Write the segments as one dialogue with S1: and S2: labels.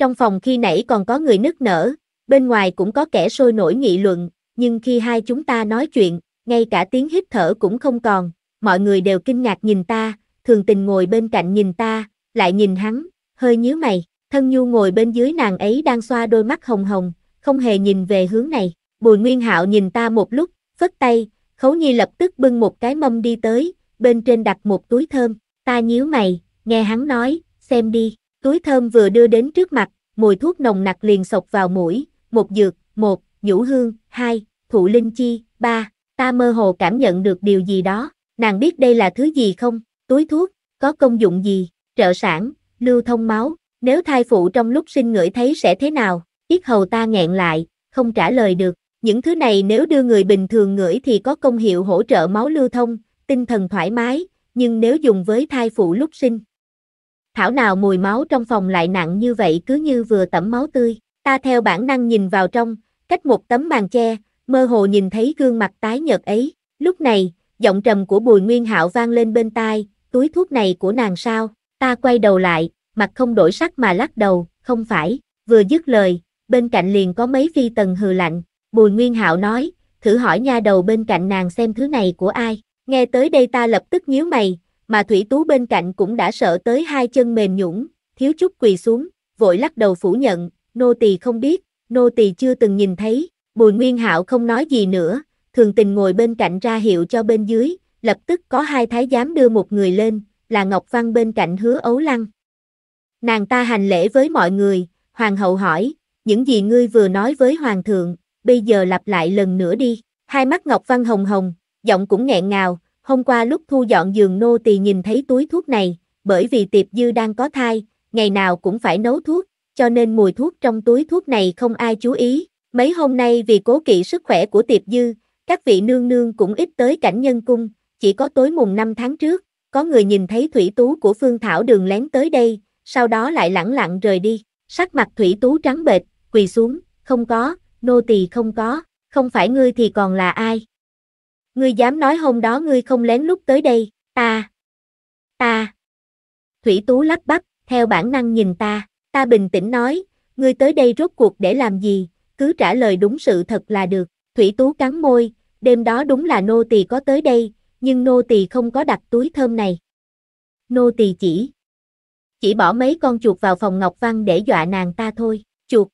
S1: trong phòng khi nãy còn có người nức nở, bên ngoài cũng có kẻ sôi nổi nghị luận, nhưng khi hai chúng ta nói chuyện, ngay cả tiếng hít thở cũng không còn, mọi người đều kinh ngạc nhìn ta, thường tình ngồi bên cạnh nhìn ta, lại nhìn hắn, hơi nhíu mày, thân nhu ngồi bên dưới nàng ấy đang xoa đôi mắt hồng hồng, không hề nhìn về hướng này, bùi nguyên hạo nhìn ta một lúc, phất tay, khấu nhi lập tức bưng một cái mâm đi tới, bên trên đặt một túi thơm, ta nhíu mày, nghe hắn nói, xem đi, Túi thơm vừa đưa đến trước mặt, mùi thuốc nồng nặc liền sộc vào mũi, một dược, một, nhũ hương, hai, thụ linh chi, ba, ta mơ hồ cảm nhận được điều gì đó, nàng biết đây là thứ gì không, túi thuốc, có công dụng gì, trợ sản, lưu thông máu, nếu thai phụ trong lúc sinh ngửi thấy sẽ thế nào, yết hầu ta nghẹn lại, không trả lời được, những thứ này nếu đưa người bình thường ngửi thì có công hiệu hỗ trợ máu lưu thông, tinh thần thoải mái, nhưng nếu dùng với thai phụ lúc sinh, thảo nào mùi máu trong phòng lại nặng như vậy cứ như vừa tẩm máu tươi. Ta theo bản năng nhìn vào trong, cách một tấm màn che, mơ hồ nhìn thấy gương mặt tái nhợt ấy. Lúc này, giọng trầm của Bùi Nguyên Hạo vang lên bên tai, túi thuốc này của nàng sao? Ta quay đầu lại, mặt không đổi sắc mà lắc đầu, không phải. Vừa dứt lời, bên cạnh liền có mấy phi tần hừ lạnh. Bùi Nguyên Hạo nói, thử hỏi nha đầu bên cạnh nàng xem thứ này của ai. Nghe tới đây ta lập tức nhíu mày, mà Thủy Tú bên cạnh cũng đã sợ tới hai chân mềm nhũn, thiếu chút quỳ xuống, vội lắc đầu phủ nhận, nô tỳ không biết, nô tỳ chưa từng nhìn thấy, Bùi Nguyên Hạo không nói gì nữa, thường tình ngồi bên cạnh ra hiệu cho bên dưới, lập tức có hai thái giám đưa một người lên, là Ngọc Văn bên cạnh hứa ấu lăng. Nàng ta hành lễ với mọi người, hoàng hậu hỏi, những gì ngươi vừa nói với hoàng thượng, bây giờ lặp lại lần nữa đi, hai mắt Ngọc Văn hồng hồng, giọng cũng nghẹn ngào, Hôm qua lúc thu dọn giường nô tỳ nhìn thấy túi thuốc này, bởi vì tiệp dư đang có thai, ngày nào cũng phải nấu thuốc, cho nên mùi thuốc trong túi thuốc này không ai chú ý. Mấy hôm nay vì cố kỵ sức khỏe của tiệp dư, các vị nương nương cũng ít tới cảnh nhân cung, chỉ có tối mùng 5 tháng trước, có người nhìn thấy thủy tú của Phương Thảo đường lén tới đây, sau đó lại lẳng lặng rời đi, sắc mặt thủy tú trắng bệch, quỳ xuống, không có, nô tỳ không có, không phải ngươi thì còn là ai? Ngươi dám nói hôm đó ngươi không lén lút tới đây, ta, ta. Thủy Tú lắp bắp, theo bản năng nhìn ta, ta bình tĩnh nói, ngươi tới đây rốt cuộc để làm gì, cứ trả lời đúng sự thật là được. Thủy Tú cắn môi, đêm đó đúng là nô tỳ có tới đây, nhưng nô tỳ không có đặt túi thơm này. Nô tỳ chỉ chỉ bỏ mấy con chuột vào phòng Ngọc Văn để dọa nàng ta thôi, chuột.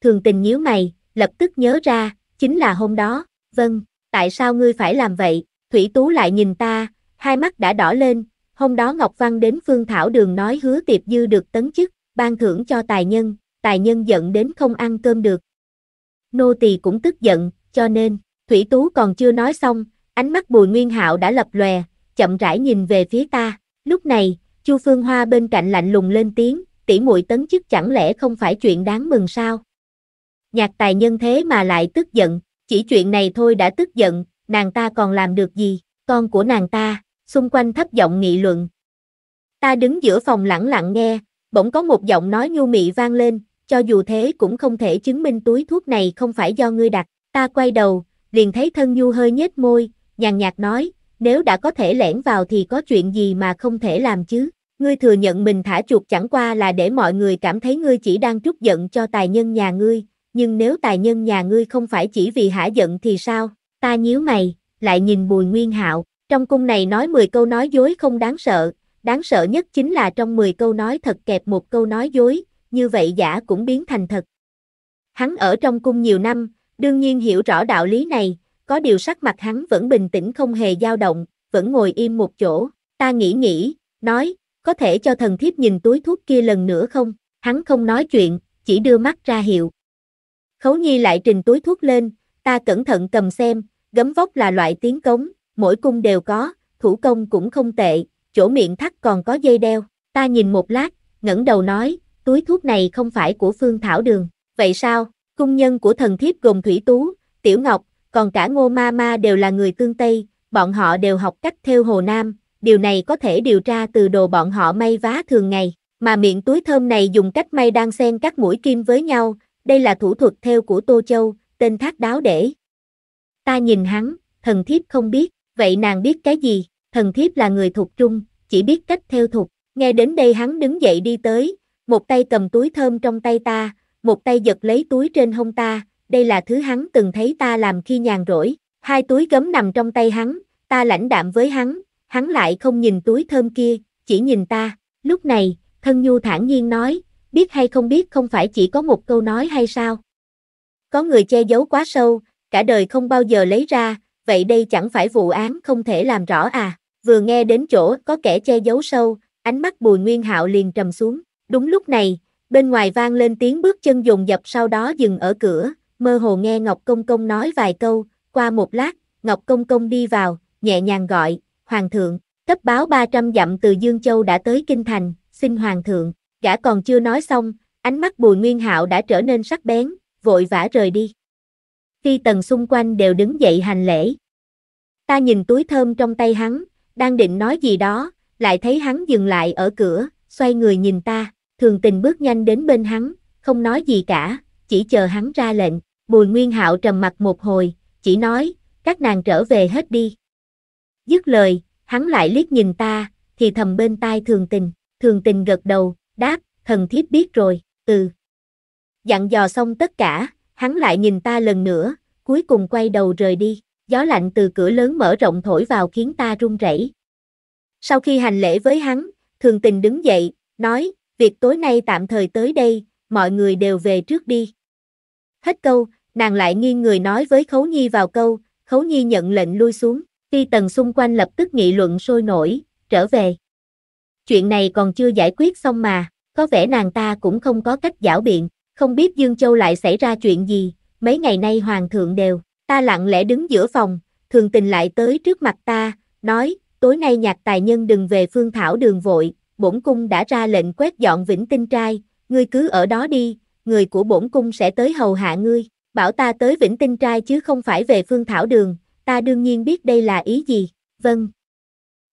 S1: Thường tình nhíu mày, lập tức nhớ ra, chính là hôm đó, vâng tại sao ngươi phải làm vậy? Thủy Tú lại nhìn ta, hai mắt đã đỏ lên, hôm đó Ngọc Văn đến Phương Thảo Đường nói hứa tiệp dư được tấn chức, ban thưởng cho tài nhân, tài nhân giận đến không ăn cơm được. Nô tỳ cũng tức giận, cho nên, Thủy Tú còn chưa nói xong, ánh mắt Bùi Nguyên Hạo đã lập lòe, chậm rãi nhìn về phía ta, lúc này, Chu Phương Hoa bên cạnh lạnh lùng lên tiếng, tỷ muội tấn chức chẳng lẽ không phải chuyện đáng mừng sao? Nhạc tài nhân thế mà lại tức giận, chỉ chuyện này thôi đã tức giận, nàng ta còn làm được gì, con của nàng ta, xung quanh thấp giọng nghị luận. Ta đứng giữa phòng lặng lặng nghe, bỗng có một giọng nói nhu mị vang lên, cho dù thế cũng không thể chứng minh túi thuốc này không phải do ngươi đặt. Ta quay đầu, liền thấy thân nhu hơi nhếch môi, nhàn nhạt nói, nếu đã có thể lẻn vào thì có chuyện gì mà không thể làm chứ. Ngươi thừa nhận mình thả chuột chẳng qua là để mọi người cảm thấy ngươi chỉ đang trút giận cho tài nhân nhà ngươi, nhưng nếu tài nhân nhà ngươi không phải chỉ vì hả giận thì sao? Ta nhíu mày, lại nhìn Bùi Nguyên Hạo, trong cung này nói 10 câu nói dối không đáng sợ, đáng sợ nhất chính là trong 10 câu nói thật kẹp một câu nói dối, như vậy giả cũng biến thành thật. Hắn ở trong cung nhiều năm, đương nhiên hiểu rõ đạo lý này, có điều sắc mặt hắn vẫn bình tĩnh không hề dao động, vẫn ngồi im một chỗ, ta nghĩ nghĩ, nói, có thể cho thần thiếp nhìn túi thuốc kia lần nữa không? Hắn không nói chuyện, chỉ đưa mắt ra hiệu. Khấu Nhi lại trình túi thuốc lên, ta cẩn thận cầm xem, gấm vóc là loại tiếng cống, mỗi cung đều có, thủ công cũng không tệ, chỗ miệng thắt còn có dây đeo. Ta nhìn một lát, ngẩng đầu nói, túi thuốc này không phải của Phương Thảo Đường. Vậy sao, cung nhân của thần thiếp gồm Thủy Tú, Tiểu Ngọc, còn cả Ngô Ma Ma đều là người tương Tây, bọn họ đều học cách theo Hồ Nam, điều này có thể điều tra từ đồ bọn họ may vá thường ngày, mà miệng túi thơm này dùng cách may đan xen các mũi kim với nhau, đây là thủ thuật theo của Tô Châu, tên thác đáo để. Ta nhìn hắn, thần thiếp không biết, vậy nàng biết cái gì, thần thiếp là người thuộc trung, chỉ biết cách theo thuộc. Nghe đến đây hắn đứng dậy đi tới, một tay cầm túi thơm trong tay ta, một tay giật lấy túi trên hông ta, đây là thứ hắn từng thấy ta làm khi nhàn rỗi. Hai túi gấm nằm trong tay hắn, ta lãnh đạm với hắn, hắn lại không nhìn túi thơm kia, chỉ nhìn ta. Lúc này, thân nhu thản nhiên nói, biết hay không biết không phải chỉ có một câu nói hay sao? Có người che giấu quá sâu, cả đời không bao giờ lấy ra, vậy đây chẳng phải vụ án không thể làm rõ à? Vừa nghe đến chỗ có kẻ che giấu sâu, ánh mắt Bùi Nguyên Hạo liền trầm xuống. Đúng lúc này, bên ngoài vang lên tiếng bước chân dồn dập sau đó dừng ở cửa, mơ hồ nghe Ngọc Công Công nói vài câu, qua một lát, Ngọc Công Công đi vào, nhẹ nhàng gọi, Hoàng thượng, cấp báo 300 dặm từ Dương Châu đã tới Kinh Thành, xin Hoàng thượng. Gã còn chưa nói xong, ánh mắt Bùi Nguyên Hạo đã trở nên sắc bén, vội vã rời đi. Khi tần xung quanh đều đứng dậy hành lễ. Ta nhìn túi thơm trong tay hắn, đang định nói gì đó, lại thấy hắn dừng lại ở cửa, xoay người nhìn ta, thường tình bước nhanh đến bên hắn, không nói gì cả, chỉ chờ hắn ra lệnh. Bùi Nguyên Hạo trầm mặt một hồi, chỉ nói, các nàng trở về hết đi. Dứt lời, hắn lại liếc nhìn ta, thì thầm bên tai thường tình, thường tình gật đầu, đáp, thần thiếp biết rồi, ừ. Dặn dò xong tất cả, hắn lại nhìn ta lần nữa, cuối cùng quay đầu rời đi, gió lạnh từ cửa lớn mở rộng thổi vào khiến ta run rẩy. Sau khi hành lễ với hắn, thường tình đứng dậy, nói, việc tối nay tạm thời tới đây, mọi người đều về trước đi. Hết câu, nàng lại nghiêng người nói với Khấu Nhi vào câu, Khấu Nhi nhận lệnh lui xuống, phi tần xung quanh lập tức nghị luận sôi nổi, trở về. Chuyện này còn chưa giải quyết xong mà, có vẻ nàng ta cũng không có cách giảo biện, không biết Dương Châu lại xảy ra chuyện gì, mấy ngày nay hoàng thượng đều, ta lặng lẽ đứng giữa phòng, thường tình lại tới trước mặt ta, nói, tối nay nhạc tài nhân đừng về phương thảo đường vội, bổn cung đã ra lệnh quét dọn vĩnh tinh trai, ngươi cứ ở đó đi, người của bổn cung sẽ tới hầu hạ ngươi, bảo ta tới vĩnh tinh trai chứ không phải về phương thảo đường, ta đương nhiên biết đây là ý gì, vâng.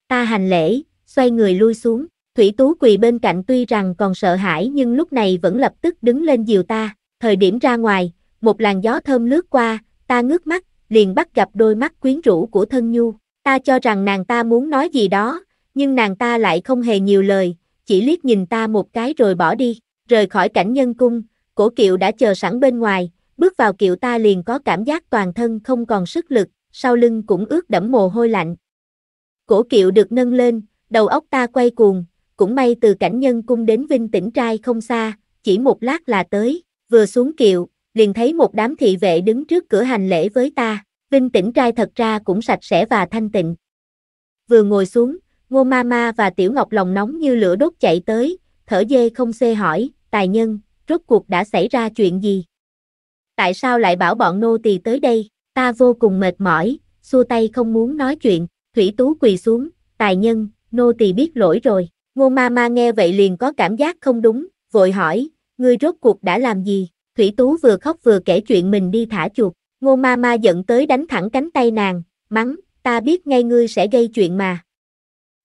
S1: Ta hành lễ, xoay người lui xuống, Thủy Tú quỳ bên cạnh tuy rằng còn sợ hãi nhưng lúc này vẫn lập tức đứng lên dìu ta, thời điểm ra ngoài, một làn gió thơm lướt qua, ta ngước mắt, liền bắt gặp đôi mắt quyến rũ của thân nhu, ta cho rằng nàng ta muốn nói gì đó, nhưng nàng ta lại không hề nhiều lời, chỉ liếc nhìn ta một cái rồi bỏ đi, rời khỏi cảnh nhân cung, cổ kiệu đã chờ sẵn bên ngoài, bước vào kiệu ta liền có cảm giác toàn thân không còn sức lực, sau lưng cũng ướt đẫm mồ hôi lạnh. Cổ kiệu được nâng lên, đầu óc ta quay cuồng, cũng may từ cảnh nhân cung đến vinh tỉnh trai không xa, chỉ một lát là tới, vừa xuống kiệu, liền thấy một đám thị vệ đứng trước cửa hành lễ với ta, vinh tỉnh trai thật ra cũng sạch sẽ và thanh tịnh. Vừa ngồi xuống, ngô mama và tiểu ngọc lòng nóng như lửa đốt chạy tới, thở dê không xê hỏi, tài nhân, rốt cuộc đã xảy ra chuyện gì? Tại sao lại bảo bọn nô tỳ tới đây, ta vô cùng mệt mỏi, xua tay không muốn nói chuyện, thủy tú quỳ xuống, tài nhân, nô tỳ biết lỗi rồi. Ngô ma ma nghe vậy liền có cảm giác không đúng, vội hỏi, ngươi rốt cuộc đã làm gì? Thủy Tú vừa khóc vừa kể chuyện mình đi thả chuột, ngô ma ma giận tới đánh thẳng cánh tay nàng, mắng, ta biết ngay ngươi sẽ gây chuyện mà.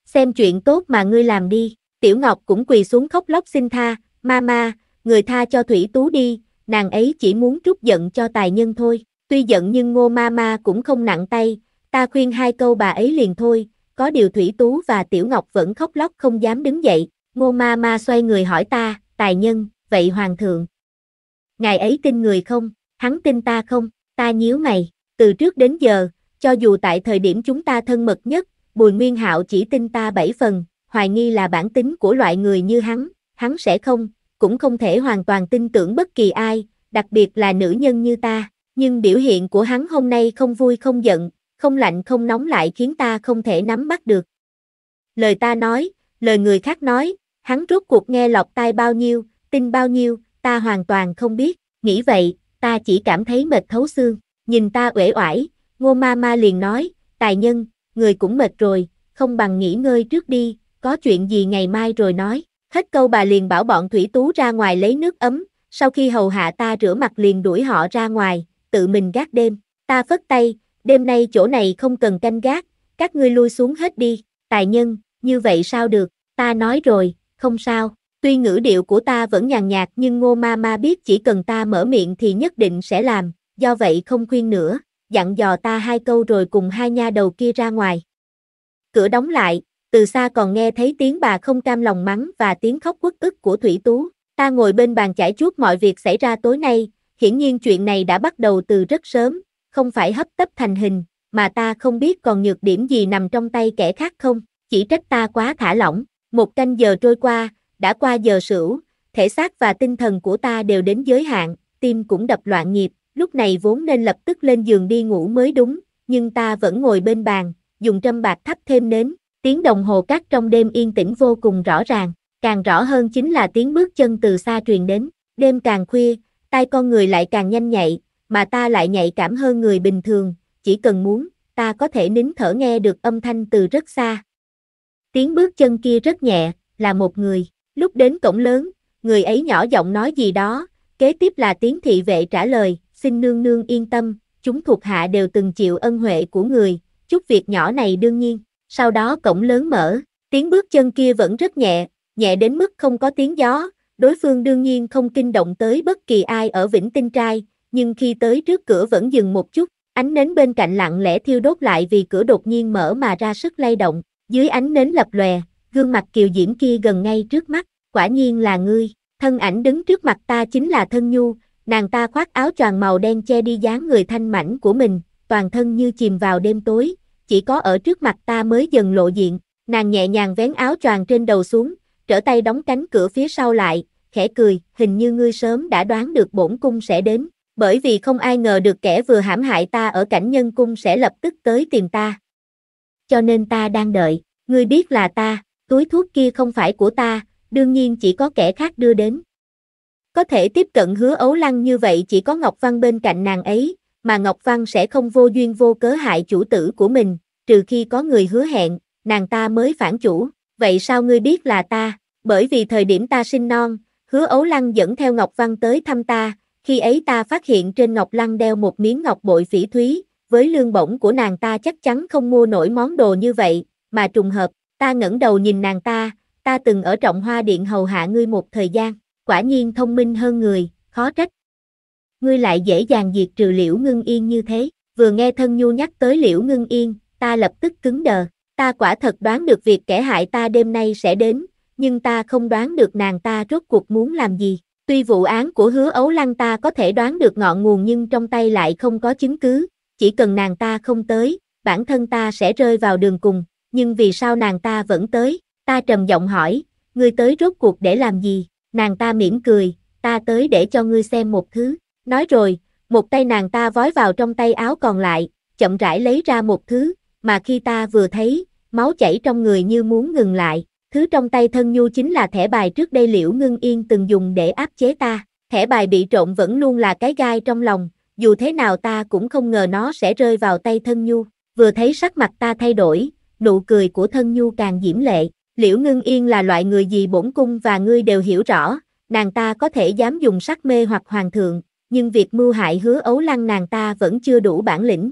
S1: Xem chuyện tốt mà ngươi làm đi, Tiểu Ngọc cũng quỳ xuống khóc lóc xin tha, ma ma, người tha cho Thủy Tú đi, nàng ấy chỉ muốn trút giận cho tài nhân thôi, tuy giận nhưng ngô ma ma cũng không nặng tay, ta khuyên hai câu bà ấy liền thôi, có điều Thủy Tú và Tiểu Ngọc vẫn khóc lóc không dám đứng dậy, ngô ma ma xoay người hỏi ta, tài nhân, vậy Hoàng thượng. Ngài ấy tin người không, hắn tin ta không, ta nhíu mày, từ trước đến giờ, cho dù tại thời điểm chúng ta thân mật nhất, Bùi Nguyên Hạo chỉ tin ta bảy phần, hoài nghi là bản tính của loại người như hắn, hắn sẽ không, cũng không thể hoàn toàn tin tưởng bất kỳ ai, đặc biệt là nữ nhân như ta, nhưng biểu hiện của hắn hôm nay không vui không giận, không lạnh không nóng lại khiến ta không thể nắm bắt được. Lời ta nói, lời người khác nói, hắn rốt cuộc nghe lọc tai bao nhiêu, tin bao nhiêu, ta hoàn toàn không biết, nghĩ vậy, ta chỉ cảm thấy mệt thấu xương, nhìn ta uể oải, ngô ma ma liền nói, tài nhân, người cũng mệt rồi, không bằng nghỉ ngơi trước đi, có chuyện gì ngày mai rồi nói, hết câu bà liền bảo bọn thủy tú ra ngoài lấy nước ấm, sau khi hầu hạ ta rửa mặt liền đuổi họ ra ngoài, tự mình gác đêm, ta phất tay, đêm nay chỗ này không cần canh gác, các ngươi lui xuống hết đi, tài nhân, như vậy sao được, ta nói rồi, không sao, tuy ngữ điệu của ta vẫn nhàn nhạt nhưng ngô ma ma biết chỉ cần ta mở miệng thì nhất định sẽ làm, do vậy không khuyên nữa, dặn dò ta hai câu rồi cùng hai nha đầu kia ra ngoài. Cửa đóng lại, từ xa còn nghe thấy tiếng bà không cam lòng mắng và tiếng khóc quất ức của Thủy Tú, ta ngồi bên bàn chải chuốt mọi việc xảy ra tối nay, hiển nhiên chuyện này đã bắt đầu từ rất sớm, không phải hấp tấp thành hình, mà ta không biết còn nhược điểm gì nằm trong tay kẻ khác không, chỉ trách ta quá thả lỏng, một canh giờ trôi qua, đã qua giờ sửu, thể xác và tinh thần của ta đều đến giới hạn, tim cũng đập loạn nhịp, lúc này vốn nên lập tức lên giường đi ngủ mới đúng, nhưng ta vẫn ngồi bên bàn, dùng trâm bạc thắp thêm nến, tiếng đồng hồ cát trong đêm yên tĩnh vô cùng rõ ràng, càng rõ hơn chính là tiếng bước chân từ xa truyền đến, đêm càng khuya, tai con người lại càng nhanh nhạy, mà ta lại nhạy cảm hơn người bình thường, chỉ cần muốn, ta có thể nín thở nghe được âm thanh từ rất xa. Tiếng bước chân kia rất nhẹ, là một người, lúc đến cổng lớn, người ấy nhỏ giọng nói gì đó, kế tiếp là tiếng thị vệ trả lời, xin nương nương yên tâm, chúng thuộc hạ đều từng chịu ân huệ của người, chút việc nhỏ này đương nhiên, sau đó cổng lớn mở, tiếng bước chân kia vẫn rất nhẹ, nhẹ đến mức không có tiếng gió, đối phương đương nhiên không kinh động tới bất kỳ ai ở Vĩnh Tinh Trai, nhưng khi tới trước cửa vẫn dừng một chút, ánh nến bên cạnh lặng lẽ thiêu đốt lại vì cửa đột nhiên mở mà ra sức lay động, dưới ánh nến lập lòe, gương mặt kiều diễm kia gần ngay trước mắt, quả nhiên là ngươi, thân ảnh đứng trước mặt ta chính là thân nhu, nàng ta khoác áo choàng màu đen che đi dáng người thanh mảnh của mình, toàn thân như chìm vào đêm tối, chỉ có ở trước mặt ta mới dần lộ diện, nàng nhẹ nhàng vén áo choàng trên đầu xuống, trở tay đóng cánh cửa phía sau lại, khẽ cười, hình như ngươi sớm đã đoán được bổn cung sẽ đến, bởi vì không ai ngờ được kẻ vừa hãm hại ta ở cảnh nhân cung sẽ lập tức tới tìm ta. Cho nên ta đang đợi, ngươi biết là ta, túi thuốc kia không phải của ta, đương nhiên chỉ có kẻ khác đưa đến. Có thể tiếp cận hứa ấu lăng như vậy chỉ có Ngọc Văn bên cạnh nàng ấy, mà Ngọc Văn sẽ không vô duyên vô cớ hại chủ tử của mình, trừ khi có người hứa hẹn, nàng ta mới phản chủ, vậy sao ngươi biết là ta, bởi vì thời điểm ta sinh non, hứa ấu lăng dẫn theo Ngọc Văn tới thăm ta, khi ấy ta phát hiện trên ngọc lăng đeo một miếng ngọc bội phỉ thúy, với lương bổng của nàng ta chắc chắn không mua nổi món đồ như vậy, mà trùng hợp, ta ngẩng đầu nhìn nàng ta, ta từng ở trọng hoa điện hầu hạ ngươi một thời gian, quả nhiên thông minh hơn người, khó trách. Ngươi lại dễ dàng diệt trừ liễu ngưng yên như thế, vừa nghe thân nhu nhắc tới liễu ngưng yên, ta lập tức cứng đờ, ta quả thật đoán được việc kẻ hại ta đêm nay sẽ đến, nhưng ta không đoán được nàng ta rốt cuộc muốn làm gì, Tuy vụ án của hứa ấu lăng ta có thể đoán được ngọn nguồn nhưng trong tay lại không có chứng cứ, chỉ cần nàng ta không tới, bản thân ta sẽ rơi vào đường cùng, nhưng vì sao nàng ta vẫn tới, ta trầm giọng hỏi, ngươi tới rốt cuộc để làm gì, nàng ta mỉm cười, ta tới để cho ngươi xem một thứ, nói rồi, một tay nàng ta vói vào trong tay áo còn lại, chậm rãi lấy ra một thứ, mà khi ta vừa thấy, máu chảy trong người như muốn ngừng lại, Thứ trong tay thân nhu chính là thẻ bài trước đây Liễu Ngưng Yên từng dùng để áp chế ta. Thẻ bài bị trộn vẫn luôn là cái gai trong lòng, dù thế nào ta cũng không ngờ nó sẽ rơi vào tay thân nhu. Vừa thấy sắc mặt ta thay đổi, nụ cười của thân nhu càng diễm lệ. Liễu Ngưng Yên là loại người gì bổn cung và ngươi đều hiểu rõ, nàng ta có thể dám dùng sắc mê hoặc hoàng thượng, nhưng việc mưu hại hứa ấu lăng nàng ta vẫn chưa đủ bản lĩnh.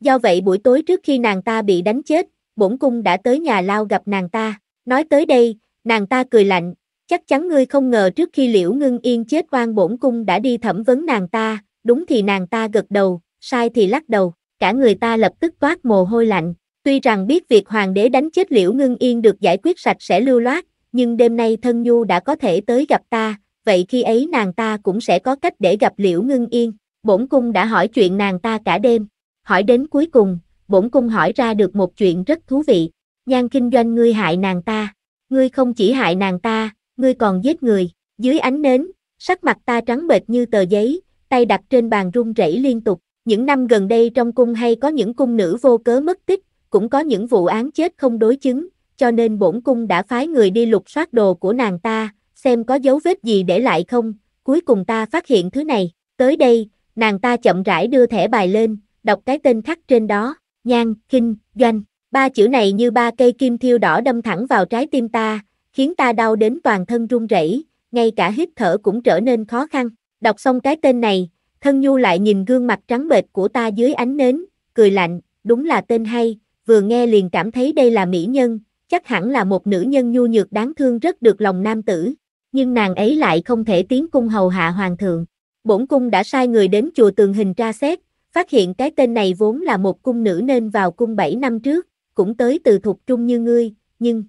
S1: Do vậy buổi tối trước khi nàng ta bị đánh chết, bổn cung đã tới nhà lao gặp nàng ta, Nói tới đây, nàng ta cười lạnh, chắc chắn ngươi không ngờ trước khi liễu ngưng yên chết oan bổn cung đã đi thẩm vấn nàng ta, đúng thì nàng ta gật đầu, sai thì lắc đầu, cả người ta lập tức toát mồ hôi lạnh. Tuy rằng biết việc hoàng đế đánh chết liễu ngưng yên được giải quyết sạch sẽ lưu loát, nhưng đêm nay thân nhu đã có thể tới gặp ta, vậy khi ấy nàng ta cũng sẽ có cách để gặp liễu ngưng yên. Bổn cung đã hỏi chuyện nàng ta cả đêm, hỏi đến cuối cùng, bổn cung hỏi ra được một chuyện rất thú vị nhan kinh doanh ngươi hại nàng ta, ngươi không chỉ hại nàng ta, ngươi còn giết người, dưới ánh nến, sắc mặt ta trắng bệch như tờ giấy, tay đặt trên bàn run rẩy liên tục, những năm gần đây trong cung hay có những cung nữ vô cớ mất tích, cũng có những vụ án chết không đối chứng, cho nên bổn cung đã phái người đi lục soát đồ của nàng ta, xem có dấu vết gì để lại không, cuối cùng ta phát hiện thứ này, tới đây, nàng ta chậm rãi đưa thẻ bài lên, đọc cái tên khắc trên đó, nhan, kinh, doanh. Ba chữ này như ba cây kim thiêu đỏ đâm thẳng vào trái tim ta, khiến ta đau đến toàn thân run rẩy, ngay cả hít thở cũng trở nên khó khăn. Đọc xong cái tên này, thân nhu lại nhìn gương mặt trắng bệch của ta dưới ánh nến, cười lạnh, đúng là tên hay, vừa nghe liền cảm thấy đây là mỹ nhân, chắc hẳn là một nữ nhân nhu nhược đáng thương rất được lòng nam tử. Nhưng nàng ấy lại không thể tiến cung hầu hạ hoàng thượng. Bổn cung đã sai người đến chùa tường hình tra xét, phát hiện cái tên này vốn là một cung nữ nên vào cung 7 năm trước, cũng tới từ thuộc trung như ngươi, nhưng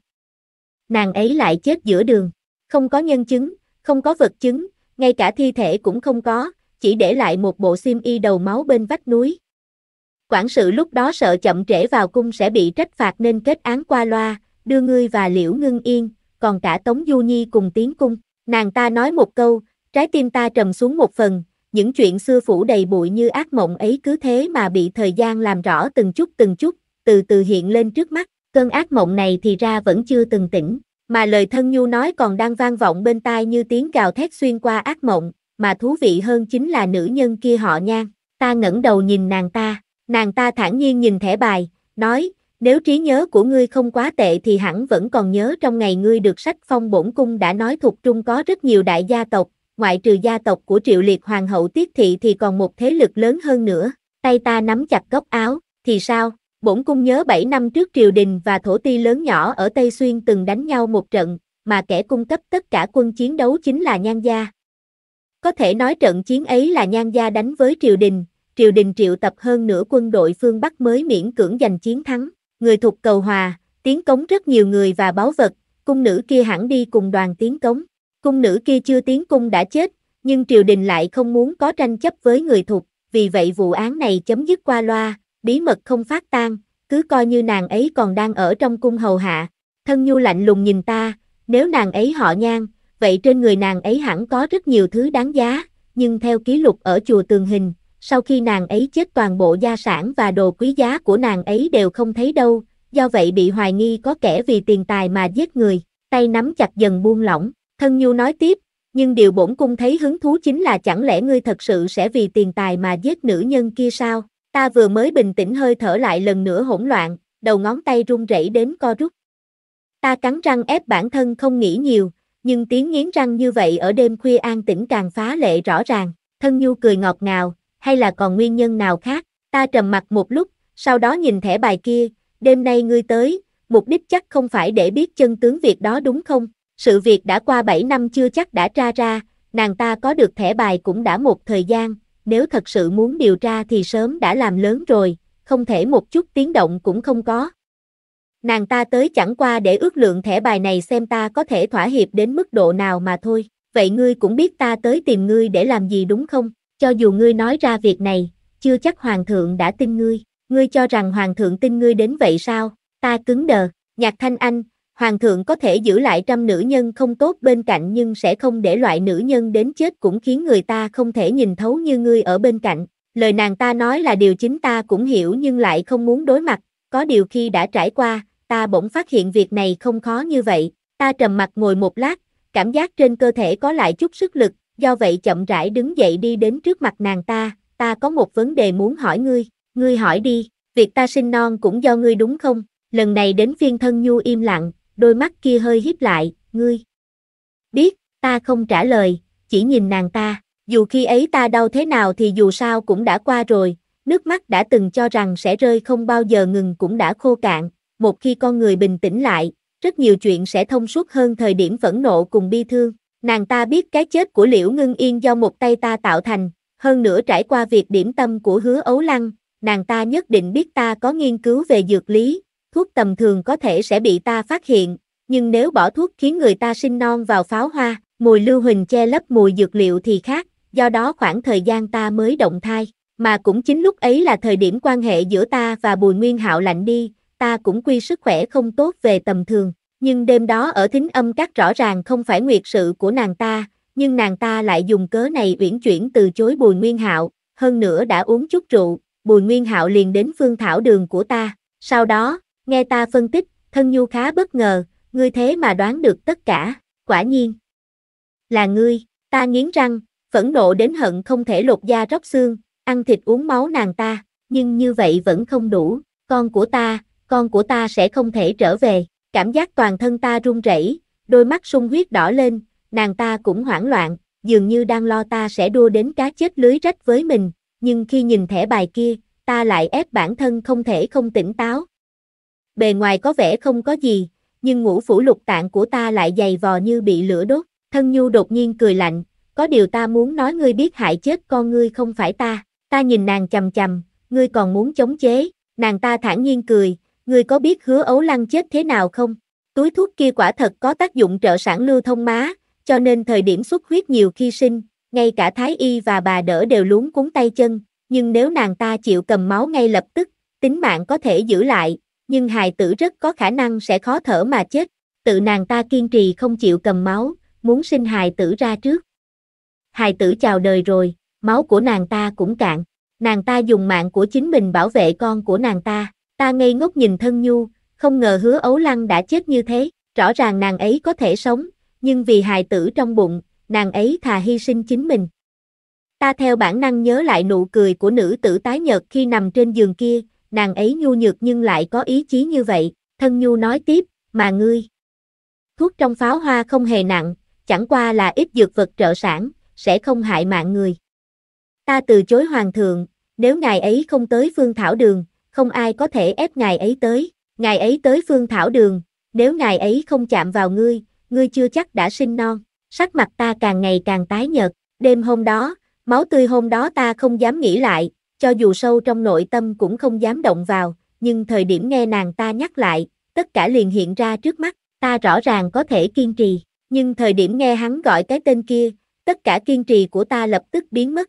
S1: nàng ấy lại chết giữa đường, không có nhân chứng, không có vật chứng, ngay cả thi thể cũng không có, chỉ để lại một bộ xiêm y đầu máu bên vách núi. Quản sự lúc đó sợ chậm trễ vào cung sẽ bị trách phạt nên kết án qua loa, đưa ngươi và liễu ngưng yên, còn cả Tống Du Nhi cùng tiến cung. Nàng ta nói một câu, trái tim ta trầm xuống một phần, những chuyện xưa phủ đầy bụi như ác mộng ấy cứ thế mà bị thời gian làm rõ từng chút từng chút, từ từ hiện lên trước mắt, cơn ác mộng này thì ra vẫn chưa từng tỉnh, mà lời thân nhu nói còn đang vang vọng bên tai như tiếng gào thét xuyên qua ác mộng, mà thú vị hơn chính là nữ nhân kia họ nhan, ta ngẩng đầu nhìn nàng ta, nàng ta thản nhiên nhìn thẻ bài, nói, nếu trí nhớ của ngươi không quá tệ thì hẳn vẫn còn nhớ trong ngày ngươi được sách phong bổn cung đã nói thuộc trung có rất nhiều đại gia tộc, ngoại trừ gia tộc của triệu liệt hoàng hậu tiết thị thì còn một thế lực lớn hơn nữa, tay ta nắm chặt góc áo, thì sao? Bổn cung nhớ 7 năm trước triều đình và thổ ti lớn nhỏ ở Tây Xuyên từng đánh nhau một trận, mà kẻ cung cấp tất cả quân chiến đấu chính là Nhan Gia. Có thể nói trận chiến ấy là Nhan Gia đánh với triều đình, triều đình triệu tập hơn nửa quân đội phương Bắc mới miễn cưỡng giành chiến thắng. Người thuộc cầu hòa, tiến cống rất nhiều người và báu vật, cung nữ kia hẳn đi cùng đoàn tiến cống. Cung nữ kia chưa tiến cung đã chết, nhưng triều đình lại không muốn có tranh chấp với người thuộc, vì vậy vụ án này chấm dứt qua loa, bí mật không phát tan, cứ coi như nàng ấy còn đang ở trong cung hầu hạ. Thân nhu lạnh lùng nhìn ta, nếu nàng ấy họ nhan, vậy trên người nàng ấy hẳn có rất nhiều thứ đáng giá, nhưng theo ký lục ở chùa tường hình, sau khi nàng ấy chết toàn bộ gia sản và đồ quý giá của nàng ấy đều không thấy đâu, do vậy bị hoài nghi có kẻ vì tiền tài mà giết người, tay nắm chặt dần buông lỏng, thân nhu nói tiếp, nhưng điều bổn cung thấy hứng thú chính là chẳng lẽ ngươi thật sự sẽ vì tiền tài mà giết nữ nhân kia sao? Ta vừa mới bình tĩnh hơi thở lại lần nữa hỗn loạn, đầu ngón tay run rẩy đến co rút. Ta cắn răng ép bản thân không nghĩ nhiều, nhưng tiếng nghiến răng như vậy ở đêm khuya an tĩnh càng phá lệ rõ ràng. Thân Nhu cười ngọt ngào, hay là còn nguyên nhân nào khác? Ta trầm mặt một lúc, sau đó nhìn thẻ bài kia, đêm nay ngươi tới, mục đích chắc không phải để biết chân tướng việc đó đúng không? Sự việc đã qua 7 năm chưa chắc đã tra ra, nàng ta có được thẻ bài cũng đã một thời gian, nếu thật sự muốn điều tra thì sớm đã làm lớn rồi, không thể một chút tiếng động cũng không có. Nàng ta tới chẳng qua để ước lượng thẻ bài này xem ta có thể thỏa hiệp đến mức độ nào mà thôi, vậy ngươi cũng biết ta tới tìm ngươi để làm gì đúng không, cho dù ngươi nói ra việc này, chưa chắc hoàng thượng đã tin ngươi, ngươi cho rằng hoàng thượng tin ngươi đến vậy sao, ta cứng đờ, nhạc thanh anh, hoàng thượng có thể giữ lại trăm nữ nhân không tốt bên cạnh nhưng sẽ không để loại nữ nhân đến chết cũng khiến người ta không thể nhìn thấu như ngươi ở bên cạnh. Lời nàng ta nói là điều chính ta cũng hiểu nhưng lại không muốn đối mặt, có điều khi đã trải qua, ta bỗng phát hiện việc này không khó như vậy, ta trầm mặt ngồi một lát, cảm giác trên cơ thể có lại chút sức lực, do vậy chậm rãi đứng dậy đi đến trước mặt nàng ta, ta có một vấn đề muốn hỏi ngươi, ngươi hỏi đi, việc ta sinh non cũng do ngươi đúng không? Lần này đến phiên thân nhu im lặng, đôi mắt kia hơi híp lại, ngươi. Biết, ta không trả lời, chỉ nhìn nàng ta, dù khi ấy ta đau thế nào thì dù sao cũng đã qua rồi, nước mắt đã từng cho rằng sẽ rơi không bao giờ ngừng cũng đã khô cạn, một khi con người bình tĩnh lại, rất nhiều chuyện sẽ thông suốt hơn thời điểm phẫn nộ cùng bi thương. Nàng ta biết cái chết của Liễu Ngưng Yên do một tay ta tạo thành, hơn nữa trải qua việc điểm tâm của hứa ấu lăng, nàng ta nhất định biết ta có nghiên cứu về dược lý, thuốc tầm thường có thể sẽ bị ta phát hiện, nhưng nếu bỏ thuốc khiến người ta sinh non vào pháo hoa, mùi lưu huỳnh che lấp mùi dược liệu thì khác, do đó khoảng thời gian ta mới động thai, mà cũng chính lúc ấy là thời điểm quan hệ giữa ta và Bùi Nguyên Hạo lạnh đi, ta cũng quy sức khỏe không tốt về tầm thường, nhưng đêm đó ở thính âm các rõ ràng không phải nguyệt sự của nàng ta, nhưng nàng ta lại dùng cớ này uyển chuyển từ chối Bùi Nguyên Hạo, hơn nữa đã uống chút rượu, Bùi Nguyên Hạo liền đến phương thảo đường của ta, sau đó, Nghe ta phân tích, thân nhu khá bất ngờ, ngươi thế mà đoán được tất cả, quả nhiên. Là ngươi, ta nghiến răng, phẫn nộ đến hận không thể lột da róc xương, ăn thịt uống máu nàng ta, nhưng như vậy vẫn không đủ, con của ta, con của ta sẽ không thể trở về, cảm giác toàn thân ta run rẩy, đôi mắt sung huyết đỏ lên, nàng ta cũng hoảng loạn, dường như đang lo ta sẽ đua đến cá chết lưới rách với mình, nhưng khi nhìn thẻ bài kia, ta lại ép bản thân không thể không tỉnh táo, bề ngoài có vẻ không có gì, nhưng ngũ phủ lục tạng của ta lại dày vò như bị lửa đốt. Thân Nhu đột nhiên cười lạnh, có điều ta muốn nói ngươi biết hại chết con ngươi không phải ta. Ta nhìn nàng chầm chầm, ngươi còn muốn chống chế. Nàng ta thản nhiên cười, ngươi có biết hứa ấu lăng chết thế nào không? Túi thuốc kia quả thật có tác dụng trợ sản lưu thông má, cho nên thời điểm xuất huyết nhiều khi sinh, ngay cả Thái Y và bà đỡ đều luống cuốn tay chân, nhưng nếu nàng ta chịu cầm máu ngay lập tức, tính mạng có thể giữ lại, nhưng hài tử rất có khả năng sẽ khó thở mà chết, tự nàng ta kiên trì không chịu cầm máu, muốn sinh hài tử ra trước. Hài tử chào đời rồi, máu của nàng ta cũng cạn, nàng ta dùng mạng của chính mình bảo vệ con của nàng ta, ta ngây ngốc nhìn thân nhu, không ngờ hứa ấu lăng đã chết như thế, rõ ràng nàng ấy có thể sống, nhưng vì hài tử trong bụng, nàng ấy thà hy sinh chính mình. Ta theo bản năng nhớ lại nụ cười của nữ tử tái nhợt khi nằm trên giường kia, nàng ấy nhu nhược nhưng lại có ý chí như vậy, thân nhu nói tiếp, mà ngươi. Thuốc trong pháo hoa không hề nặng, chẳng qua là ít dược vật trợ sản, sẽ không hại mạng người. Ta từ chối hoàng thượng, nếu ngài ấy không tới phương thảo đường, không ai có thể ép ngài ấy tới, ngài ấy tới phương thảo đường, nếu ngài ấy không chạm vào ngươi, ngươi chưa chắc đã sinh non, sắc mặt ta càng ngày càng tái nhợt, đêm hôm đó, máu tươi hôm đó ta không dám nghĩ lại, cho dù sâu trong nội tâm cũng không dám động vào, nhưng thời điểm nghe nàng ta nhắc lại, tất cả liền hiện ra trước mắt, ta rõ ràng có thể kiên trì, nhưng thời điểm nghe hắn gọi cái tên kia, tất cả kiên trì của ta lập tức biến mất.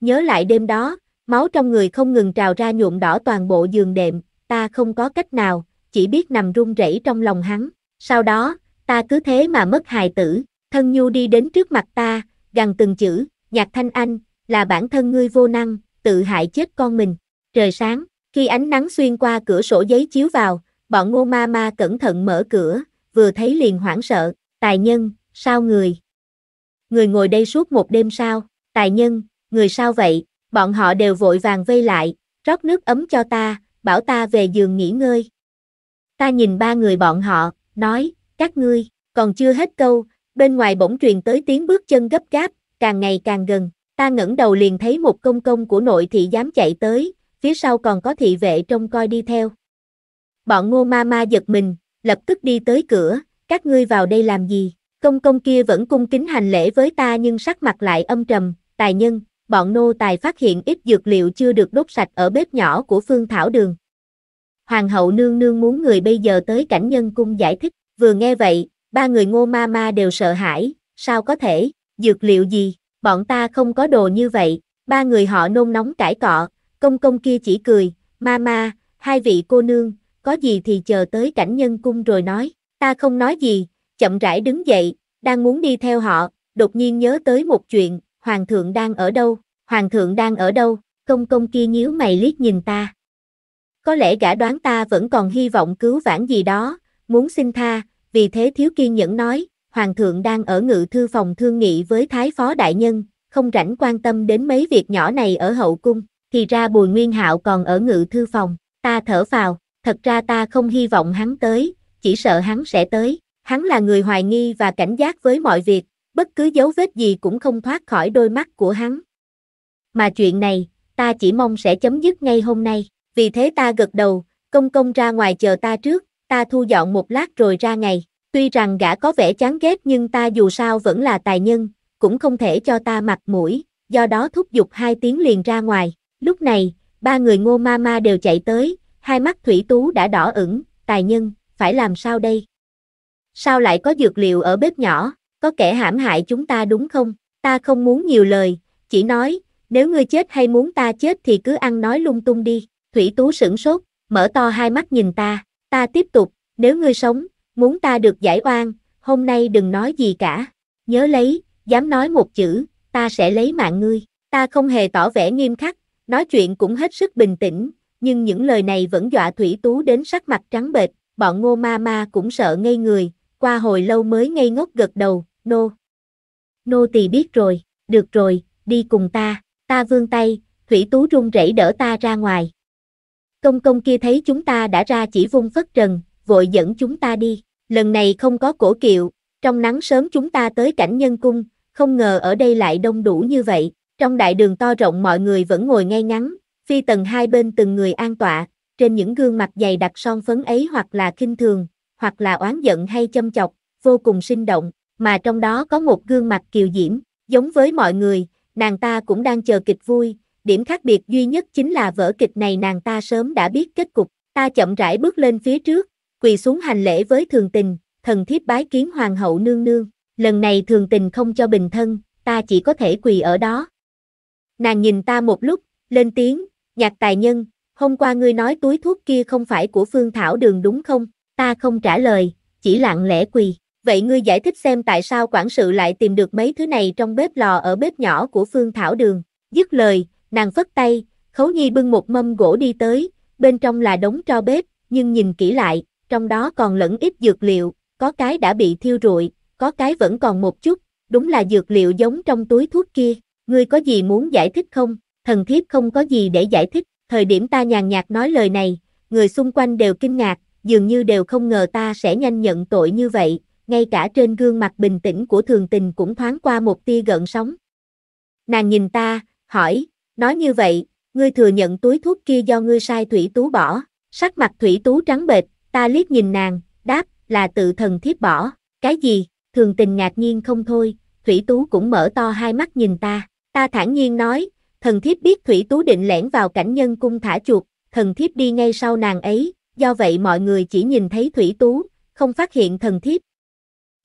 S1: Nhớ lại đêm đó, máu trong người không ngừng trào ra nhuộm đỏ toàn bộ giường đệm, ta không có cách nào, chỉ biết nằm run rẩy trong lòng hắn, sau đó, ta cứ thế mà mất hài tử, thân nhu đi đến trước mặt ta, gằn từng chữ, nhạc thanh anh, là bản thân ngươi vô năng, tự hại chết con mình. Trời sáng, khi ánh nắng xuyên qua cửa sổ giấy chiếu vào, bọn ngô ma ma cẩn thận mở cửa, vừa thấy liền hoảng sợ, tài nhân, sao người? Người ngồi đây suốt một đêm sao, tài nhân, người sao vậy? Bọn họ đều vội vàng vây lại, rót nước ấm cho ta, bảo ta về giường nghỉ ngơi. Ta nhìn ba người bọn họ, nói, các ngươi, còn chưa hết câu, bên ngoài bỗng truyền tới tiếng bước chân gấp gáp, càng ngày càng gần. Ta ngẩng đầu liền thấy một công công của nội thị dám chạy tới, phía sau còn có thị vệ trông coi đi theo. Bọn ngô ma ma giật mình, lập tức đi tới cửa, các ngươi vào đây làm gì? Công công kia vẫn cung kính hành lễ với ta nhưng sắc mặt lại âm trầm, tài nhân, bọn nô tài phát hiện ít dược liệu chưa được đốt sạch ở bếp nhỏ của phương thảo đường. Hoàng hậu nương nương muốn người bây giờ tới cảnh nhân cung giải thích, vừa nghe vậy, ba người ngô ma ma đều sợ hãi, sao có thể, dược liệu gì, bọn ta không có đồ như vậy, ba người họ nôn nóng cãi cọ, công công kia chỉ cười, ma ma, hai vị cô nương, có gì thì chờ tới cảnh nhân cung rồi nói, ta không nói gì, chậm rãi đứng dậy, đang muốn đi theo họ, đột nhiên nhớ tới một chuyện, hoàng thượng đang ở đâu, hoàng thượng đang ở đâu, công công kia nhíu mày liếc nhìn ta. Có lẽ gã đoán ta vẫn còn hy vọng cứu vãn gì đó, muốn xin tha, vì thế thiếu kiên nhẫn nói, Hoàng thượng đang ở ngự thư phòng thương nghị với Thái Phó Đại Nhân, không rảnh quan tâm đến mấy việc nhỏ này ở hậu cung, thì ra Bùi Nguyên Hạo còn ở ngự thư phòng, ta thở vào. thật ra ta không hy vọng hắn tới, chỉ sợ hắn sẽ tới, hắn là người hoài nghi và cảnh giác với mọi việc, bất cứ dấu vết gì cũng không thoát khỏi đôi mắt của hắn. Mà chuyện này, ta chỉ mong sẽ chấm dứt ngay hôm nay, vì thế ta gật đầu, công công ra ngoài chờ ta trước, ta thu dọn một lát rồi ra ngày. Tuy rằng gã có vẻ chán ghét nhưng ta dù sao vẫn là tài nhân, cũng không thể cho ta mặt mũi, do đó thúc giục hai tiếng liền ra ngoài. Lúc này, ba người ngô ma ma đều chạy tới, hai mắt thủy tú đã đỏ ửng, tài nhân, phải làm sao đây? Sao lại có dược liệu ở bếp nhỏ, có kẻ hãm hại chúng ta đúng không? Ta không muốn nhiều lời, chỉ nói, nếu ngươi chết hay muốn ta chết thì cứ ăn nói lung tung đi. Thủy tú sửng sốt, mở to hai mắt nhìn ta, ta tiếp tục, nếu ngươi sống, muốn ta được giải oan, hôm nay đừng nói gì cả, nhớ lấy, dám nói một chữ, ta sẽ lấy mạng ngươi, ta không hề tỏ vẻ nghiêm khắc, nói chuyện cũng hết sức bình tĩnh, nhưng những lời này vẫn dọa Thủy Tú đến sắc mặt trắng bệch, bọn ngô ma ma cũng sợ ngây người, qua hồi lâu mới ngây ngốc gật đầu, nô. Nô tỳ biết rồi, được rồi, đi cùng ta, ta vươn tay, Thủy Tú run rẩy đỡ ta ra ngoài. Công công kia thấy chúng ta đã ra chỉ vung phất trần, vội dẫn chúng ta đi. Lần này không có cổ kiệu, trong nắng sớm chúng ta tới cảnh nhân cung, không ngờ ở đây lại đông đủ như vậy. Trong đại đường to rộng mọi người vẫn ngồi ngay ngắn, phi tầng hai bên từng người an tọa, trên những gương mặt dày đặc son phấn ấy hoặc là kinh thường, hoặc là oán giận hay châm chọc, vô cùng sinh động, mà trong đó có một gương mặt kiều diễm, giống với mọi người, nàng ta cũng đang chờ kịch vui, điểm khác biệt duy nhất chính là vở kịch này nàng ta sớm đã biết kết cục, ta chậm rãi bước lên phía trước, quỳ xuống hành lễ với thường tình, thần thiếp bái kiến hoàng hậu nương nương, lần này thường tình không cho bình thân, ta chỉ có thể quỳ ở đó. Nàng nhìn ta một lúc, lên tiếng, nhạc tài nhân, hôm qua ngươi nói túi thuốc kia không phải của phương thảo đường đúng không, ta không trả lời, chỉ lặng lẽ quỳ. Vậy ngươi giải thích xem tại sao quản sự lại tìm được mấy thứ này trong bếp lò ở bếp nhỏ của Phương Thảo Đường. Dứt lời, nàng phất tay, Khấu Nhi bưng một mâm gỗ đi tới, bên trong là đống tro bếp, nhưng nhìn kỹ lại, trong đó còn lẫn ít dược liệu, có cái đã bị thiêu rụi, có cái vẫn còn một chút, đúng là dược liệu giống trong túi thuốc kia, ngươi có gì muốn giải thích không? Thần thiếp không có gì để giải thích, thời điểm ta nhàn nhạt nói lời này, người xung quanh đều kinh ngạc, dường như đều không ngờ ta sẽ nhanh nhận tội như vậy, ngay cả trên gương mặt bình tĩnh của thường tình cũng thoáng qua một tia gợn sóng. Nàng nhìn ta, hỏi, nói như vậy, ngươi thừa nhận túi thuốc kia do ngươi sai Thủy Tú bỏ, sắc mặt Thủy Tú trắng bệch, ta liếc nhìn nàng, đáp, là tự thần thiếp bỏ, cái gì, thường tình ngạc nhiên không thôi, thủy tú cũng mở to hai mắt nhìn ta, ta thản nhiên nói, thần thiếp biết thủy tú định lẻn vào cảnh nhân cung thả chuột, thần thiếp đi ngay sau nàng ấy, do vậy mọi người chỉ nhìn thấy thủy tú, không phát hiện thần thiếp.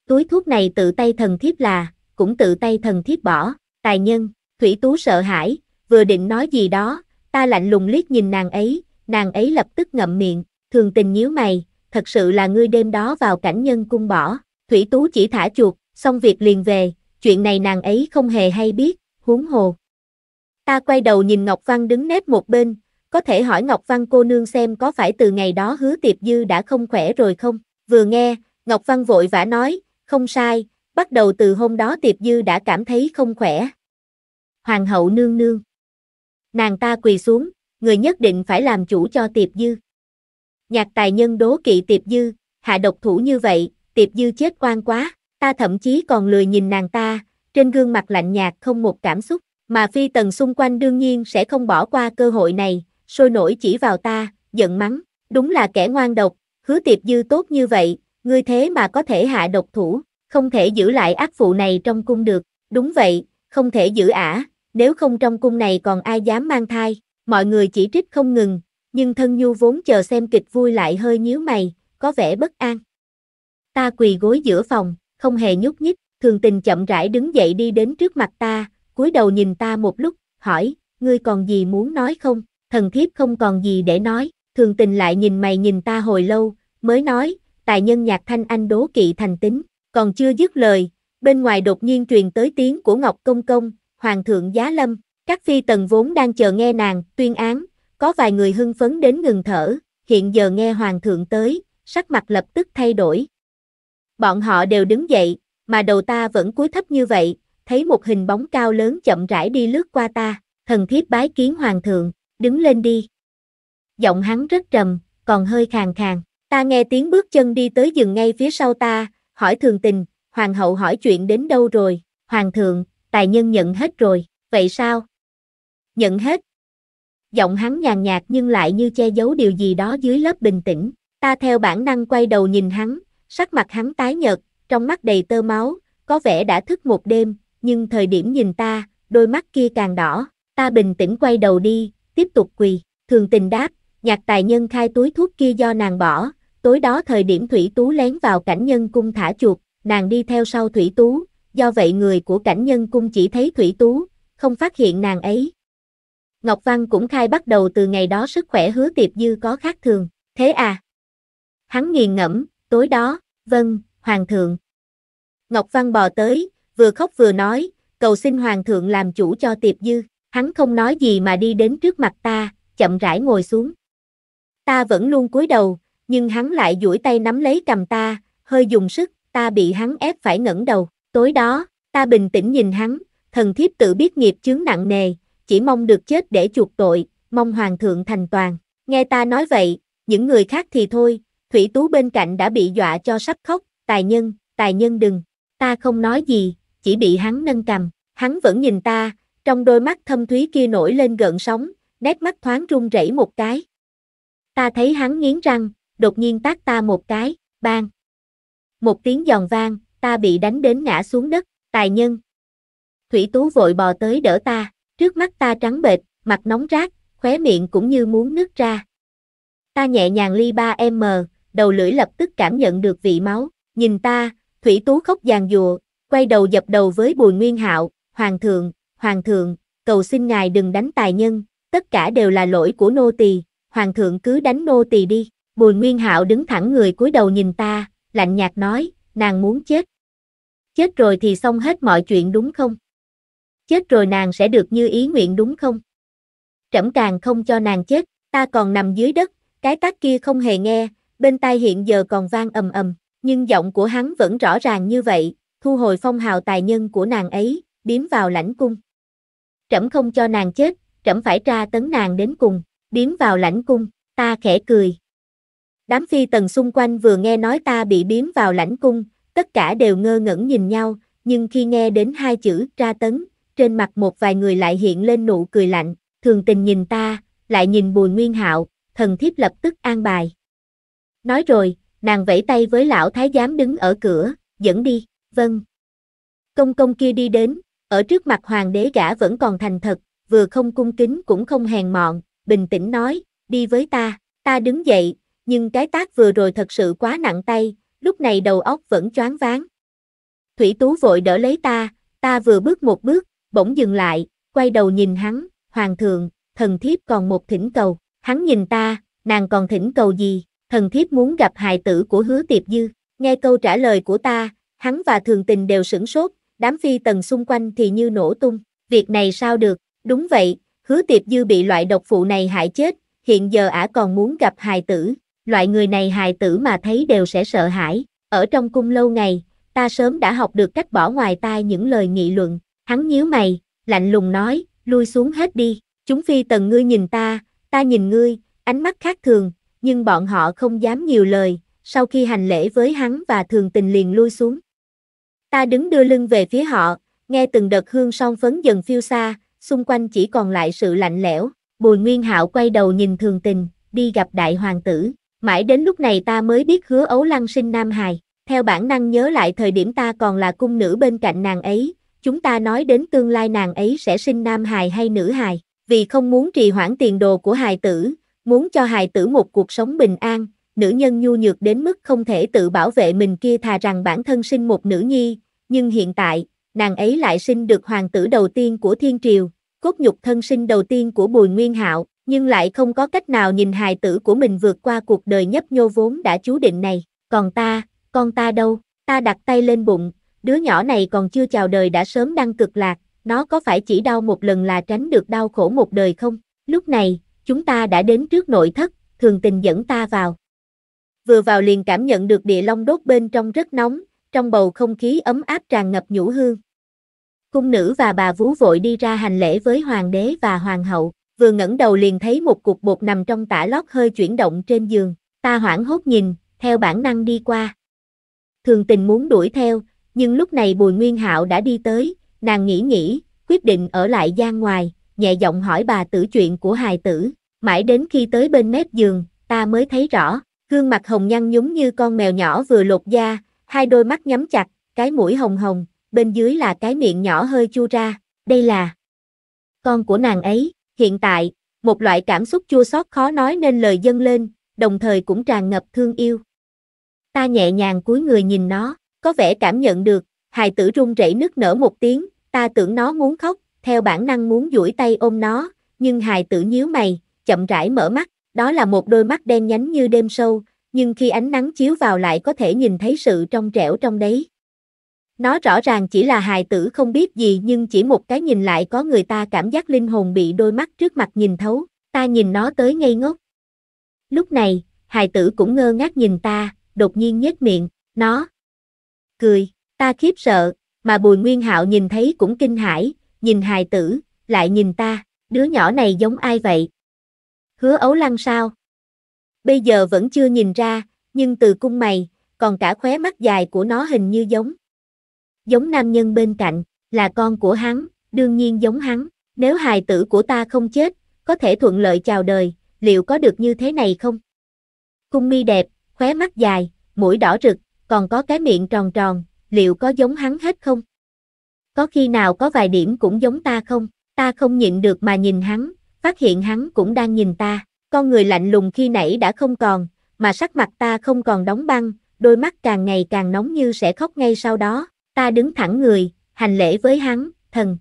S1: Túi thuốc này tự tay thần thiếp là, cũng tự tay thần thiếp bỏ, tài nhân, thủy tú sợ hãi, vừa định nói gì đó, ta lạnh lùng liếc nhìn nàng ấy, nàng ấy lập tức ngậm miệng, thường tình nhíu mày, thật sự là ngươi đêm đó vào cảnh nhân cung bỏ, thủy tú chỉ thả chuột, xong việc liền về, chuyện này nàng ấy không hề hay biết, huống hồ. Ta quay đầu nhìn Ngọc Văn đứng nép một bên, có thể hỏi Ngọc Văn cô nương xem có phải từ ngày đó hứa tiệp dư đã không khỏe rồi không, vừa nghe, Ngọc Văn vội vã nói, không sai, bắt đầu từ hôm đó tiệp dư đã cảm thấy không khỏe. Hoàng hậu nương nương. Nàng ta quỳ xuống, người nhất định phải làm chủ cho tiệp dư. Nhạc tài nhân đố kỵ tiệp dư, hạ độc thủ như vậy, tiệp dư chết oan quá, ta thậm chí còn lười nhìn nàng ta, trên gương mặt lạnh nhạt không một cảm xúc, mà phi tần xung quanh đương nhiên sẽ không bỏ qua cơ hội này, sôi nổi chỉ vào ta, giận mắng, đúng là kẻ ngoan độc, hứa tiệp dư tốt như vậy, ngươi thế mà có thể hạ độc thủ, không thể giữ lại ác phụ này trong cung được, đúng vậy, không thể giữ ả, nếu không trong cung này còn ai dám mang thai, mọi người chỉ trích không ngừng, nhưng thân nhu vốn chờ xem kịch vui lại hơi nhíu mày, có vẻ bất an. Ta quỳ gối giữa phòng, không hề nhúc nhích, thường tình chậm rãi đứng dậy đi đến trước mặt ta, cúi đầu nhìn ta một lúc, hỏi, ngươi còn gì muốn nói không? Thần thiếp không còn gì để nói, thường tình lại nhìn mày nhìn ta hồi lâu, mới nói, tài nhân nhạc thanh anh đố kỵ thành tính, còn chưa dứt lời, bên ngoài đột nhiên truyền tới tiếng của Ngọc Công Công, Hoàng thượng Giá Lâm, các phi tần vốn đang chờ nghe nàng tuyên án, có vài người hưng phấn đến ngừng thở, hiện giờ nghe hoàng thượng tới, sắc mặt lập tức thay đổi. Bọn họ đều đứng dậy, mà đầu ta vẫn cúi thấp như vậy, thấy một hình bóng cao lớn chậm rãi đi lướt qua ta, thần thiếp bái kiến hoàng thượng, đứng lên đi. Giọng hắn rất trầm, còn hơi khàn khàn, ta nghe tiếng bước chân đi tới dừng ngay phía sau ta, hỏi thường tình, hoàng hậu hỏi chuyện đến đâu rồi, hoàng thượng, tài nhân nhận hết rồi, vậy sao? Nhận hết, giọng hắn nhàn nhạt nhưng lại như che giấu điều gì đó dưới lớp bình tĩnh. Ta theo bản năng quay đầu nhìn hắn, sắc mặt hắn tái nhợt, trong mắt đầy tơ máu, có vẻ đã thức một đêm, nhưng thời điểm nhìn ta, đôi mắt kia càng đỏ, ta bình tĩnh quay đầu đi, tiếp tục quỳ, thường tình đáp, nhạc tài nhân khai túi thuốc kia do nàng bỏ, tối đó thời điểm thủy tú lén vào cảnh nhân cung thả chuột, nàng đi theo sau thủy tú, do vậy người của cảnh nhân cung chỉ thấy thủy tú, không phát hiện nàng ấy, Ngọc Văn cũng khai bắt đầu từ ngày đó sức khỏe hứa tiệp dư có khác thường, thế à? Hắn nghiền ngẫm, tối đó, vâng, Hoàng thượng. Ngọc Văn bò tới, vừa khóc vừa nói, cầu xin Hoàng thượng làm chủ cho tiệp dư, hắn không nói gì mà đi đến trước mặt ta, chậm rãi ngồi xuống. Ta vẫn luôn cúi đầu, nhưng hắn lại duỗi tay nắm lấy cầm ta, hơi dùng sức, ta bị hắn ép phải ngẩng đầu. Tối đó, ta bình tĩnh nhìn hắn, thần thiếp tự biết nghiệp chướng nặng nề, chỉ mong được chết để chuộc tội, mong hoàng thượng thành toàn. Nghe ta nói vậy, những người khác thì thôi, Thủy Tú bên cạnh đã bị dọa cho sắp khóc, tài nhân, tài nhân đừng, ta không nói gì, chỉ bị hắn nâng cầm, hắn vẫn nhìn ta, trong đôi mắt thâm thúy kia nổi lên gợn sóng, nét mắt thoáng run rẩy một cái. Ta thấy hắn nghiến răng, đột nhiên tác ta một cái, bang. Một tiếng giòn vang, ta bị đánh đến ngã xuống đất, tài nhân. Thủy Tú vội bò tới đỡ ta. Trước mắt ta trắng bệch, mặt nóng rát, khóe miệng cũng như muốn nứt ra. Ta nhẹ nhàng ly ba m, đầu lưỡi lập tức cảm nhận được vị máu, nhìn ta, thủy tú khóc giàn dùa, quay đầu dập đầu với bùi nguyên hạo, hoàng thượng, hoàng thượng, cầu xin ngài đừng đánh tài nhân, tất cả đều là lỗi của nô tỳ, hoàng thượng cứ đánh nô tỳ đi. Bùi Nguyên Hạo đứng thẳng người cúi đầu nhìn ta, lạnh nhạt nói, nàng muốn chết. Chết rồi thì xong hết mọi chuyện đúng không? chết rồi nàng sẽ được như ý nguyện đúng không? Trẫm càng không cho nàng chết, ta còn nằm dưới đất, cái tác kia không hề nghe, bên tai hiện giờ còn vang ầm ầm, nhưng giọng của hắn vẫn rõ ràng như vậy, thu hồi phong hào tài nhân của nàng ấy, biếm vào lãnh cung. Trẫm không cho nàng chết, trẫm phải tra tấn nàng đến cùng, biếm vào lãnh cung, ta khẽ cười. Đám phi tần xung quanh vừa nghe nói ta bị biếm vào lãnh cung, tất cả đều ngơ ngẩn nhìn nhau, nhưng khi nghe đến hai chữ tra tấn, trên mặt một vài người lại hiện lên nụ cười lạnh, thường tình nhìn ta, lại nhìn bùi nguyên hạo, thần thiếp lập tức an bài. Nói rồi, nàng vẫy tay với lão thái giám đứng ở cửa, dẫn đi, vâng. Công công kia đi đến, ở trước mặt hoàng đế gã vẫn còn thành thật, vừa không cung kính cũng không hèn mọn, bình tĩnh nói, đi với ta, ta đứng dậy, nhưng cái tác vừa rồi thật sự quá nặng tay, lúc này đầu óc vẫn choáng váng. Thủy Tú vội đỡ lấy ta, ta vừa bước một bước, bỗng dừng lại, quay đầu nhìn hắn, hoàng thượng, thần thiếp còn một thỉnh cầu, hắn nhìn ta, nàng còn thỉnh cầu gì, thần thiếp muốn gặp hài tử của hứa tiệp dư, nghe câu trả lời của ta, hắn và thường tình đều sửng sốt, đám phi tần xung quanh thì như nổ tung, việc này sao được, đúng vậy, hứa tiệp dư bị loại độc phụ này hại chết, hiện giờ ả còn muốn gặp hài tử, loại người này hài tử mà thấy đều sẽ sợ hãi, ở trong cung lâu ngày, ta sớm đã học được cách bỏ ngoài tai những lời nghị luận, Hắn nhíu mày, lạnh lùng nói, lui xuống hết đi. Chúng phi tần ngươi nhìn ta, ta nhìn ngươi, ánh mắt khác thường, nhưng bọn họ không dám nhiều lời, sau khi hành lễ với hắn và thường tình liền lui xuống. Ta đứng đưa lưng về phía họ, nghe từng đợt hương son phấn dần phiêu xa, xung quanh chỉ còn lại sự lạnh lẽo, Bùi Nguyên Hạo quay đầu nhìn thường tình, đi gặp đại hoàng tử, mãi đến lúc này ta mới biết hứa ấu lăng sinh Nam Hài, theo bản năng nhớ lại thời điểm ta còn là cung nữ bên cạnh nàng ấy, chúng ta nói đến tương lai nàng ấy sẽ sinh nam hài hay nữ hài, vì không muốn trì hoãn tiền đồ của hài tử, muốn cho hài tử một cuộc sống bình an, nữ nhân nhu nhược đến mức không thể tự bảo vệ mình kia thà rằng bản thân sinh một nữ nhi, nhưng hiện tại, nàng ấy lại sinh được hoàng tử đầu tiên của thiên triều, cốt nhục thân sinh đầu tiên của Bùi Nguyên Hạo, nhưng lại không có cách nào nhìn hài tử của mình vượt qua cuộc đời nhấp nhô vốn đã chú định này, còn ta, con ta đâu, ta đặt tay lên bụng, đứa nhỏ này còn chưa chào đời đã sớm đăng cực lạc, nó có phải chỉ đau một lần là tránh được đau khổ một đời không? Lúc này, chúng ta đã đến trước nội thất, thường tình dẫn ta vào. Vừa vào liền cảm nhận được địa long đốt bên trong rất nóng, trong bầu không khí ấm áp tràn ngập nhũ hương. Cung nữ và bà vú vội đi ra hành lễ với hoàng đế và hoàng hậu, vừa ngẩng đầu liền thấy một cục bột nằm trong tả lót hơi chuyển động trên giường, ta hoảng hốt nhìn, theo bản năng đi qua. Thường tình muốn đuổi theo, nhưng lúc này Bùi Nguyên Hạo đã đi tới, nàng nghĩ nghĩ, quyết định ở lại gian ngoài, nhẹ giọng hỏi bà tử chuyện của hài tử, mãi đến khi tới bên mép giường, ta mới thấy rõ, gương mặt hồng nhăn nhúm như con mèo nhỏ vừa lột da, hai đôi mắt nhắm chặt, cái mũi hồng hồng, bên dưới là cái miệng nhỏ hơi chua ra, đây là con của nàng ấy, hiện tại, một loại cảm xúc chua xót khó nói nên lời dâng lên, đồng thời cũng tràn ngập thương yêu. Ta nhẹ nhàng cúi người nhìn nó, có vẻ cảm nhận được, hài tử run rẩy nức nở một tiếng, ta tưởng nó muốn khóc, theo bản năng muốn duỗi tay ôm nó, nhưng hài tử nhíu mày, chậm rãi mở mắt, đó là một đôi mắt đen nhánh như đêm sâu, nhưng khi ánh nắng chiếu vào lại có thể nhìn thấy sự trong trẻo trong đấy. Nó rõ ràng chỉ là hài tử không biết gì nhưng chỉ một cái nhìn lại có người ta cảm giác linh hồn bị đôi mắt trước mặt nhìn thấu, ta nhìn nó tới ngây ngốc. Lúc này, hài tử cũng ngơ ngác nhìn ta, đột nhiên nhếch miệng, nó, cười, ta khiếp sợ, mà Bùi Nguyên Hạo nhìn thấy cũng kinh hãi, nhìn hài tử, lại nhìn ta, đứa nhỏ này giống ai vậy? Hứa ấu lăng sao? Bây giờ vẫn chưa nhìn ra, nhưng từ cung mày, còn cả khóe mắt dài của nó hình như giống. Giống nam nhân bên cạnh, là con của hắn, đương nhiên giống hắn, nếu hài tử của ta không chết, có thể thuận lợi chào đời, liệu có được như thế này không? Cung mi đẹp, khóe mắt dài, mũi đỏ rực, còn có cái miệng tròn tròn, liệu có giống hắn hết không? Có khi nào có vài điểm cũng giống ta không? Ta không nhịn được mà nhìn hắn, phát hiện hắn cũng đang nhìn ta. Con người lạnh lùng khi nãy đã không còn, mà sắc mặt ta không còn đóng băng, đôi mắt càng ngày càng nóng như sẽ khóc ngay sau đó. Ta đứng thẳng người, hành lễ với hắn, thần.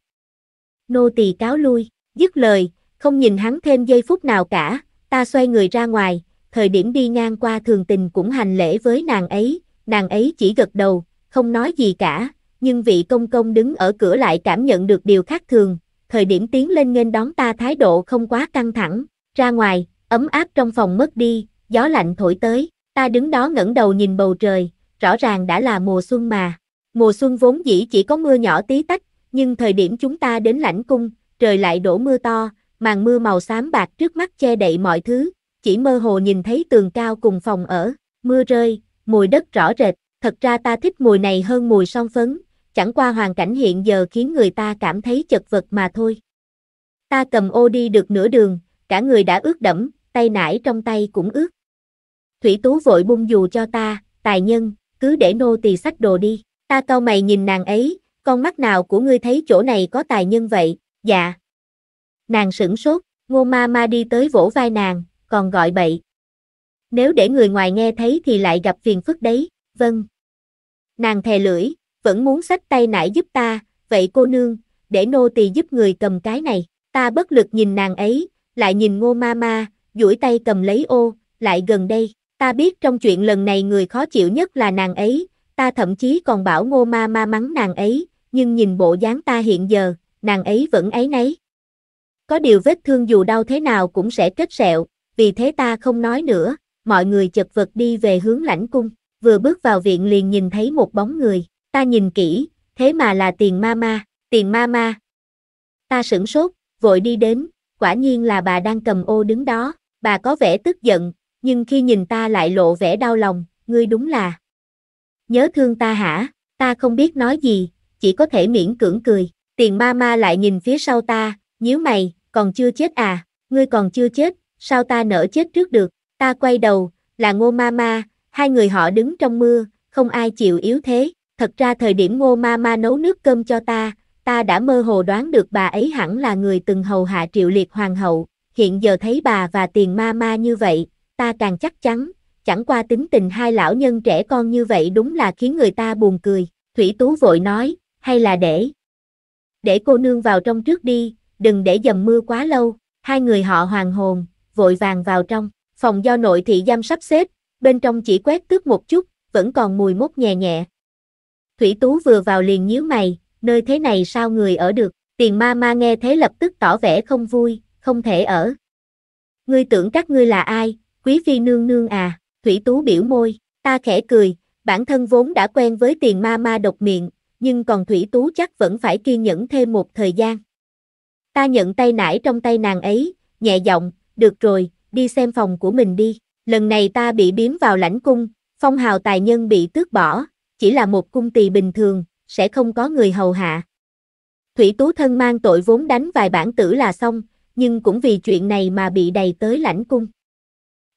S1: Nô tỳ cáo lui, dứt lời, không nhìn hắn thêm giây phút nào cả, ta xoay người ra ngoài, thời điểm đi ngang qua thường tình cũng hành lễ với nàng ấy, nàng ấy chỉ gật đầu, không nói gì cả, nhưng vị công công đứng ở cửa lại cảm nhận được điều khác thường, thời điểm tiến lên nghênh đón ta thái độ không quá căng thẳng, ra ngoài, ấm áp trong phòng mất đi, gió lạnh thổi tới, ta đứng đó ngẩng đầu nhìn bầu trời, rõ ràng đã là mùa xuân mà. Mùa xuân vốn dĩ chỉ có mưa nhỏ tí tách, nhưng thời điểm chúng ta đến lãnh cung, trời lại đổ mưa to, màn mưa màu xám bạc trước mắt che đậy mọi thứ, chỉ mơ hồ nhìn thấy tường cao cùng phòng ở, mưa rơi, mùi đất rõ rệt, thật ra ta thích mùi này hơn mùi son phấn, chẳng qua hoàn cảnh hiện giờ khiến người ta cảm thấy chật vật mà thôi. Ta cầm ô đi được nửa đường, cả người đã ướt đẫm, tay nải trong tay cũng ướt. Thủy Tú vội bung dù cho ta, tài nhân, cứ để nô tỳ sách đồ đi. Ta cau mày nhìn nàng ấy, con mắt nào của ngươi thấy chỗ này có tài nhân vậy, dạ. Nàng sửng sốt, ngô ma ma đi tới vỗ vai nàng, còn gọi bậy. Nếu để người ngoài nghe thấy thì lại gặp phiền phức đấy, vâng. Nàng thè lưỡi, vẫn muốn sách tay nãy giúp ta, vậy cô nương, để nô tỳ giúp người cầm cái này. Ta bất lực nhìn nàng ấy, lại nhìn ngô ma ma, duỗi tay cầm lấy ô, lại gần đây. Ta biết trong chuyện lần này người khó chịu nhất là nàng ấy, ta thậm chí còn bảo ngô ma ma mắng nàng ấy, nhưng nhìn bộ dáng ta hiện giờ, nàng ấy vẫn ấy nấy. Có điều vết thương dù đau thế nào cũng sẽ kết sẹo, vì thế ta không nói nữa, mọi người chật vật đi về hướng lãnh cung, vừa bước vào viện liền nhìn thấy một bóng người, ta nhìn kỹ, thế mà là tiền ma ma, tiền ma ma. Ta sửng sốt, vội đi đến, quả nhiên là bà đang cầm ô đứng đó, bà có vẻ tức giận, nhưng khi nhìn ta lại lộ vẻ đau lòng, ngươi đúng là. Nhớ thương ta hả, ta không biết nói gì, chỉ có thể miễn cưỡng cười, tiền ma ma lại nhìn phía sau ta, nhíu mày, còn chưa chết à, ngươi còn chưa chết, sao ta nỡ chết trước được, ta quay đầu, là ngô ma ma, hai người họ đứng trong mưa, không ai chịu yếu thế, thật ra thời điểm ngô ma ma nấu nước cơm cho ta, ta đã mơ hồ đoán được bà ấy hẳn là người từng hầu hạ triệu liệt hoàng hậu, hiện giờ thấy bà và tiền ma ma như vậy, ta càng chắc chắn, chẳng qua tính tình hai lão nhân trẻ con như vậy đúng là khiến người ta buồn cười, Thủy Tú vội nói, hay là để, để cô nương vào trong trước đi, đừng để dầm mưa quá lâu, hai người họ hoàng hồn, vội vàng vào trong phòng do nội thị giam sắp xếp, bên trong chỉ quét tước một chút, vẫn còn mùi mốt nhẹ nhẹ. Thủy Tú vừa vào liền nhíu mày, nơi thế này sao người ở được, tiền ma ma nghe thế lập tức tỏ vẻ không vui, không thể ở. Ngươi tưởng các ngươi là ai, quý phi nương nương à, Thủy Tú biểu môi, ta khẽ cười, bản thân vốn đã quen với tiền ma ma độc miệng, nhưng còn Thủy Tú chắc vẫn phải kiên nhẫn thêm một thời gian. Ta nhận tay nải trong tay nàng ấy, nhẹ giọng, được rồi, đi xem phòng của mình đi, lần này ta bị biếm vào lãnh cung, phong hào tài nhân bị tước bỏ, chỉ là một cung tỳ bình thường, sẽ không có người hầu hạ. Thủy Tú Thân mang tội vốn đánh vài bản tử là xong, nhưng cũng vì chuyện này mà bị đầy tới lãnh cung.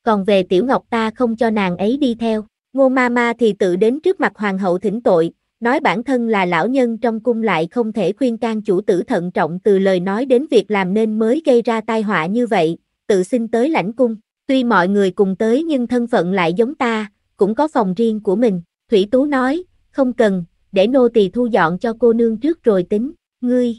S1: Còn về Tiểu Ngọc ta không cho nàng ấy đi theo, ngô ma ma thì tự đến trước mặt hoàng hậu thỉnh tội, nói bản thân là lão nhân trong cung lại không thể khuyên can chủ tử thận trọng từ lời nói đến việc làm nên mới gây ra tai họa như vậy, tự xin tới lãnh cung. Tuy mọi người cùng tới nhưng thân phận lại giống ta, cũng có phòng riêng của mình. Thủy Tú nói, không cần, để nô tỳ thu dọn cho cô nương trước rồi tính, ngươi.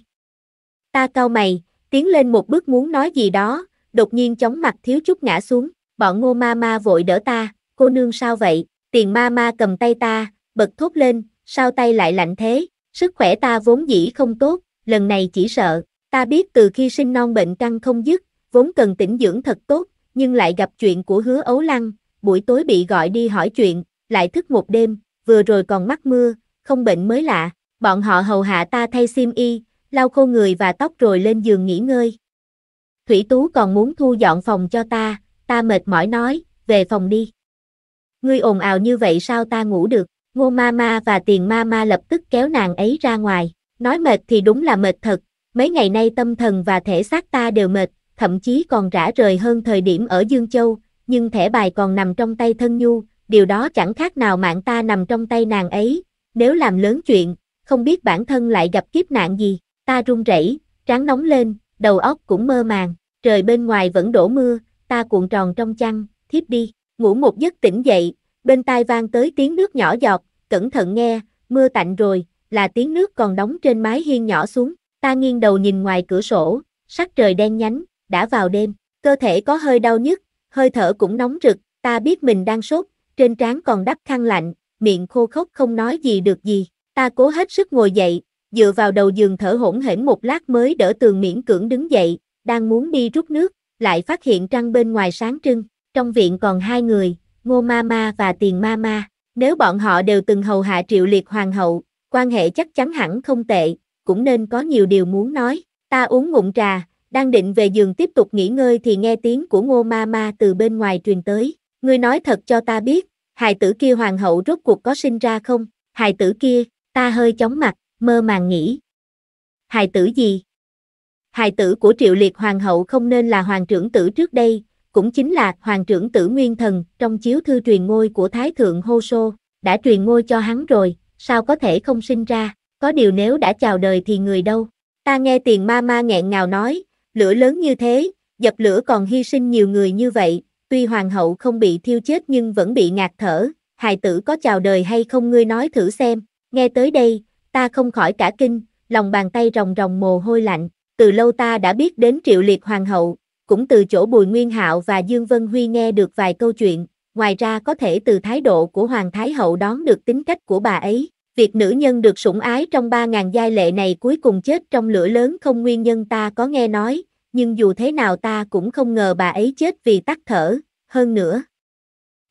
S1: Ta cao mày, tiến lên một bước muốn nói gì đó, đột nhiên chóng mặt thiếu chút ngã xuống, bọn ngô ma ma vội đỡ ta, cô nương sao vậy, tiền ma ma cầm tay ta, bật thốt lên, sao tay lại lạnh thế, sức khỏe ta vốn dĩ không tốt, lần này chỉ sợ, ta biết từ khi sinh non bệnh căng không dứt, vốn cần tĩnh dưỡng thật tốt, nhưng lại gặp chuyện của hứa ấu lăng, buổi tối bị gọi đi hỏi chuyện, lại thức một đêm, vừa rồi còn mắc mưa, không bệnh mới lạ, bọn họ hầu hạ ta thay sim y, lau khô người và tóc rồi lên giường nghỉ ngơi. Thủy Tú còn muốn thu dọn phòng cho ta, ta mệt mỏi nói, về phòng đi. Ngươi ồn ào như vậy sao ta ngủ được, ngô ma ma và tiền ma ma lập tức kéo nàng ấy ra ngoài, nói mệt thì đúng là mệt thật, mấy ngày nay tâm thần và thể xác ta đều mệt, thậm chí còn rã rời hơn thời điểm ở Dương Châu, nhưng thẻ bài còn nằm trong tay thân nhu, điều đó chẳng khác nào mạng ta nằm trong tay nàng ấy, nếu làm lớn chuyện, không biết bản thân lại gặp kiếp nạn gì, ta run rẩy, trán nóng lên, đầu óc cũng mơ màng, trời bên ngoài vẫn đổ mưa, ta cuộn tròn trong chăn, thiếp đi, ngủ một giấc tỉnh dậy, bên tai vang tới tiếng nước nhỏ giọt, cẩn thận nghe, mưa tạnh rồi, là tiếng nước còn đóng trên mái hiên nhỏ xuống, ta nghiêng đầu nhìn ngoài cửa sổ, sắc trời đen nhánh, đã vào đêm, cơ thể có hơi đau nhức, hơi thở cũng nóng rực, ta biết mình đang sốt, trên trán còn đắp khăn lạnh, miệng khô khốc không nói gì được gì, ta cố hết sức ngồi dậy, dựa vào đầu giường thở hổn hển một lát mới đỡ tường miễn cưỡng đứng dậy, đang muốn đi rút nước, lại phát hiện trăng bên ngoài sáng trưng, trong viện còn hai người, Ngô Mama và Tiền Mama, nếu bọn họ đều từng hầu hạ Triệu Liệt Hoàng hậu, quan hệ chắc chắn hẳn không tệ, cũng nên có nhiều điều muốn nói, ta uống ngụm trà, đang định về giường tiếp tục nghỉ ngơi thì nghe tiếng của ngô ma ma từ bên ngoài truyền tới. Ngươi nói thật cho ta biết, hài tử kia hoàng hậu rốt cuộc có sinh ra không? Hài tử kia, ta hơi chóng mặt, mơ màng nghĩ. Hài tử gì? Hài tử của triệu liệt hoàng hậu không nên là hoàng trưởng tử trước đây, cũng chính là hoàng trưởng tử nguyên thần trong chiếu thư truyền ngôi của Thái Thượng Hô Sô, đã truyền ngôi cho hắn rồi, sao có thể không sinh ra, có điều nếu đã chào đời thì người đâu. Ta nghe tiền ma ma nghẹn ngào nói, lửa lớn như thế, dập lửa còn hy sinh nhiều người như vậy, tuy hoàng hậu không bị thiêu chết nhưng vẫn bị ngạt thở, hài tử có chào đời hay không ngươi nói thử xem, nghe tới đây, ta không khỏi cả kinh, lòng bàn tay ròng ròng mồ hôi lạnh, từ lâu ta đã biết đến triệu liệt hoàng hậu, cũng từ chỗ Bùi Nguyên Hạo và Dương Vân Huy nghe được vài câu chuyện, ngoài ra có thể từ thái độ của Hoàng Thái Hậu đón được tính cách của bà ấy, Việc nữ nhân được sủng ái trong 3.000 giai lệ này cuối cùng chết trong lửa lớn không nguyên nhân ta có nghe nói, nhưng dù thế nào ta cũng không ngờ bà ấy chết vì tắt thở, hơn nữa.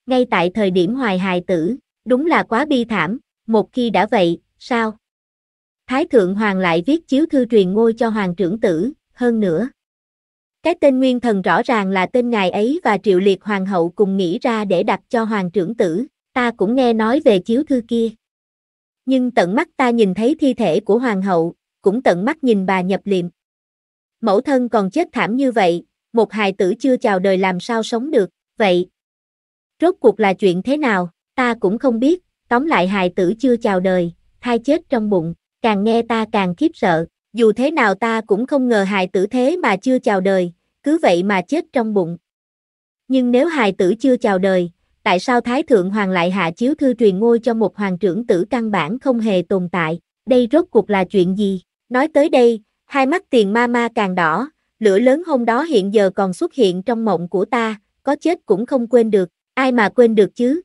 S1: Ngay tại thời điểm hoài hài tử, đúng là quá bi thảm, một khi đã vậy, sao? Thái Thượng Hoàng lại viết chiếu thư truyền ngôi cho Hoàng trưởng tử, hơn nữa. Cái tên Nguyên Thần rõ ràng là tên ngài ấy và Triệu Liệt Hoàng hậu cùng nghĩ ra để đặt cho Hoàng trưởng tử, ta cũng nghe nói về chiếu thư kia. Nhưng tận mắt ta nhìn thấy thi thể của hoàng hậu, cũng tận mắt nhìn bà nhập liệm. Mẫu thân còn chết thảm như vậy, một hài tử chưa chào đời làm sao sống được, vậy. Rốt cuộc là chuyện thế nào, ta cũng không biết, tóm lại hài tử chưa chào đời, thai chết trong bụng, càng nghe ta càng khiếp sợ, dù thế nào ta cũng không ngờ hài tử thế mà chưa chào đời, cứ vậy mà chết trong bụng. Nhưng nếu hài tử chưa chào đời, tại sao Thái Thượng Hoàng lại hạ chiếu thư truyền ngôi cho một hoàng trưởng tử căn bản không hề tồn tại, đây rốt cuộc là chuyện gì? Nói tới đây, hai mắt tiền ma ma càng đỏ, lửa lớn hôm đó hiện giờ còn xuất hiện trong mộng của ta, có chết cũng không quên được, ai mà quên được chứ?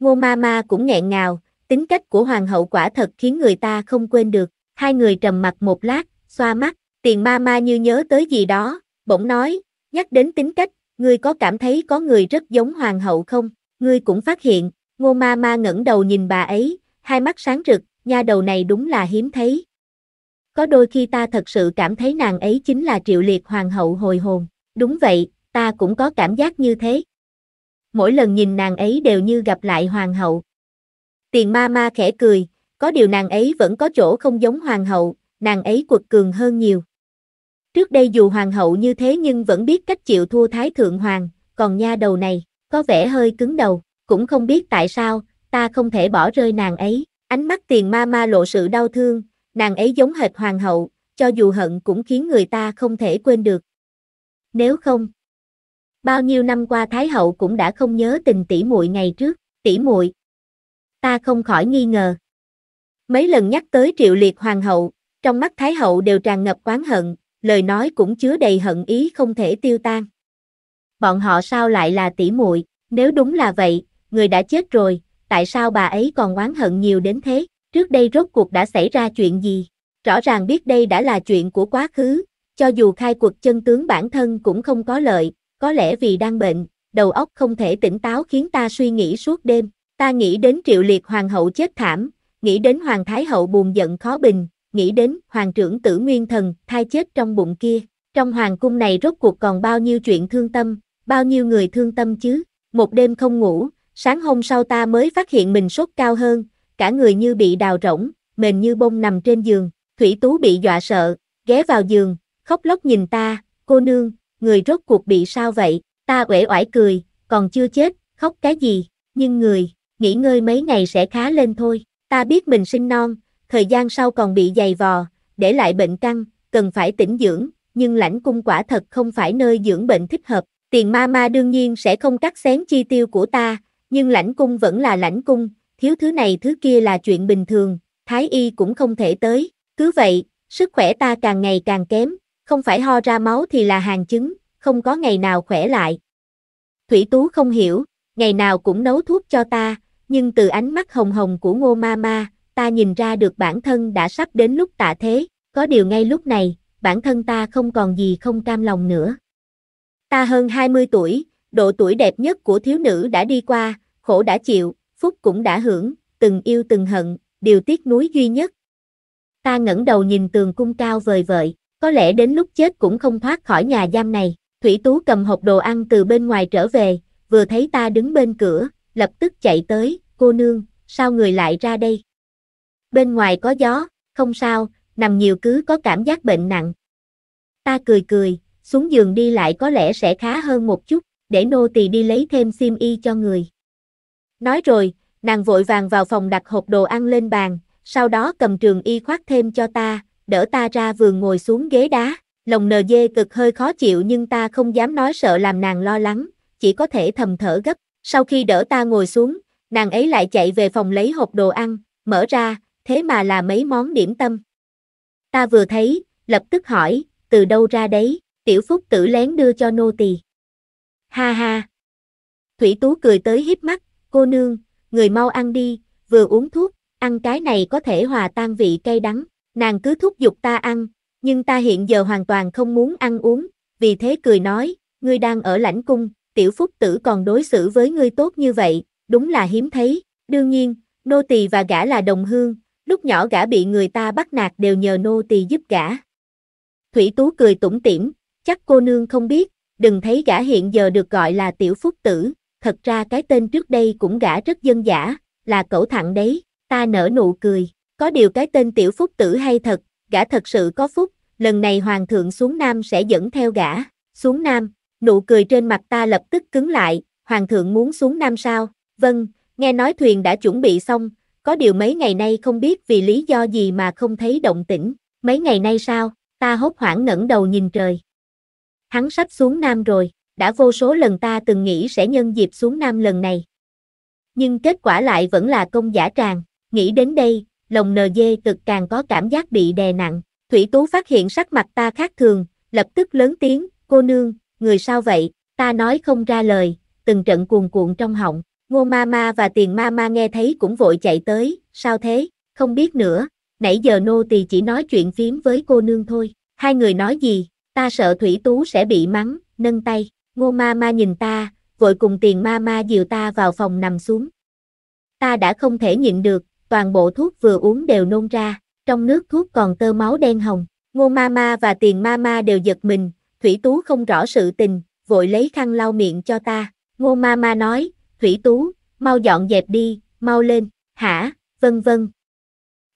S1: Ngô ma ma cũng nghẹn ngào, tính cách của hoàng hậu quả thật khiến người ta không quên được, hai người trầm mặt một lát, xoa mắt, tiền ma ma như nhớ tới gì đó, bỗng nói, nhắc đến tính cách ngươi có cảm thấy có người rất giống hoàng hậu không? Ngươi cũng phát hiện, ngô ma ma ngẩng đầu nhìn bà ấy, hai mắt sáng rực, nha đầu này đúng là hiếm thấy. Có đôi khi ta thật sự cảm thấy nàng ấy chính là triệu liệt hoàng hậu hồi hồn. Đúng vậy, ta cũng có cảm giác như thế. Mỗi lần nhìn nàng ấy đều như gặp lại hoàng hậu. Tiền ma ma khẽ cười, có điều nàng ấy vẫn có chỗ không giống hoàng hậu, nàng ấy quật cường hơn nhiều. Trước đây dù hoàng hậu như thế nhưng vẫn biết cách chịu thua thái thượng hoàng, còn nha đầu này, có vẻ hơi cứng đầu, cũng không biết tại sao, ta không thể bỏ rơi nàng ấy. Ánh mắt tiền ma ma lộ sự đau thương, nàng ấy giống hệt hoàng hậu, cho dù hận cũng khiến người ta không thể quên được. Nếu không, bao nhiêu năm qua Thái hậu cũng đã không nhớ tình tỷ muội ngày trước, tỷ muội. Ta không khỏi nghi ngờ. Mấy lần nhắc tới Triệu Liệt hoàng hậu, trong mắt Thái hậu đều tràn ngập quán hận, lời nói cũng chứa đầy hận ý không thể tiêu tan. Bọn họ sao lại là tỷ muội? nếu đúng là vậy, người đã chết rồi, tại sao bà ấy còn oán hận nhiều đến thế? Trước đây rốt cuộc đã xảy ra chuyện gì? Rõ ràng biết đây đã là chuyện của quá khứ, cho dù khai cuộc chân tướng bản thân cũng không có lợi, có lẽ vì đang bệnh, đầu óc không thể tỉnh táo khiến ta suy nghĩ suốt đêm, ta nghĩ đến triệu liệt hoàng hậu chết thảm, nghĩ đến hoàng thái hậu buồn giận khó bình, nghĩ đến hoàng trưởng tử nguyên thần, thai chết trong bụng kia. Trong hoàng cung này rốt cuộc còn bao nhiêu chuyện thương tâm, bao nhiêu người thương tâm chứ. Một đêm không ngủ, sáng hôm sau ta mới phát hiện mình sốt cao hơn, cả người như bị đào rỗng, mềm như bông nằm trên giường. Thủy Tú bị dọa sợ, ghé vào giường, khóc lóc nhìn ta, cô nương, người rốt cuộc bị sao vậy? Ta uể oải cười, còn chưa chết, khóc cái gì? Nhưng người, nghỉ ngơi mấy ngày sẽ khá lên thôi. Ta biết mình sinh non, thời gian sau còn bị dày vò, để lại bệnh căng, cần phải tĩnh dưỡng, nhưng lãnh cung quả thật không phải nơi dưỡng bệnh thích hợp. Tiền ma ma đương nhiên sẽ không cắt xén chi tiêu của ta, nhưng lãnh cung vẫn là lãnh cung, thiếu thứ này thứ kia là chuyện bình thường, thái y cũng không thể tới. Cứ vậy, sức khỏe ta càng ngày càng kém, không phải ho ra máu thì là hàng chứng, không có ngày nào khỏe lại. Thủy Tú không hiểu, ngày nào cũng nấu thuốc cho ta, nhưng từ ánh mắt hồng hồng của ngô ma ma, ta nhìn ra được bản thân đã sắp đến lúc tạ thế, có điều ngay lúc này, bản thân ta không còn gì không cam lòng nữa. Ta hơn 20 tuổi, độ tuổi đẹp nhất của thiếu nữ đã đi qua, khổ đã chịu, phúc cũng đã hưởng, từng yêu từng hận, điều tiếc nuối duy nhất. Ta ngẩng đầu nhìn tường cung cao vời vợi, có lẽ đến lúc chết cũng không thoát khỏi nhà giam này. Thủy Tú cầm hộp đồ ăn từ bên ngoài trở về, vừa thấy ta đứng bên cửa, lập tức chạy tới, cô nương, sao người lại ra đây? bên ngoài có gió, không sao, nằm nhiều cứ có cảm giác bệnh nặng. Ta cười cười, xuống giường đi lại có lẽ sẽ khá hơn một chút, để nô tỳ đi lấy thêm sim y cho người. Nói rồi, nàng vội vàng vào phòng đặt hộp đồ ăn lên bàn, sau đó cầm trường y khoác thêm cho ta, đỡ ta ra vườn ngồi xuống ghế đá. Lòng nờ dê cực hơi khó chịu nhưng ta không dám nói sợ làm nàng lo lắng, chỉ có thể thầm thở gấp. Sau khi đỡ ta ngồi xuống, nàng ấy lại chạy về phòng lấy hộp đồ ăn, mở ra, thế mà là mấy món điểm tâm. Ta vừa thấy, lập tức hỏi, từ đâu ra đấy, tiểu phúc tử lén đưa cho nô tỳ. Ha ha. Thủy Tú cười tới híp mắt, cô nương, người mau ăn đi, vừa uống thuốc, ăn cái này có thể hòa tan vị cay đắng, nàng cứ thúc giục ta ăn, nhưng ta hiện giờ hoàn toàn không muốn ăn uống, vì thế cười nói, ngươi đang ở lãnh cung, tiểu phúc tử còn đối xử với ngươi tốt như vậy, đúng là hiếm thấy, đương nhiên, nô tỳ và gã là đồng hương, lúc nhỏ gã bị người ta bắt nạt đều nhờ nô tỳ giúp gã. Thủy Tú cười tủm tỉm, chắc cô nương không biết, đừng thấy gã hiện giờ được gọi là tiểu phúc tử, thật ra cái tên trước đây cũng gã rất dân giả, là cẩu thẳng đấy, ta nở nụ cười, có điều cái tên tiểu phúc tử hay thật, gã thật sự có phúc, lần này hoàng thượng xuống nam sẽ dẫn theo gã, xuống nam, nụ cười trên mặt ta lập tức cứng lại, hoàng thượng muốn xuống nam sao, vâng, nghe nói thuyền đã chuẩn bị xong, có điều mấy ngày nay không biết vì lý do gì mà không thấy động tĩnh, mấy ngày nay sao, ta hốt hoảng ngẩng đầu nhìn trời. Hắn sắp xuống Nam rồi, đã vô số lần ta từng nghĩ sẽ nhân dịp xuống Nam lần này. Nhưng kết quả lại vẫn là công giả tràng, nghĩ đến đây, lòng nờ dê cực càng có cảm giác bị đè nặng, Thủy Tú phát hiện sắc mặt ta khác thường, lập tức lớn tiếng, cô nương, người sao vậy, ta nói không ra lời, từng trận cuồn cuộn trong họng. Ngô ma ma và tiền ma ma nghe thấy cũng vội chạy tới, sao thế, không biết nữa, nãy giờ nô tỳ chỉ nói chuyện phím với cô nương thôi, hai người nói gì, ta sợ thủy tú sẽ bị mắng, nâng tay, ngô ma ma nhìn ta, vội cùng tiền ma ma dìu ta vào phòng nằm xuống. Ta đã không thể nhịn được, toàn bộ thuốc vừa uống đều nôn ra, trong nước thuốc còn tơ máu đen hồng, ngô ma ma và tiền ma ma đều giật mình, thủy tú không rõ sự tình, vội lấy khăn lau miệng cho ta, ngô ma ma nói, Thủy Tú, mau dọn dẹp đi, mau lên, hả, vân vân.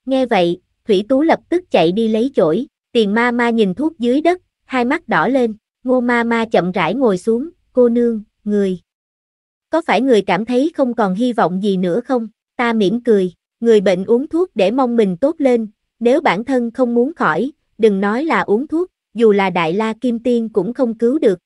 S1: Nghe vậy, Thủy Tú lập tức chạy đi lấy chổi, tiền ma ma nhìn thuốc dưới đất, hai mắt đỏ lên, ngô ma ma chậm rãi ngồi xuống, cô nương, người. Có phải người cảm thấy không còn hy vọng gì nữa không? Ta mỉm cười, người bệnh uống thuốc để mong mình tốt lên, nếu bản thân không muốn khỏi, đừng nói là uống thuốc, dù là đại la kim tiên cũng không cứu được.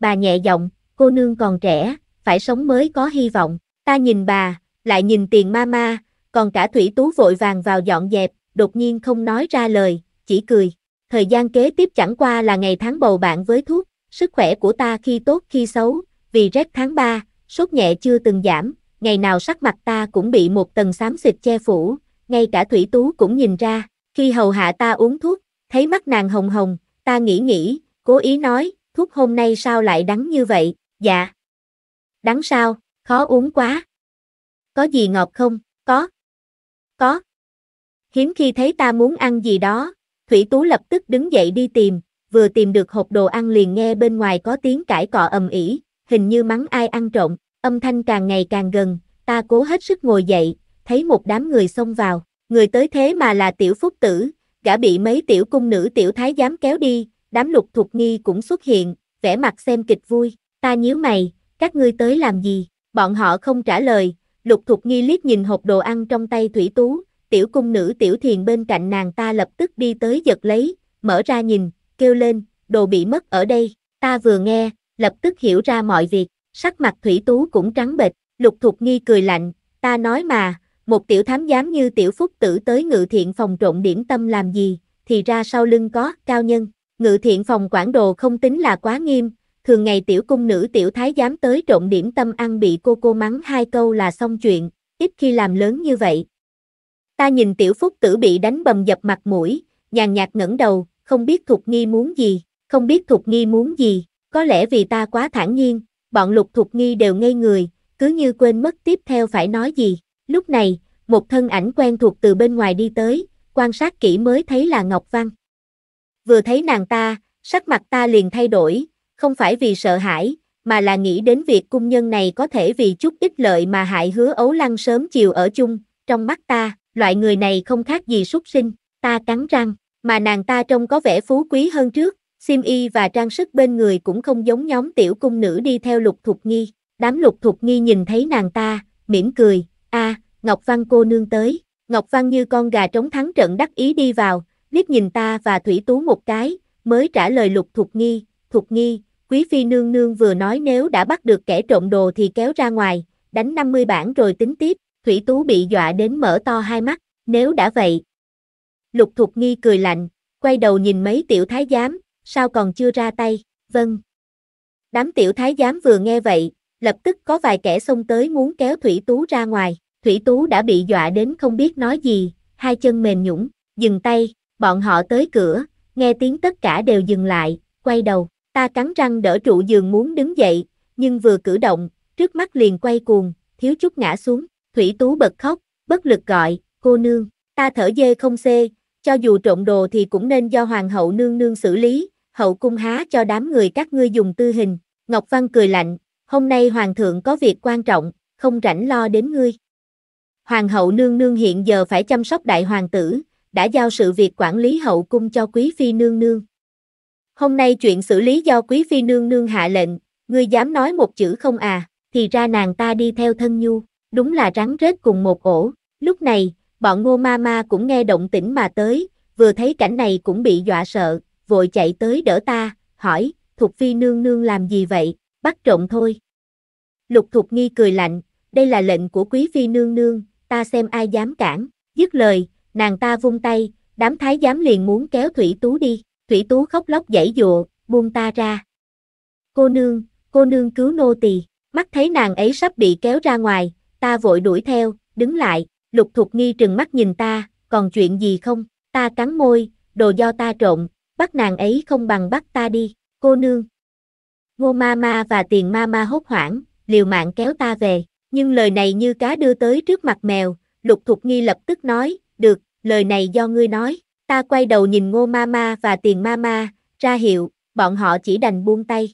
S1: Bà nhẹ giọng, cô nương còn trẻ, phải sống mới có hy vọng. Ta nhìn bà, lại nhìn tiền mama, còn cả Thủy Tú vội vàng vào dọn dẹp, đột nhiên không nói ra lời, chỉ cười. Thời gian kế tiếp chẳng qua là ngày tháng bầu bạn với thuốc, sức khỏe của ta khi tốt khi xấu, vì rét tháng 3, sốt nhẹ chưa từng giảm, ngày nào sắc mặt ta cũng bị một tầng xám xịt che phủ, ngay cả Thủy Tú cũng nhìn ra, khi hầu hạ ta uống thuốc, thấy mắt nàng hồng hồng, ta nghĩ nghĩ, cố ý nói, thuốc hôm nay sao lại đắng như vậy, dạ, Đắng sao, khó uống quá. Có gì ngọt không? Có. Có. Hiếm khi thấy ta muốn ăn gì đó, Thủy Tú lập tức đứng dậy đi tìm, vừa tìm được hộp đồ ăn liền nghe bên ngoài có tiếng cãi cọ ầm ĩ, hình như mắng ai ăn trộm, âm thanh càng ngày càng gần, ta cố hết sức ngồi dậy, thấy một đám người xông vào, người tới thế mà là tiểu phúc tử, gã bị mấy tiểu cung nữ tiểu thái dám kéo đi, đám lục thuộc nghi cũng xuất hiện, vẻ mặt xem kịch vui, ta nhíu mày, các ngươi tới làm gì? Bọn họ không trả lời, lục thục nghi liếc nhìn hộp đồ ăn trong tay thủy tú, tiểu cung nữ tiểu thiền bên cạnh nàng ta lập tức đi tới giật lấy, mở ra nhìn, kêu lên, đồ bị mất ở đây, ta vừa nghe, lập tức hiểu ra mọi việc, sắc mặt thủy tú cũng trắng bệch, lục thục nghi cười lạnh, ta nói mà, một tiểu thám giám như tiểu phúc tử tới ngự thiện phòng trộn điểm tâm làm gì, thì ra sau lưng có, cao nhân, ngự thiện phòng quản đồ không tính là quá nghiêm, thường ngày tiểu cung nữ tiểu thái dám tới trộn điểm tâm ăn bị cô cô mắng hai câu là xong chuyện, ít khi làm lớn như vậy. Ta nhìn tiểu phúc tử bị đánh bầm dập mặt mũi, nhàn nhạt ngẩng đầu, không biết Thục Nghi muốn gì, không biết Thục Nghi muốn gì, có lẽ vì ta quá thản nhiên, bọn lục Thục Nghi đều ngây người, cứ như quên mất tiếp theo phải nói gì. Lúc này, một thân ảnh quen thuộc từ bên ngoài đi tới, quan sát kỹ mới thấy là Ngọc Văn. Vừa thấy nàng ta, sắc mặt ta liền thay đổi, không phải vì sợ hãi, mà là nghĩ đến việc cung nhân này có thể vì chút ít lợi mà hại hứa ấu lăng sớm chiều ở chung, trong mắt ta, loại người này không khác gì xuất sinh, ta cắn răng, mà nàng ta trông có vẻ phú quý hơn trước, sim y và trang sức bên người cũng không giống nhóm tiểu cung nữ đi theo lục thục nghi, đám lục thục nghi nhìn thấy nàng ta, mỉm cười, a Ngọc Văn cô nương tới, Ngọc Văn như con gà trống thắng trận đắc ý đi vào, liếc nhìn ta và Thủy Tú một cái, mới trả lời lục thục nghi, Thục Nghi, Quý Phi Nương Nương vừa nói nếu đã bắt được kẻ trộm đồ thì kéo ra ngoài, đánh 50 bản rồi tính tiếp, Thủy Tú bị dọa đến mở to hai mắt, nếu đã vậy. Lục Thục Nghi cười lạnh, quay đầu nhìn mấy tiểu thái giám, sao còn chưa ra tay, vâng. Đám tiểu thái giám vừa nghe vậy, lập tức có vài kẻ xông tới muốn kéo Thủy Tú ra ngoài, Thủy Tú đã bị dọa đến không biết nói gì, hai chân mềm nhũng, dừng tay, bọn họ tới cửa, nghe tiếng tất cả đều dừng lại, quay đầu. Ta cắn răng đỡ trụ giường muốn đứng dậy, nhưng vừa cử động, trước mắt liền quay cuồng, thiếu chút ngã xuống. Thủy Tú bật khóc, bất lực gọi, cô nương, ta thở dê không xê, cho dù trộn đồ thì cũng nên do hoàng hậu nương nương xử lý, hậu cung há cho đám người các ngươi dùng tư hình. Ngọc Văn cười lạnh, hôm nay hoàng thượng có việc quan trọng, không rảnh lo đến ngươi. Hoàng hậu nương nương hiện giờ phải chăm sóc đại hoàng tử, đã giao sự việc quản lý hậu cung cho quý phi nương nương. Hôm nay chuyện xử lý do quý phi nương nương hạ lệnh, ngươi dám nói một chữ không à, thì ra nàng ta đi theo thân nhu, đúng là rắn rết cùng một ổ. Lúc này, bọn ngô ma ma cũng nghe động tĩnh mà tới, vừa thấy cảnh này cũng bị dọa sợ, vội chạy tới đỡ ta, hỏi, Thục Phi nương nương làm gì vậy, bắt trộm thôi. Lục Thục Nghi cười lạnh, đây là lệnh của Quý Phi nương nương, ta xem ai dám cản, dứt lời, nàng ta vung tay, đám thái giám liền muốn kéo Thủy Tú đi. Thủy Tú khóc lóc dãy dụa, buông ta ra. Cô nương, cô nương cứu nô tỳ. Mắt thấy nàng ấy sắp bị kéo ra ngoài, ta vội đuổi theo, đứng lại, lục thục nghi trừng mắt nhìn ta, còn chuyện gì không, ta cắn môi, đồ do ta trộn, bắt nàng ấy không bằng bắt ta đi, cô nương. Ngô ma ma và tiền ma ma hốt hoảng, liều mạng kéo ta về, nhưng lời này như cá đưa tới trước mặt mèo, lục thục nghi lập tức nói, được, lời này do ngươi nói, Ta quay đầu nhìn ngô mama và tiền mama, ra hiệu, bọn họ chỉ đành buông tay.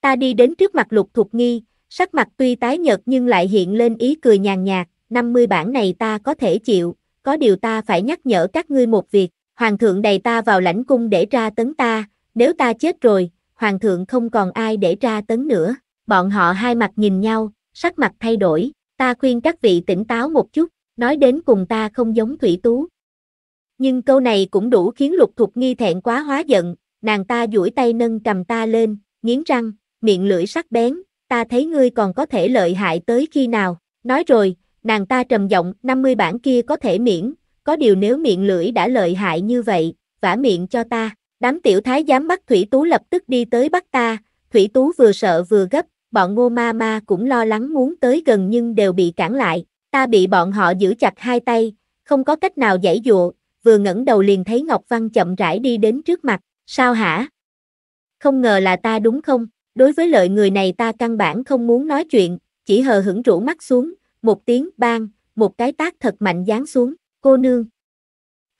S1: Ta đi đến trước mặt lục thục nghi, sắc mặt tuy tái nhợt nhưng lại hiện lên ý cười nhàn nhạt, 50 bản này ta có thể chịu, có điều ta phải nhắc nhở các ngươi một việc, hoàng thượng đầy ta vào lãnh cung để tra tấn ta, nếu ta chết rồi, hoàng thượng không còn ai để tra tấn nữa. Bọn họ hai mặt nhìn nhau, sắc mặt thay đổi, ta khuyên các vị tỉnh táo một chút, nói đến cùng ta không giống thủy tú, nhưng câu này cũng đủ khiến lục thục nghi thẹn quá hóa giận, nàng ta duỗi tay nâng cầm ta lên, nghiến răng, miệng lưỡi sắc bén, ta thấy ngươi còn có thể lợi hại tới khi nào, nói rồi, nàng ta trầm giọng, 50 bản kia có thể miễn, có điều nếu miệng lưỡi đã lợi hại như vậy, vả miệng cho ta, đám tiểu thái giám bắt Thủy Tú lập tức đi tới bắt ta, Thủy Tú vừa sợ vừa gấp, bọn ngô ma ma cũng lo lắng muốn tới gần nhưng đều bị cản lại, ta bị bọn họ giữ chặt hai tay, không có cách nào giải dụa, vừa ngẩng đầu liền thấy Ngọc Văn chậm rãi đi đến trước mặt, sao hả? Không ngờ là ta đúng không? Đối với lợi người này ta căn bản không muốn nói chuyện, chỉ hờ hững rũ mắt xuống, một tiếng bang, một cái tác thật mạnh giáng xuống, cô nương.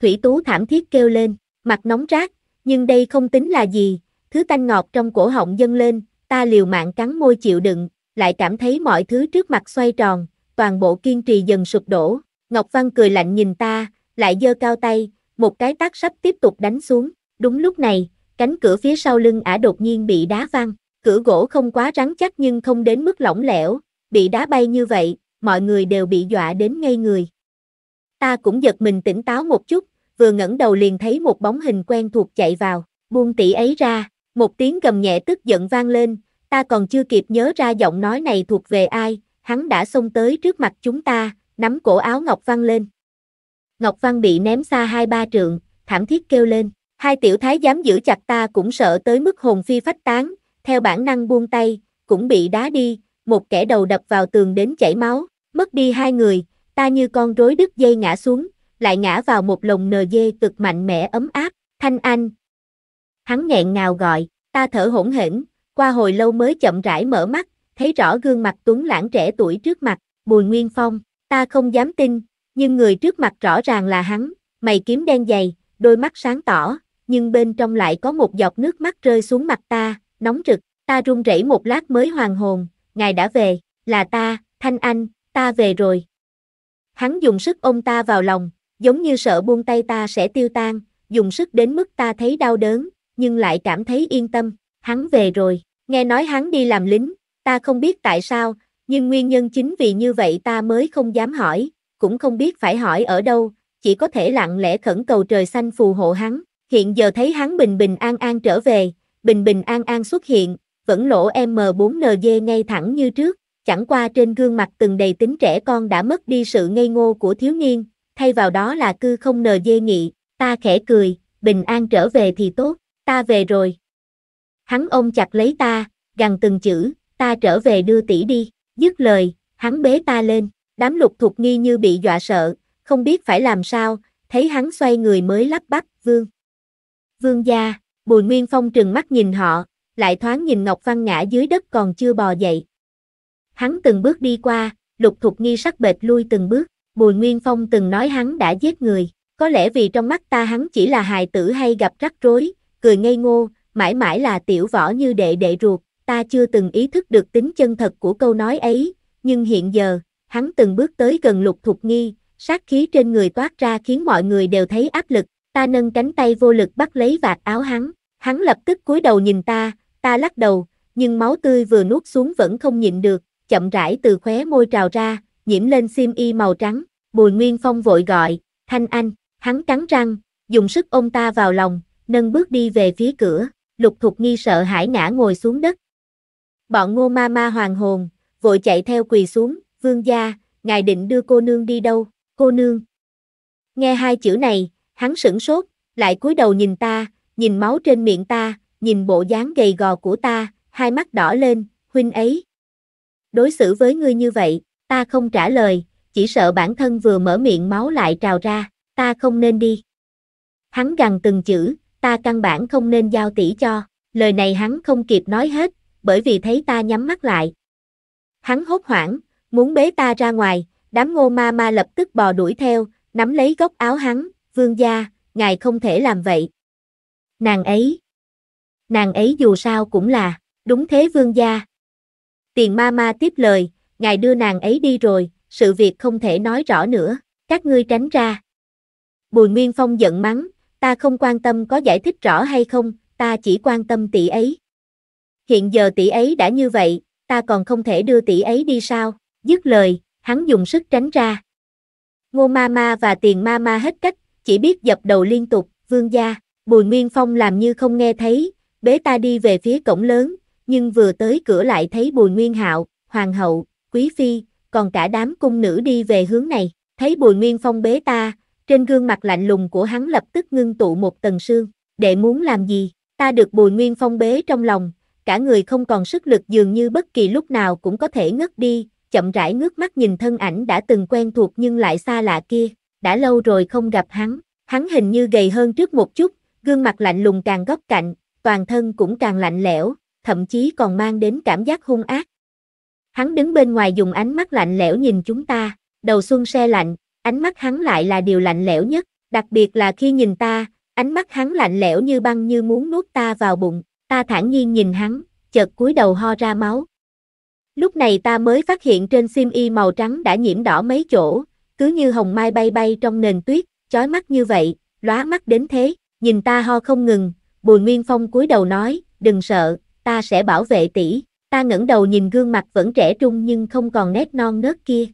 S1: Thủy Tú thảm thiết kêu lên, mặt nóng rát, nhưng đây không tính là gì, thứ tanh ngọt trong cổ họng dâng lên, ta liều mạng cắn môi chịu đựng, lại cảm thấy mọi thứ trước mặt xoay tròn, toàn bộ kiên trì dần sụp đổ. Ngọc Văn cười lạnh nhìn ta, lại giơ cao tay, một cái tác sắp tiếp tục đánh xuống. Đúng lúc này, cánh cửa phía sau lưng ả đột nhiên bị đá văng. Cửa gỗ không quá rắn chắc nhưng không đến mức lỏng lẻo, bị đá bay như vậy, mọi người đều bị dọa đến ngây người. Ta cũng giật mình tỉnh táo một chút, vừa ngẩng đầu liền thấy một bóng hình quen thuộc chạy vào, buông tỷ ấy ra, một tiếng gầm nhẹ tức giận vang lên, ta còn chưa kịp nhớ ra giọng nói này thuộc về ai, hắn đã xông tới trước mặt chúng ta, nắm cổ áo Ngọc văng lên, Ngọc Văn bị ném xa hai ba trượng, thảm thiết kêu lên. Hai tiểu thái dám giữ chặt ta cũng sợ tới mức hồn phi phách tán, theo bản năng buông tay, cũng bị đá đi, một kẻ đầu đập vào tường đến chảy máu, mất đi hai người, ta như con rối đứt dây ngã xuống, lại ngã vào một lồng nờ dê cực mạnh mẽ ấm áp, thanh anh. Hắn nghẹn ngào gọi, ta thở hổn hển, qua hồi lâu mới chậm rãi mở mắt, thấy rõ gương mặt tuấn lãng trẻ tuổi trước mặt, Bùi Nguyên Phong, ta không dám tin, nhưng người trước mặt rõ ràng là hắn, mày kiếm đen dày, đôi mắt sáng tỏ, nhưng bên trong lại có một giọt nước mắt rơi xuống mặt ta, nóng rực, ta run rẩy một lát mới hoàn hồn, ngài đã về, là ta, Thanh Anh, ta về rồi. Hắn dùng sức ôm ta vào lòng, giống như sợ buông tay ta sẽ tiêu tan, dùng sức đến mức ta thấy đau đớn, nhưng lại cảm thấy yên tâm, hắn về rồi, nghe nói hắn đi làm lính, ta không biết tại sao, nhưng nguyên nhân chính vì như vậy ta mới không dám hỏi, cũng không biết phải hỏi ở đâu, chỉ có thể lặng lẽ khẩn cầu trời xanh phù hộ hắn. Hiện giờ thấy hắn bình bình an an trở về, bình bình an an xuất hiện, vẫn lỗ M4NG ngay thẳng như trước, chẳng qua trên gương mặt từng đầy tính trẻ con đã mất đi sự ngây ngô của thiếu niên, thay vào đó là cư không NG nghị, ta khẽ cười, bình an trở về thì tốt, ta về rồi. Hắn ôm chặt lấy ta, gằn từng chữ, ta trở về đưa tỷ đi, dứt lời, hắn bế ta lên. Đám lục thuộc nghi như bị dọa sợ, không biết phải làm sao, thấy hắn xoay người mới lắp bắp, vương. Vương gia, Bùi Nguyên Phong trừng mắt nhìn họ, lại thoáng nhìn Ngọc Văn ngã dưới đất còn chưa bò dậy. Hắn từng bước đi qua, lục thục nghi sắc bệt lui từng bước, Bùi Nguyên Phong từng nói hắn đã giết người, có lẽ vì trong mắt ta hắn chỉ là hài tử hay gặp rắc rối, cười ngây ngô, mãi mãi là tiểu võ như đệ đệ ruột, ta chưa từng ý thức được tính chân thật của câu nói ấy, nhưng hiện giờ, hắn từng bước tới gần lục thục nghi, sát khí trên người toát ra khiến mọi người đều thấy áp lực, ta nâng cánh tay vô lực bắt lấy vạt áo hắn, hắn lập tức cúi đầu nhìn ta, ta lắc đầu, nhưng máu tươi vừa nuốt xuống vẫn không nhịn được, chậm rãi từ khóe môi trào ra, nhiễm lên xiêm y màu trắng, Bùi Nguyên Phong vội gọi, "Thanh Anh." Hắn cắn răng, dùng sức ôm ta vào lòng, nâng bước đi về phía cửa, Lục Thục Nghi sợ hãi ngã ngồi xuống đất. Bọn Ngô Ma Ma hoàng hồn, vội chạy theo quỳ xuống, Vương gia, ngài định đưa cô nương đi đâu, cô nương. Nghe hai chữ này, hắn sửng sốt, lại cúi đầu nhìn ta, nhìn máu trên miệng ta, nhìn bộ dáng gầy gò của ta, hai mắt đỏ lên, huynh ấy. Đối xử với ngươi như vậy, ta không trả lời, chỉ sợ bản thân vừa mở miệng máu lại trào ra, ta không nên đi. Hắn gằn từng chữ, ta căn bản không nên giao tỷ cho, lời này hắn không kịp nói hết, bởi vì thấy ta nhắm mắt lại. Hắn hốt hoảng, muốn bế ta ra ngoài, đám ngô ma ma lập tức bò đuổi theo, nắm lấy góc áo hắn, vương gia, ngài không thể làm vậy. Nàng ấy, nàng ấy dù sao cũng là, đúng thế vương gia. Tiền ma ma tiếp lời, ngài đưa nàng ấy đi rồi, sự việc không thể nói rõ nữa, các ngươi tránh ra. Bùi Nguyên Phong giận mắng, ta không quan tâm có giải thích rõ hay không, ta chỉ quan tâm tỷ ấy. Hiện giờ tỷ ấy đã như vậy, ta còn không thể đưa tỷ ấy đi sao? Dứt lời, hắn dùng sức tránh ra. Ngô ma ma và tiền ma ma hết cách, chỉ biết dập đầu liên tục, vương gia, bùi nguyên phong làm như không nghe thấy, bế ta đi về phía cổng lớn, nhưng vừa tới cửa lại thấy bùi nguyên hạo, hoàng hậu, quý phi, còn cả đám cung nữ đi về hướng này, thấy bùi nguyên phong bế ta, trên gương mặt lạnh lùng của hắn lập tức ngưng tụ một tầng sương, Để muốn làm gì, ta được bùi nguyên phong bế trong lòng, cả người không còn sức lực dường như bất kỳ lúc nào cũng có thể ngất đi, chậm rãi ngước mắt nhìn thân ảnh đã từng quen thuộc nhưng lại xa lạ kia, đã lâu rồi không gặp hắn, hắn hình như gầy hơn trước một chút, gương mặt lạnh lùng càng góc cạnh, toàn thân cũng càng lạnh lẽo, thậm chí còn mang đến cảm giác hung ác. Hắn đứng bên ngoài dùng ánh mắt lạnh lẽo nhìn chúng ta, đầu xuân xe lạnh, ánh mắt hắn lại là điều lạnh lẽo nhất, đặc biệt là khi nhìn ta, ánh mắt hắn lạnh lẽo như băng như muốn nuốt ta vào bụng, ta thản nhiên nhìn hắn, chợt cúi đầu ho ra máu, Lúc này ta mới phát hiện trên sim y màu trắng đã nhiễm đỏ mấy chỗ, cứ như hồng mai bay bay trong nền tuyết, chói mắt như vậy, lóa mắt đến thế, nhìn ta ho không ngừng, Bùi Nguyên Phong cúi đầu nói, đừng sợ, ta sẽ bảo vệ tỷ. Ta ngẩng đầu nhìn gương mặt vẫn trẻ trung nhưng không còn nét non nớt kia.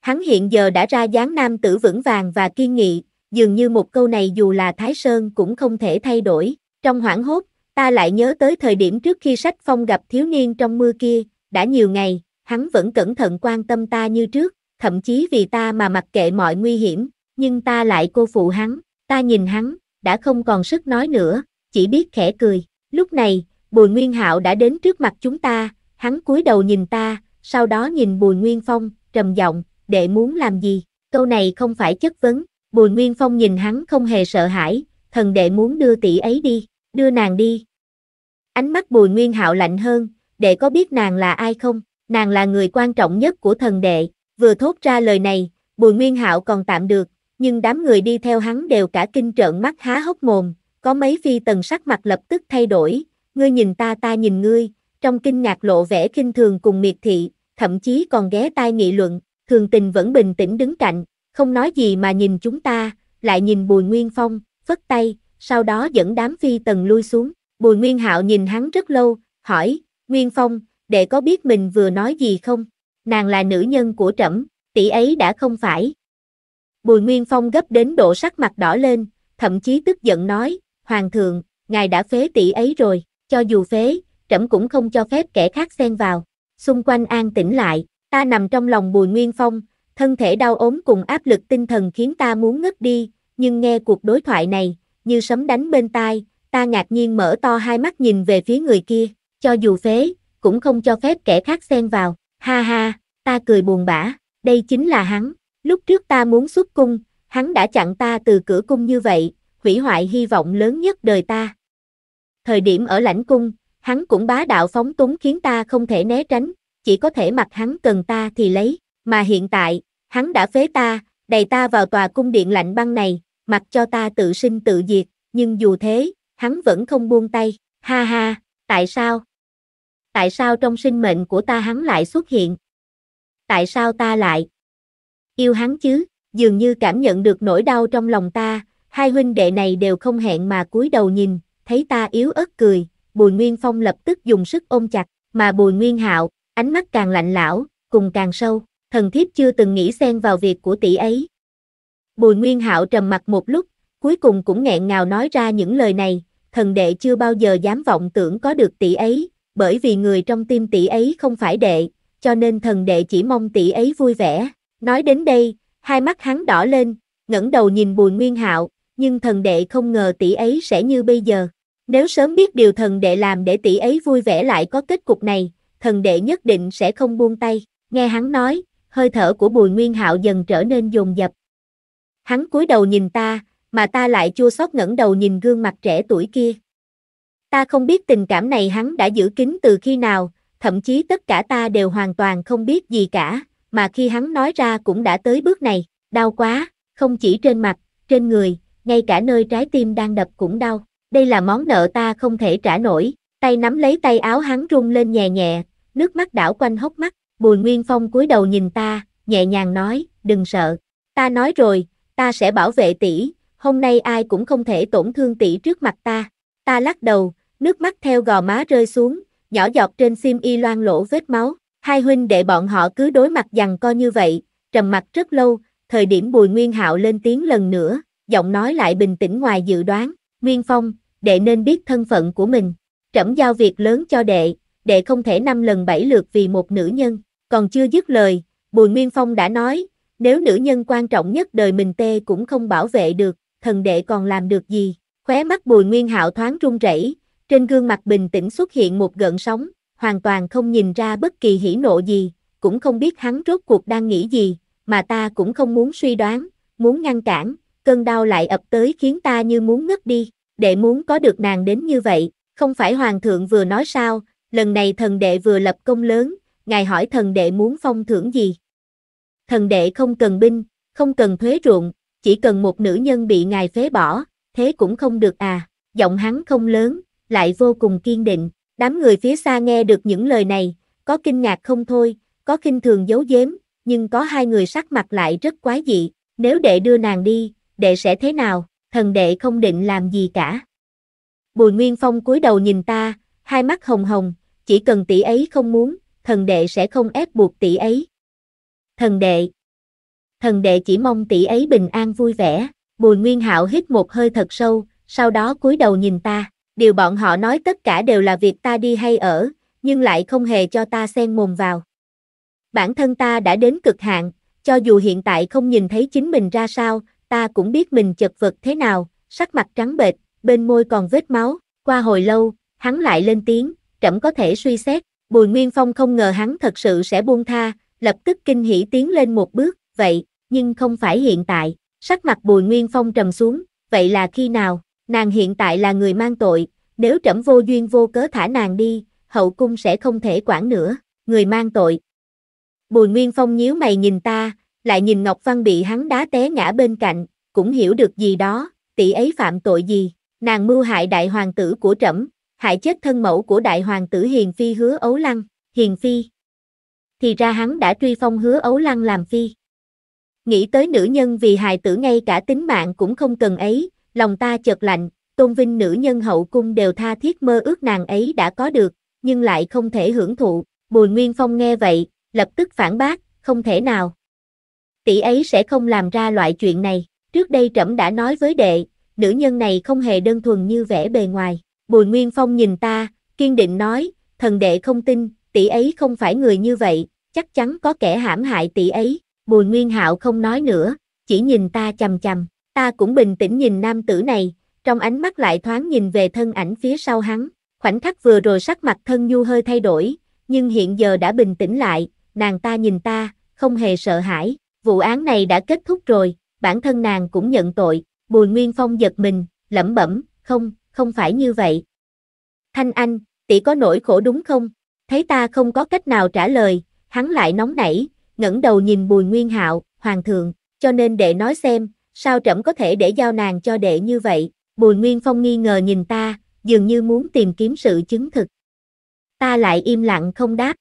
S1: Hắn hiện giờ đã ra dáng nam tử vững vàng và kiên nghị, dường như một câu này dù là Thái Sơn cũng không thể thay đổi. Trong hoảng hốt, ta lại nhớ tới thời điểm trước khi sách phong gặp thiếu niên trong mưa kia, đã nhiều ngày, hắn vẫn cẩn thận quan tâm ta như trước, thậm chí vì ta mà mặc kệ mọi nguy hiểm, nhưng ta lại cô phụ hắn, ta nhìn hắn, đã không còn sức nói nữa, chỉ biết khẽ cười. Lúc này, Bùi Nguyên Hạo đã đến trước mặt chúng ta, hắn cúi đầu nhìn ta, sau đó nhìn Bùi Nguyên Phong, trầm giọng, đệ muốn làm gì? Câu này không phải chất vấn, Bùi Nguyên Phong nhìn hắn không hề sợ hãi, thần đệ muốn đưa tỷ ấy đi, đưa nàng đi. Ánh mắt Bùi Nguyên Hạo lạnh hơn, đệ có biết nàng là ai không? Nàng là người quan trọng nhất của thần đệ, vừa thốt ra lời này, Bùi Nguyên Hạo còn tạm được, nhưng đám người đi theo hắn đều cả kinh trợn mắt há hốc mồm, có mấy phi tần sắc mặt lập tức thay đổi, ngươi nhìn ta ta nhìn ngươi, trong kinh ngạc lộ vẻ kinh thường cùng miệt thị, thậm chí còn ghé tai nghị luận, thường tình vẫn bình tĩnh đứng cạnh, không nói gì mà nhìn chúng ta, lại nhìn Bùi Nguyên Phong, phất tay, sau đó dẫn đám phi tần lui xuống, Bùi Nguyên Hạo nhìn hắn rất lâu, hỏi, Nguyên Phong, đệ có biết mình vừa nói gì không? Nàng là nữ nhân của trẫm, tỷ ấy đã không phải. Bùi Nguyên Phong gấp đến độ sắc mặt đỏ lên, thậm chí tức giận nói, Hoàng thượng, ngài đã phế tỷ ấy rồi, cho dù phế, trẫm cũng không cho phép kẻ khác xen vào. Xung quanh an tĩnh lại, ta nằm trong lòng Bùi Nguyên Phong, thân thể đau ốm cùng áp lực tinh thần khiến ta muốn ngất đi, nhưng nghe cuộc đối thoại này, như sấm đánh bên tai, ta ngạc nhiên mở to hai mắt nhìn về phía người kia cho dù phế, cũng không cho phép kẻ khác xen vào. Ha ha, ta cười buồn bã, đây chính là hắn. Lúc trước ta muốn xuất cung, hắn đã chặn ta từ cửa cung như vậy, hủy hoại hy vọng lớn nhất đời ta. Thời điểm ở lãnh cung, hắn cũng bá đạo phóng túng khiến ta không thể né tránh, chỉ có thể mặc hắn cần ta thì lấy, mà hiện tại, hắn đã phế ta, đầy ta vào tòa cung điện lạnh băng này, mặc cho ta tự sinh tự diệt, nhưng dù thế, hắn vẫn không buông tay, ha ha, tại sao? Tại sao trong sinh mệnh của ta hắn lại xuất hiện? Tại sao ta lại yêu hắn chứ? Dường như cảm nhận được nỗi đau trong lòng ta, hai huynh đệ này đều không hẹn mà cúi đầu nhìn, thấy ta yếu ớt cười, Bùi Nguyên Phong lập tức dùng sức ôm chặt, mà Bùi Nguyên Hạo, ánh mắt càng lạnh lão, cùng càng sâu, thần thiếp chưa từng nghĩ xen vào việc của tỷ ấy. Bùi Nguyên Hạo trầm mặt một lúc, cuối cùng cũng nghẹn ngào nói ra những lời này, thần đệ chưa bao giờ dám vọng tưởng có được tỷ ấy, bởi vì người trong tim tỷ ấy không phải đệ, cho nên thần đệ chỉ mong tỷ ấy vui vẻ. Nói đến đây, hai mắt hắn đỏ lên, ngẩng đầu nhìn Bùi Nguyên Hạo, nhưng thần đệ không ngờ tỷ ấy sẽ như bây giờ. Nếu sớm biết điều thần đệ làm để tỷ ấy vui vẻ lại có kết cục này, thần đệ nhất định sẽ không buông tay. Nghe hắn nói, hơi thở của Bùi Nguyên Hạo dần trở nên dồn dập. Hắn cúi đầu nhìn ta, mà ta lại chua xót ngẩng đầu nhìn gương mặt trẻ tuổi kia. Ta không biết tình cảm này hắn đã giữ kín từ khi nào, thậm chí tất cả ta đều hoàn toàn không biết gì cả, mà khi hắn nói ra cũng đã tới bước này, đau quá, không chỉ trên mặt, trên người, ngay cả nơi trái tim đang đập cũng đau. Đây là món nợ ta không thể trả nổi, tay nắm lấy tay áo hắn rung lên nhẹ nhẹ, nước mắt đảo quanh hốc mắt, Bùi Nguyên Phong cúi đầu nhìn ta, nhẹ nhàng nói, đừng sợ, ta nói rồi, ta sẽ bảo vệ tỷ, hôm nay ai cũng không thể tổn thương tỷ trước mặt ta. Ta lắc đầu, nước mắt theo gò má rơi xuống, nhỏ giọt trên sim y loan lỗ vết máu. Hai huynh đệ bọn họ cứ đối mặt dằn co như vậy, trầm mặt rất lâu, thời điểm Bùi Nguyên Hạo lên tiếng lần nữa, giọng nói lại bình tĩnh ngoài dự đoán, Nguyên Phong, đệ nên biết thân phận của mình, trẫm giao việc lớn cho đệ, đệ không thể năm lần bảy lượt vì một nữ nhân, còn chưa dứt lời, Bùi Nguyên Phong đã nói, nếu nữ nhân quan trọng nhất đời mình tê cũng không bảo vệ được, thần đệ còn làm được gì, khóe mắt Bùi Nguyên Hạo thoáng run rẩy, trên gương mặt bình tĩnh xuất hiện một gợn sóng, hoàn toàn không nhìn ra bất kỳ hỉ nộ gì, cũng không biết hắn rốt cuộc đang nghĩ gì, mà ta cũng không muốn suy đoán, muốn ngăn cản, cơn đau lại ập tới khiến ta như muốn ngất đi, đệ muốn có được nàng đến như vậy, không phải hoàng thượng vừa nói sao, lần này thần đệ vừa lập công lớn, ngài hỏi thần đệ muốn phong thưởng gì. Thần đệ không cần binh, không cần thuế ruộng, chỉ cần một nữ nhân bị ngài phế bỏ, thế cũng không được à, giọng hắn không lớn, lại vô cùng kiên định. Đám người phía xa nghe được những lời này, có kinh ngạc không thôi, có kinh thường giấu giếm, nhưng có hai người sắc mặt lại rất quái dị. Nếu đệ đưa nàng đi, đệ sẽ thế nào? Thần đệ không định làm gì cả. Bùi Nguyên Phong cúi đầu nhìn ta, hai mắt hồng hồng, chỉ cần tỷ ấy không muốn, thần đệ sẽ không ép buộc tỷ ấy. Thần đệ. Thần đệ chỉ mong tỷ ấy bình an vui vẻ. Bùi Nguyên Hạo hít một hơi thật sâu, sau đó cúi đầu nhìn ta điều bọn họ nói tất cả đều là việc ta đi hay ở, nhưng lại không hề cho ta xen mồm vào. Bản thân ta đã đến cực hạn, cho dù hiện tại không nhìn thấy chính mình ra sao, ta cũng biết mình chật vật thế nào, sắc mặt trắng bệch, bên môi còn vết máu, qua hồi lâu, hắn lại lên tiếng, trẫm có thể suy xét, Bùi Nguyên Phong không ngờ hắn thật sự sẽ buông tha, lập tức kinh hỉ tiến lên một bước, vậy, nhưng không phải hiện tại, sắc mặt Bùi Nguyên Phong trầm xuống, vậy là khi nào, Nàng hiện tại là người mang tội, nếu trẫm vô duyên vô cớ thả nàng đi, hậu cung sẽ không thể quản nữa, người mang tội. Bùi Nguyên Phong nhíu mày nhìn ta, lại nhìn Ngọc Văn bị hắn đá té ngã bên cạnh, cũng hiểu được gì đó, tỷ ấy phạm tội gì, nàng mưu hại đại hoàng tử của trẫm, hại chết thân mẫu của đại hoàng tử Hiền Phi hứa ấu lăng, Hiền Phi. Thì ra hắn đã truy phong hứa ấu lăng làm Phi. Nghĩ tới nữ nhân vì hài tử ngay cả tính mạng cũng không cần ấy, lòng ta chợt lạnh, tôn vinh nữ nhân hậu cung đều tha thiết mơ ước nàng ấy đã có được, nhưng lại không thể hưởng thụ, Bùi Nguyên Phong nghe vậy, lập tức phản bác, không thể nào. Tỷ ấy sẽ không làm ra loại chuyện này, trước đây trẫm đã nói với đệ, nữ nhân này không hề đơn thuần như vẻ bề ngoài, Bùi Nguyên Phong nhìn ta, kiên định nói, thần đệ không tin, tỷ ấy không phải người như vậy, chắc chắn có kẻ hãm hại tỷ ấy, Bùi Nguyên Hạo không nói nữa, chỉ nhìn ta chầm chầm. Ta cũng bình tĩnh nhìn nam tử này, trong ánh mắt lại thoáng nhìn về thân ảnh phía sau hắn. Khoảnh khắc vừa rồi sắc mặt thân nhu hơi thay đổi, nhưng hiện giờ đã bình tĩnh lại, nàng ta nhìn ta, không hề sợ hãi. Vụ án này đã kết thúc rồi, bản thân nàng cũng nhận tội. Bùi Nguyên Phong giật mình, lẩm bẩm, không, không phải như vậy. Thanh Anh, tỷ có nỗi khổ đúng không? Thấy ta không có cách nào trả lời, hắn lại nóng nảy, ngẩng đầu nhìn Bùi Nguyên Hạo, Hoàng thượng, cho nên để nói xem, sao trẫm có thể để giao nàng cho đệ như vậy, Bùi Nguyên Phong nghi ngờ nhìn ta, dường như muốn tìm kiếm sự chứng thực. Ta lại im lặng không đáp.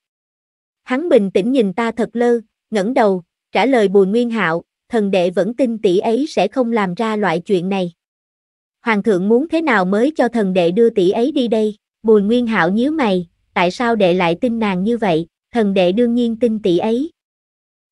S1: Hắn bình tĩnh nhìn ta thật lơ, ngẩng đầu, trả lời Bùi Nguyên Hạo, thần đệ vẫn tin tỷ ấy sẽ không làm ra loại chuyện này. Hoàng thượng muốn thế nào mới cho thần đệ đưa tỷ ấy đi đây? Bùi Nguyên Hạo nhíu mày, tại sao đệ lại tin nàng như vậy? Thần đệ đương nhiên tin tỷ ấy.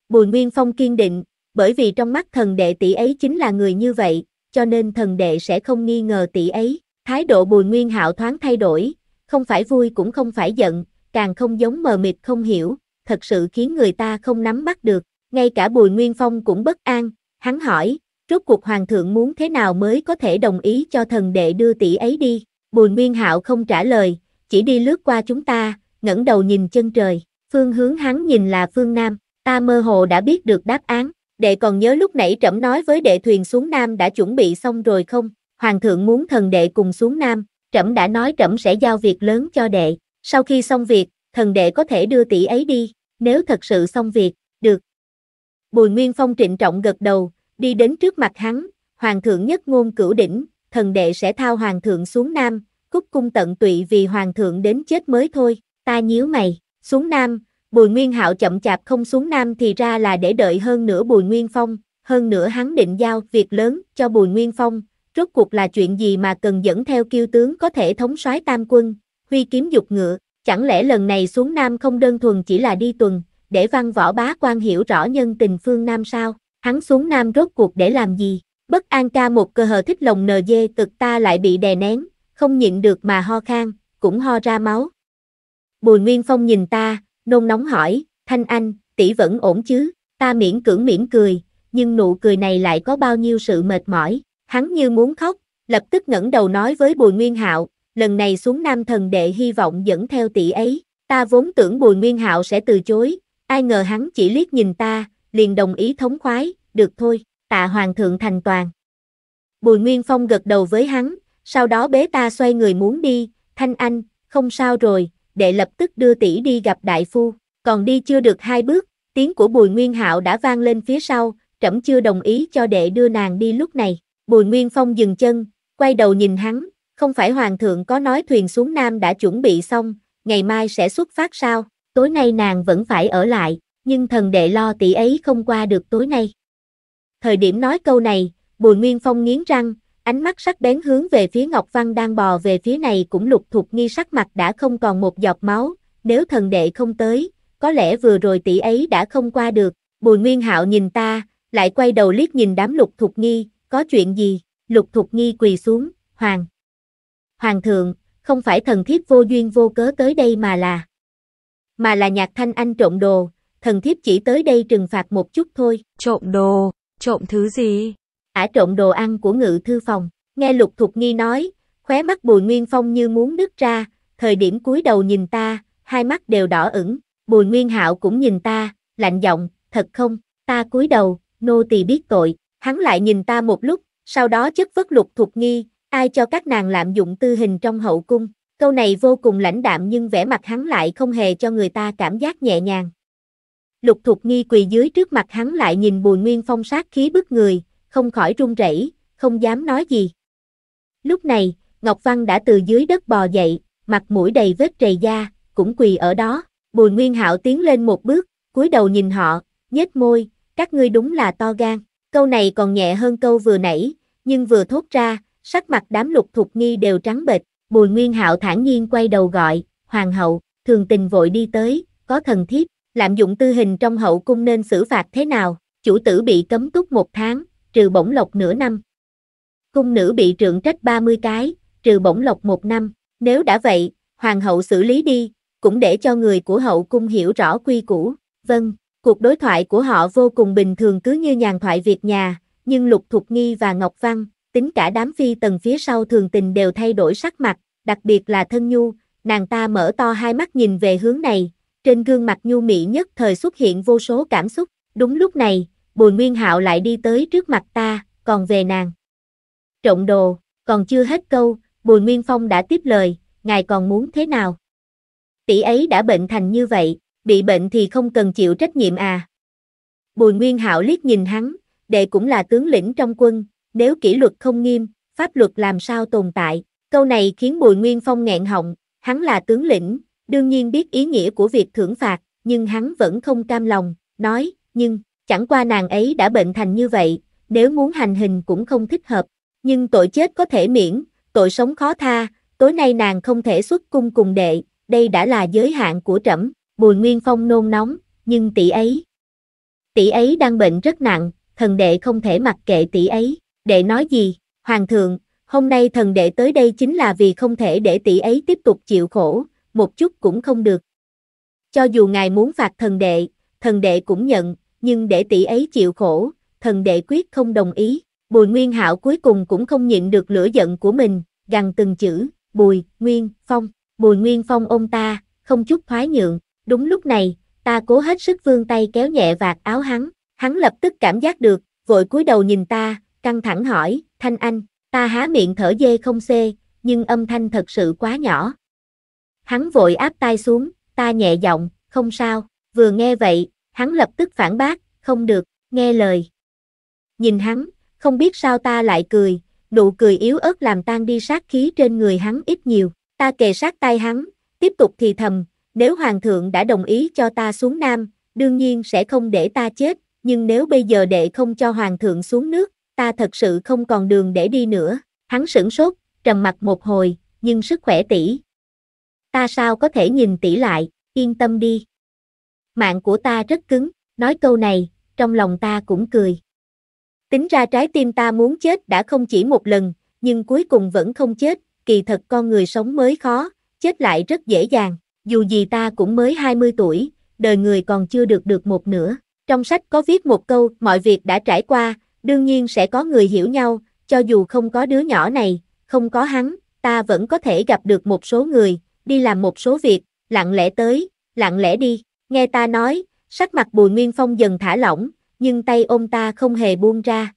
S1: Bùi Nguyên Phong kiên định, bởi vì trong mắt thần đệ tỷ ấy chính là người như vậy, cho nên thần đệ sẽ không nghi ngờ tỷ ấy. Thái độ Bùi Nguyên Hạo thoáng thay đổi, không phải vui cũng không phải giận, càng không giống mờ mịt không hiểu, thật sự khiến người ta không nắm bắt được. Ngay cả Bùi Nguyên Phong cũng bất an, hắn hỏi, rốt cuộc hoàng thượng muốn thế nào mới có thể đồng ý cho thần đệ đưa tỷ ấy đi. Bùi Nguyên Hạo không trả lời, chỉ đi lướt qua chúng ta, ngẩng đầu nhìn chân trời, phương hướng hắn nhìn là phương Nam, ta mơ hồ đã biết được đáp án đệ còn nhớ lúc nãy trẫm nói với đệ thuyền xuống Nam đã chuẩn bị xong rồi không? Hoàng thượng muốn thần đệ cùng xuống Nam, trẫm đã nói trẫm sẽ giao việc lớn cho đệ. Sau khi xong việc, thần đệ có thể đưa tỷ ấy đi, nếu thật sự xong việc, được. Bùi Nguyên Phong trịnh trọng gật đầu, đi đến trước mặt hắn, Hoàng thượng nhất ngôn cửu đỉnh, thần đệ sẽ thao Hoàng thượng xuống Nam, cúc cung tận tụy vì Hoàng thượng đến chết mới thôi, ta nhíu mày, xuống Nam, Bùi Nguyên Hạo chậm chạp không xuống Nam thì ra là để đợi hơn nửa Bùi Nguyên Phong, hơn nữa hắn định giao việc lớn cho Bùi Nguyên Phong, rốt cuộc là chuyện gì mà cần dẫn theo kiêu tướng có thể thống soái tam quân, huy kiếm dục ngựa, chẳng lẽ lần này xuống Nam không đơn thuần chỉ là đi tuần, để văn võ bá quan hiểu rõ nhân tình phương Nam sao, hắn xuống Nam rốt cuộc để làm gì, bất an ca một cơ hờ thích lòng nờ dê cực ta lại bị đè nén, không nhịn được mà ho khang, cũng ho ra máu. Bùi Nguyên Phong nhìn ta, nôn nóng hỏi, Thanh Anh, tỷ vẫn ổn chứ, ta miễn cưỡng mỉm cười, nhưng nụ cười này lại có bao nhiêu sự mệt mỏi, hắn như muốn khóc, lập tức ngẩng đầu nói với Bùi Nguyên Hạo, lần này xuống Nam Thần Đệ hy vọng dẫn theo tỷ ấy, ta vốn tưởng Bùi Nguyên Hạo sẽ từ chối, ai ngờ hắn chỉ liếc nhìn ta, liền đồng ý thống khoái, được thôi, tạ Hoàng thượng thành toàn. Bùi Nguyên Phong gật đầu với hắn, sau đó bế ta xoay người muốn đi, Thanh Anh, không sao rồi, đệ lập tức đưa tỷ đi gặp đại phu, còn đi chưa được hai bước, tiếng của Bùi Nguyên Hạo đã vang lên phía sau, trẫm chưa đồng ý cho đệ đưa nàng đi lúc này. Bùi Nguyên Phong dừng chân, quay đầu nhìn hắn, không phải hoàng thượng có nói thuyền xuống Nam đã chuẩn bị xong, ngày mai sẽ xuất phát sao, tối nay nàng vẫn phải ở lại, nhưng thần đệ lo tỷ ấy không qua được tối nay. Thời điểm nói câu này, Bùi Nguyên Phong nghiến răng, Ánh mắt sắc bén hướng về phía Ngọc Văn đang bò về phía này cũng lục thục nghi sắc mặt đã không còn một giọt máu, nếu thần đệ không tới, có lẽ vừa rồi tỷ ấy đã không qua được. Bùi Nguyên Hạo nhìn ta, lại quay đầu liếc nhìn đám lục thục nghi, có chuyện gì? Lục thục nghi quỳ xuống, hoàng. Hoàng thượng, không phải thần thiếp vô duyên vô cớ tới đây mà là. Mà là nhạc thanh anh trộm đồ, thần thiếp chỉ tới đây trừng phạt một chút thôi. Trộm đồ, trộm thứ gì? ả trộn đồ ăn của ngự thư phòng, nghe lục thục nghi nói, khóe mắt bùi nguyên phong như muốn nứt ra, thời điểm cúi đầu nhìn ta, hai mắt đều đỏ ửng, bùi nguyên hạo cũng nhìn ta, lạnh giọng, thật không, ta cúi đầu, nô tỳ biết tội, hắn lại nhìn ta một lúc, sau đó chất vất lục thục nghi, ai cho các nàng lạm dụng tư hình trong hậu cung, câu này vô cùng lãnh đạm nhưng vẻ mặt hắn lại không hề cho người ta cảm giác nhẹ nhàng. Lục thục nghi quỳ dưới trước mặt hắn lại nhìn bùi nguyên phong sát khí bức người, không khỏi run rẩy, không dám nói gì. Lúc này, Ngọc Văn đã từ dưới đất bò dậy, mặt mũi đầy vết rầy da, cũng quỳ ở đó. Bùi Nguyên Hạo tiến lên một bước, cúi đầu nhìn họ, nhếch môi, các ngươi đúng là to gan. Câu này còn nhẹ hơn câu vừa nãy, nhưng vừa thốt ra, sắc mặt đám lục thục nghi đều trắng bệch. Bùi Nguyên Hạo thản nhiên quay đầu gọi, "Hoàng hậu." Thường Tình vội đi tới, "Có thần thiếp, lạm dụng tư hình trong hậu cung nên xử phạt thế nào?" Chủ tử bị cấm túc một tháng, trừ bổng lộc nửa năm. Cung nữ bị trượng trách 30 cái, trừ bổng lộc một năm, nếu đã vậy, hoàng hậu xử lý đi, cũng để cho người của hậu cung hiểu rõ quy củ. Vâng, cuộc đối thoại của họ vô cùng bình thường cứ như nhàn thoại việc nhà, nhưng Lục Thục Nghi và Ngọc Văn, tính cả đám phi tần phía sau thường tình đều thay đổi sắc mặt, đặc biệt là thân nhu, nàng ta mở to hai mắt nhìn về hướng này, trên gương mặt nhu mỹ nhất thời xuất hiện vô số cảm xúc. Đúng lúc này, Bùi Nguyên Hạo lại đi tới trước mặt ta, còn về nàng. Trộn đồ, còn chưa hết câu, Bùi Nguyên Phong đã tiếp lời, ngài còn muốn thế nào? Tỷ ấy đã bệnh thành như vậy, bị bệnh thì không cần chịu trách nhiệm à. Bùi Nguyên Hạo liếc nhìn hắn, đệ cũng là tướng lĩnh trong quân, nếu kỷ luật không nghiêm, pháp luật làm sao tồn tại. Câu này khiến Bùi Nguyên Phong nghẹn họng, hắn là tướng lĩnh, đương nhiên biết ý nghĩa của việc thưởng phạt, nhưng hắn vẫn không cam lòng, nói, nhưng... Chẳng qua nàng ấy đã bệnh thành như vậy, nếu muốn hành hình cũng không thích hợp. Nhưng tội chết có thể miễn, tội sống khó tha, tối nay nàng không thể xuất cung cùng đệ, đây đã là giới hạn của trẫm. Bùi Nguyên Phong nôn nóng, nhưng tỷ ấy. Tỷ ấy đang bệnh rất nặng, thần đệ không thể mặc kệ tỷ ấy. Đệ nói gì? Hoàng thượng, hôm nay thần đệ tới đây chính là vì không thể để tỷ ấy tiếp tục chịu khổ, một chút cũng không được. Cho dù ngài muốn phạt thần đệ, thần đệ cũng nhận, nhưng để tỷ ấy chịu khổ, thần đệ quyết không đồng ý. Bùi Nguyên Hạo cuối cùng cũng không nhịn được lửa giận của mình, gằn từng chữ, Bùi, Nguyên, Phong, Bùi Nguyên Phong ôm ta, không chút thoái nhượng, đúng lúc này, ta cố hết sức vươn tay kéo nhẹ vạt áo hắn, hắn lập tức cảm giác được, vội cúi đầu nhìn ta, căng thẳng hỏi, Thanh Anh, ta há miệng thở dê không xê, nhưng âm thanh thật sự quá nhỏ. Hắn vội áp tai xuống, ta nhẹ giọng, không sao, vừa nghe vậy, hắn lập tức phản bác, không được, nghe lời. Nhìn hắn, không biết sao ta lại cười, nụ cười yếu ớt làm tan đi sát khí trên người hắn ít nhiều, ta kề sát tay hắn, tiếp tục thì thầm, nếu hoàng thượng đã đồng ý cho ta xuống nam, đương nhiên sẽ không để ta chết, nhưng nếu bây giờ đệ không cho hoàng thượng xuống nước, ta thật sự không còn đường để đi nữa, hắn sửng sốt, trầm mặt một hồi, nhưng sức khỏe tỷ. Ta sao có thể nhìn tỷ lại, yên tâm đi. Mạng của ta rất cứng, nói câu này, trong lòng ta cũng cười. Tính ra trái tim ta muốn chết đã không chỉ một lần, nhưng cuối cùng vẫn không chết, kỳ thật con người sống mới khó, chết lại rất dễ dàng, dù gì ta cũng mới 20 tuổi, đời người còn chưa được được một nửa. Trong sách có viết một câu, mọi việc đã trải qua, đương nhiên sẽ có người hiểu nhau, cho dù không có đứa nhỏ này, không có hắn, ta vẫn có thể gặp được một số người, đi làm một số việc, lặng lẽ tới, lặng lẽ đi. Nghe ta nói, sắc mặt Bùi Nguyên Phong dần thả lỏng, nhưng tay ôm ta không hề buông ra.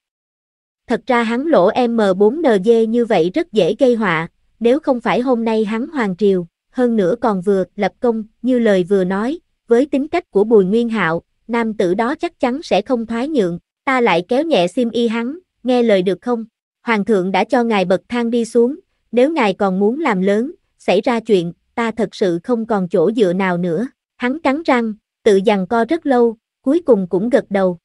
S1: Thật ra hắn lỗ M4ND như vậy rất dễ gây họa, nếu không phải hôm nay hắn hoàng triều, hơn nữa còn vừa lập công, như lời vừa nói, với tính cách của Bùi Nguyên Hạo, nam tử đó chắc chắn sẽ không thoái nhượng, ta lại kéo nhẹ sim y hắn, nghe lời được không? Hoàng thượng đã cho ngài bậc thang đi xuống, nếu ngài còn muốn làm lớn, xảy ra chuyện, ta thật sự không còn chỗ dựa nào nữa. Hắn cắn răng, tự dằn co rất lâu, cuối cùng cũng gật đầu.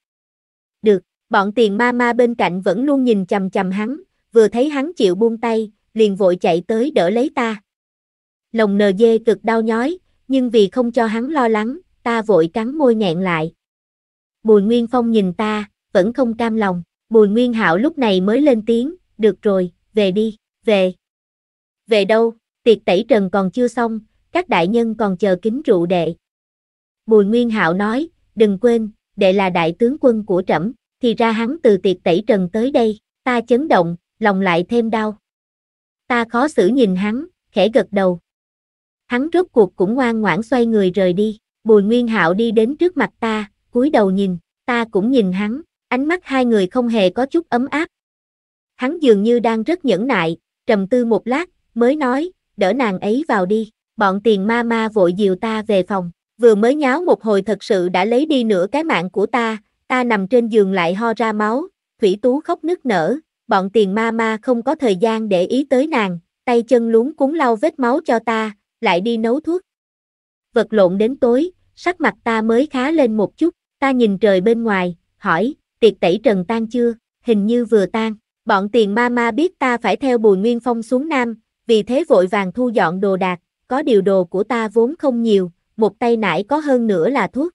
S1: Được, bọn tiền ma ma bên cạnh vẫn luôn nhìn chầm chầm hắn, vừa thấy hắn chịu buông tay, liền vội chạy tới đỡ lấy ta. Lòng nờ dê cực đau nhói, nhưng vì không cho hắn lo lắng, ta vội cắn môi nghẹn lại. Bùi Nguyên Phong nhìn ta, vẫn không cam lòng, Bùi Nguyên Hạo lúc này mới lên tiếng, được rồi, về đi, về. Về đâu, tiệc tẩy trần còn chưa xong, các đại nhân còn chờ kính rượu đệ. Bùi Nguyên Hạo nói, đừng quên, đệ là đại tướng quân của trẫm, thì ra hắn từ tiệc tẩy trần tới đây, ta chấn động, lòng lại thêm đau. Ta khó xử nhìn hắn, khẽ gật đầu. Hắn rốt cuộc cũng ngoan ngoãn xoay người rời đi, Bùi Nguyên Hạo đi đến trước mặt ta, cúi đầu nhìn, ta cũng nhìn hắn, ánh mắt hai người không hề có chút ấm áp. Hắn dường như đang rất nhẫn nại, trầm tư một lát, mới nói, đỡ nàng ấy vào đi bọn tiền ma ma vội dìu ta về phòng, vừa mới nháo một hồi thật sự đã lấy đi nửa cái mạng của ta, ta nằm trên giường lại ho ra máu, thủy tú khóc nức nở, bọn tiền ma ma không có thời gian để ý tới nàng, tay chân luống cuốn lau vết máu cho ta, lại đi nấu thuốc. Vật lộn đến tối, sắc mặt ta mới khá lên một chút, ta nhìn trời bên ngoài, hỏi, tiệc tẩy trần tan chưa, hình như vừa tan, bọn tiền ma ma biết ta phải theo bùi nguyên phong xuống nam, vì thế vội vàng thu dọn đồ đạc, có điều đồ của ta vốn không nhiều, một tay nải có hơn nữa là thuốc.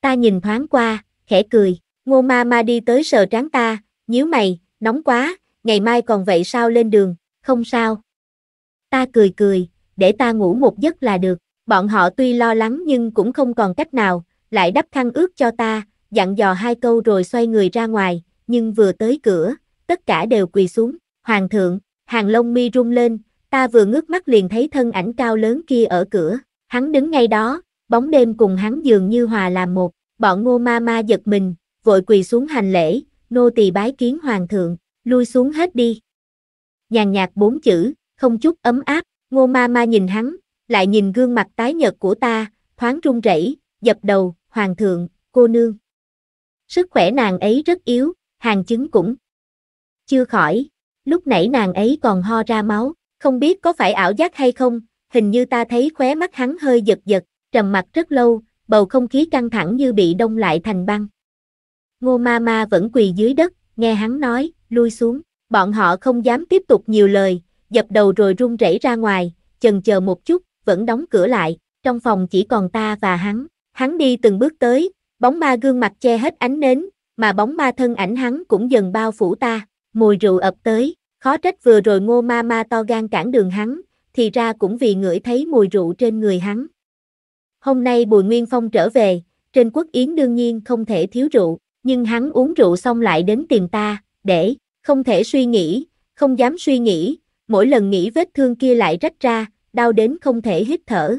S1: Ta nhìn thoáng qua, khẽ cười, ngô ma ma đi tới sờ trán ta, nhíu mày, nóng quá, ngày mai còn vậy sao lên đường, không sao. Ta cười cười, để ta ngủ một giấc là được, bọn họ tuy lo lắng nhưng cũng không còn cách nào, lại đắp khăn ướt cho ta, dặn dò hai câu rồi xoay người ra ngoài, nhưng vừa tới cửa, tất cả đều quỳ xuống, hoàng thượng, hàng lông mi rung lên, ta vừa ngước mắt liền thấy thân ảnh cao lớn kia ở cửa, hắn đứng ngay đó, bóng đêm cùng hắn dường như hòa làm một, bọn ngô ma ma giật mình, vội quỳ xuống hành lễ, nô tỳ bái kiến hoàng thượng, lui xuống hết đi. Nhàn nhạt bốn chữ, không chút ấm áp, ngô ma ma nhìn hắn, lại nhìn gương mặt tái nhợt của ta, thoáng run rẩy, dập đầu, hoàng thượng, cô nương. Sức khỏe nàng ấy rất yếu, hàng chứng cũng chưa khỏi, lúc nãy nàng ấy còn ho ra máu. Không biết có phải ảo giác hay không, hình như ta thấy khóe mắt hắn hơi giật giật, trầm mặt rất lâu, bầu không khí căng thẳng như bị đông lại thành băng. Ngô ma ma vẫn quỳ dưới đất, nghe hắn nói, lui xuống, bọn họ không dám tiếp tục nhiều lời, dập đầu rồi run rẩy ra ngoài, chần chờ một chút, vẫn đóng cửa lại, trong phòng chỉ còn ta và hắn, hắn đi từng bước tới, bóng ma gương mặt che hết ánh nến, mà bóng ma thân ảnh hắn cũng dần bao phủ ta, mùi rượu ập tới, Khó trách vừa rồi ngô ma ma to gan cản đường hắn, thì ra cũng vì ngửi thấy mùi rượu trên người hắn. Hôm nay Bùi Nguyên Phong trở về, trên quốc yến đương nhiên không thể thiếu rượu, nhưng hắn uống rượu xong lại đến tìm ta, để, không thể suy nghĩ, không dám suy nghĩ, mỗi lần nghĩ vết thương kia lại rách ra, đau đến không thể hít thở.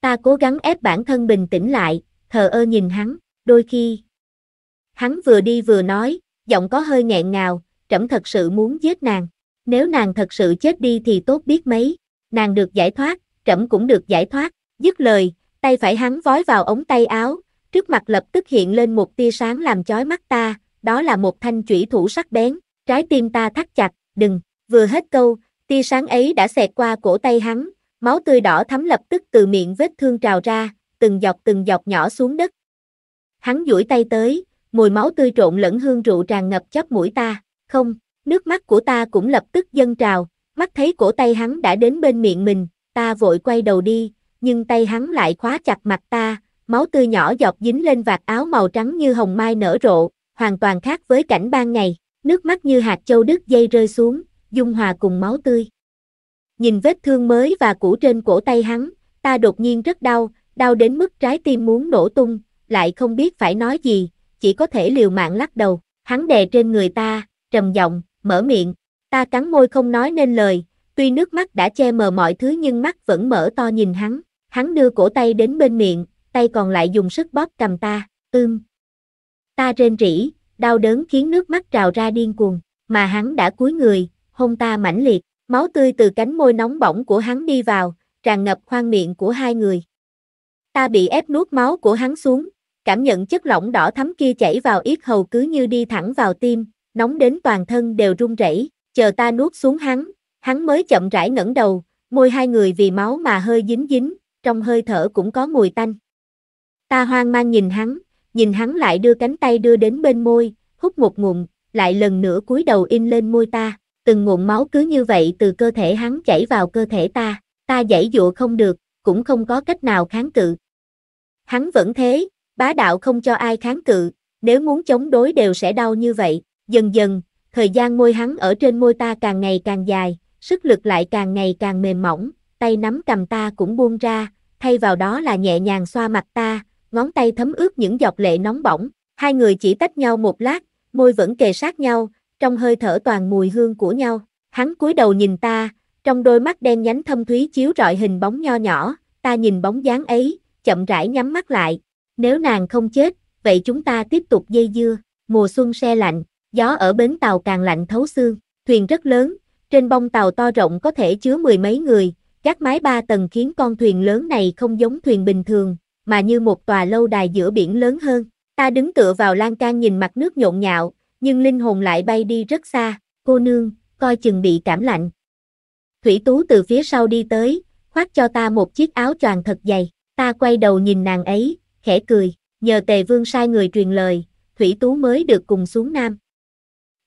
S1: Ta cố gắng ép bản thân bình tĩnh lại, thờ ơ nhìn hắn, đôi khi. Hắn vừa đi vừa nói, giọng có hơi nghẹn ngào, trẫm thật sự muốn giết nàng. Nếu nàng thật sự chết đi thì tốt biết mấy, nàng được giải thoát, trẫm cũng được giải thoát. Dứt lời, tay phải hắn vói vào ống tay áo, trước mặt lập tức hiện lên một tia sáng làm chói mắt ta, đó là một thanh chủy thủ sắc bén, trái tim ta thắt chặt, đừng, vừa hết câu, tia sáng ấy đã xẹt qua cổ tay hắn, máu tươi đỏ thấm lập tức từ miệng vết thương trào ra, từng giọt từng giọt nhỏ xuống đất. Hắn duỗi tay tới, mùi máu tươi trộn lẫn hương rượu tràn ngập chóp mũi ta. Không, nước mắt của ta cũng lập tức dâng trào, mắt thấy cổ tay hắn đã đến bên miệng mình, ta vội quay đầu đi, nhưng tay hắn lại khóa chặt mặt ta, máu tươi nhỏ giọt dính lên vạt áo màu trắng như hồng mai nở rộ, hoàn toàn khác với cảnh ban ngày, nước mắt như hạt châu đứt dây rơi xuống, dung hòa cùng máu tươi. Nhìn vết thương mới và cũ trên cổ tay hắn, ta đột nhiên rất đau, đau đến mức trái tim muốn nổ tung, lại không biết phải nói gì, chỉ có thể liều mạng lắc đầu, hắn đè trên người ta, trầm giọng, mở miệng, ta cắn môi không nói nên lời, tuy nước mắt đã che mờ mọi thứ nhưng mắt vẫn mở to nhìn hắn, hắn đưa cổ tay đến bên miệng, tay còn lại dùng sức bóp cầm ta, ưm. Ta rên rỉ, đau đớn khiến nước mắt trào ra điên cuồng, mà hắn đã cúi người, hôn ta mãnh liệt, máu tươi từ cánh môi nóng bỏng của hắn đi vào, tràn ngập khoang miệng của hai người. Ta bị ép nuốt máu của hắn xuống, cảm nhận chất lỏng đỏ thắm kia chảy vào yết hầu cứ như đi thẳng vào tim, nóng đến toàn thân đều run rẩy, chờ ta nuốt xuống hắn, hắn mới chậm rãi ngẩng đầu, môi hai người vì máu mà hơi dính dính, trong hơi thở cũng có mùi tanh. Ta hoang mang nhìn hắn, nhìn hắn lại đưa cánh tay đưa đến bên môi, hút một ngụm, lại lần nữa cúi đầu in lên môi ta, từng ngụm máu cứ như vậy từ cơ thể hắn chảy vào cơ thể ta, ta giãy dụa không được, cũng không có cách nào kháng cự. Hắn vẫn thế, bá đạo không cho ai kháng cự, nếu muốn chống đối đều sẽ đau như vậy. Dần dần, thời gian môi hắn ở trên môi ta càng ngày càng dài, sức lực lại càng ngày càng mềm mỏng, tay nắm cầm ta cũng buông ra, thay vào đó là nhẹ nhàng xoa mặt ta, ngón tay thấm ướt những giọt lệ nóng bỏng. Hai người chỉ tách nhau một lát, môi vẫn kề sát nhau, trong hơi thở toàn mùi hương của nhau. Hắn cúi đầu nhìn ta, trong đôi mắt đen nhánh thâm thúy chiếu rọi hình bóng nho nhỏ, ta nhìn bóng dáng ấy, chậm rãi nhắm mắt lại. Nếu nàng không chết, vậy chúng ta tiếp tục dây dưa. Mùa xuân xe lạnh, gió ở bến tàu càng lạnh thấu xương, thuyền rất lớn, trên bông tàu to rộng có thể chứa mười mấy người, các mái ba tầng khiến con thuyền lớn này không giống thuyền bình thường, mà như một tòa lâu đài giữa biển lớn hơn. Ta đứng tựa vào lan can nhìn mặt nước nhộn nhạo, nhưng linh hồn lại bay đi rất xa, cô nương, coi chừng bị cảm lạnh. Thủy Tú từ phía sau đi tới, khoác cho ta một chiếc áo choàng thật dày, ta quay đầu nhìn nàng ấy, khẽ cười, nhờ tề vương sai người truyền lời, Thủy Tú mới được cùng xuống Nam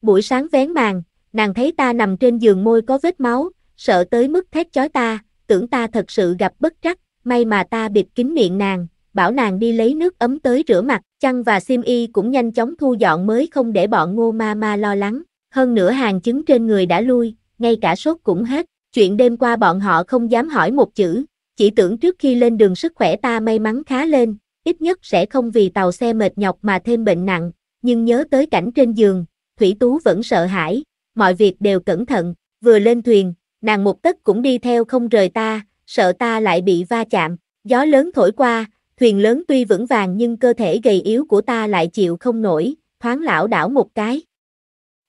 S1: buổi sáng vén màn, nàng thấy ta nằm trên giường môi có vết máu, sợ tới mức thét chói ta, tưởng ta thật sự gặp bất trắc, may mà ta bịt kín miệng nàng, bảo nàng đi lấy nước ấm tới rửa mặt, chăn và sim y cũng nhanh chóng thu dọn mới không để bọn ngô ma ma lo lắng, hơn nữa hàng chứng trên người đã lui, ngay cả sốt cũng hết, chuyện đêm qua bọn họ không dám hỏi một chữ, chỉ tưởng trước khi lên đường sức khỏe ta may mắn khá lên, ít nhất sẽ không vì tàu xe mệt nhọc mà thêm bệnh nặng, nhưng nhớ tới cảnh trên giường, Thủy Tú vẫn sợ hãi, mọi việc đều cẩn thận, vừa lên thuyền, nàng một tấc cũng đi theo không rời ta, sợ ta lại bị va chạm, gió lớn thổi qua, thuyền lớn tuy vững vàng nhưng cơ thể gầy yếu của ta lại chịu không nổi, thoáng lão đảo một cái.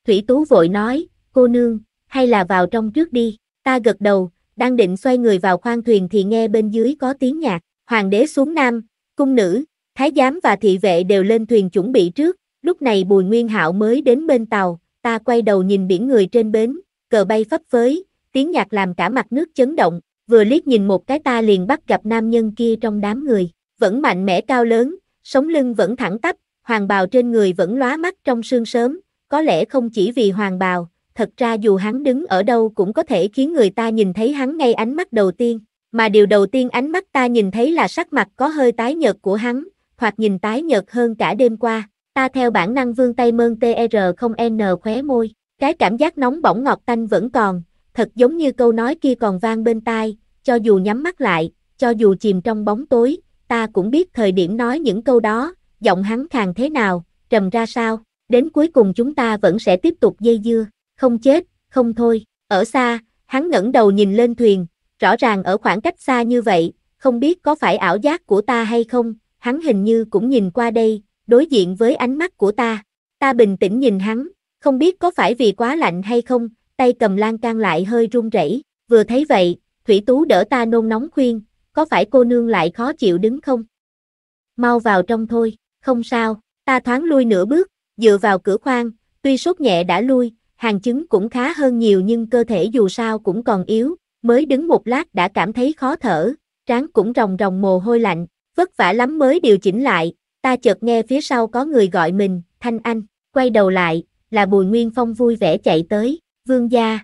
S1: Thủy Tú vội nói, cô nương, hay là vào trong trước đi, ta gật đầu, đang định xoay người vào khoang thuyền thì nghe bên dưới có tiếng nhạc, hoàng đế xuống nam, cung nữ, thái giám và thị vệ đều lên thuyền chuẩn bị trước, Lúc này Bùi Nguyên Hạo mới đến bên tàu, ta quay đầu nhìn biển người trên bến, cờ bay phấp phới, tiếng nhạc làm cả mặt nước chấn động, vừa liếc nhìn một cái ta liền bắt gặp nam nhân kia trong đám người, vẫn mạnh mẽ cao lớn, sống lưng vẫn thẳng tắp, hoàng bào trên người vẫn lóa mắt trong sương sớm, có lẽ không chỉ vì hoàng bào, thật ra dù hắn đứng ở đâu cũng có thể khiến người ta nhìn thấy hắn ngay ánh mắt đầu tiên, mà điều đầu tiên ánh mắt ta nhìn thấy là sắc mặt có hơi tái nhợt của hắn, hoặc nhìn tái nhợt hơn cả đêm qua. Ta theo bản năng vương tay mơn TR0N e khóe môi, cái cảm giác nóng bỏng ngọt tanh vẫn còn, thật giống như câu nói kia còn vang bên tai, cho dù nhắm mắt lại, cho dù chìm trong bóng tối, ta cũng biết thời điểm nói những câu đó, giọng hắn khàn thế nào, trầm ra sao, đến cuối cùng chúng ta vẫn sẽ tiếp tục dây dưa, không chết, không thôi, ở xa, hắn ngẩng đầu nhìn lên thuyền, rõ ràng ở khoảng cách xa như vậy, không biết có phải ảo giác của ta hay không, hắn hình như cũng nhìn qua đây, đối diện với ánh mắt của ta. Ta bình tĩnh nhìn hắn, không biết có phải vì quá lạnh hay không, tay cầm lan can lại hơi run rẩy. Vừa thấy vậy, Thủy Tú đỡ ta nôn nóng khuyên, có phải cô nương lại khó chịu đứng không? Mau vào trong thôi, không sao, ta thoáng lui nửa bước, dựa vào cửa khoang, tuy sốt nhẹ đã lui, hàng chứng cũng khá hơn nhiều nhưng cơ thể dù sao cũng còn yếu, mới đứng một lát đã cảm thấy khó thở, trán cũng ròng ròng mồ hôi lạnh, vất vả lắm mới điều chỉnh lại, ta chợt nghe phía sau có người gọi mình, Thanh Anh, quay đầu lại, là Bùi Nguyên Phong vui vẻ chạy tới, vương gia.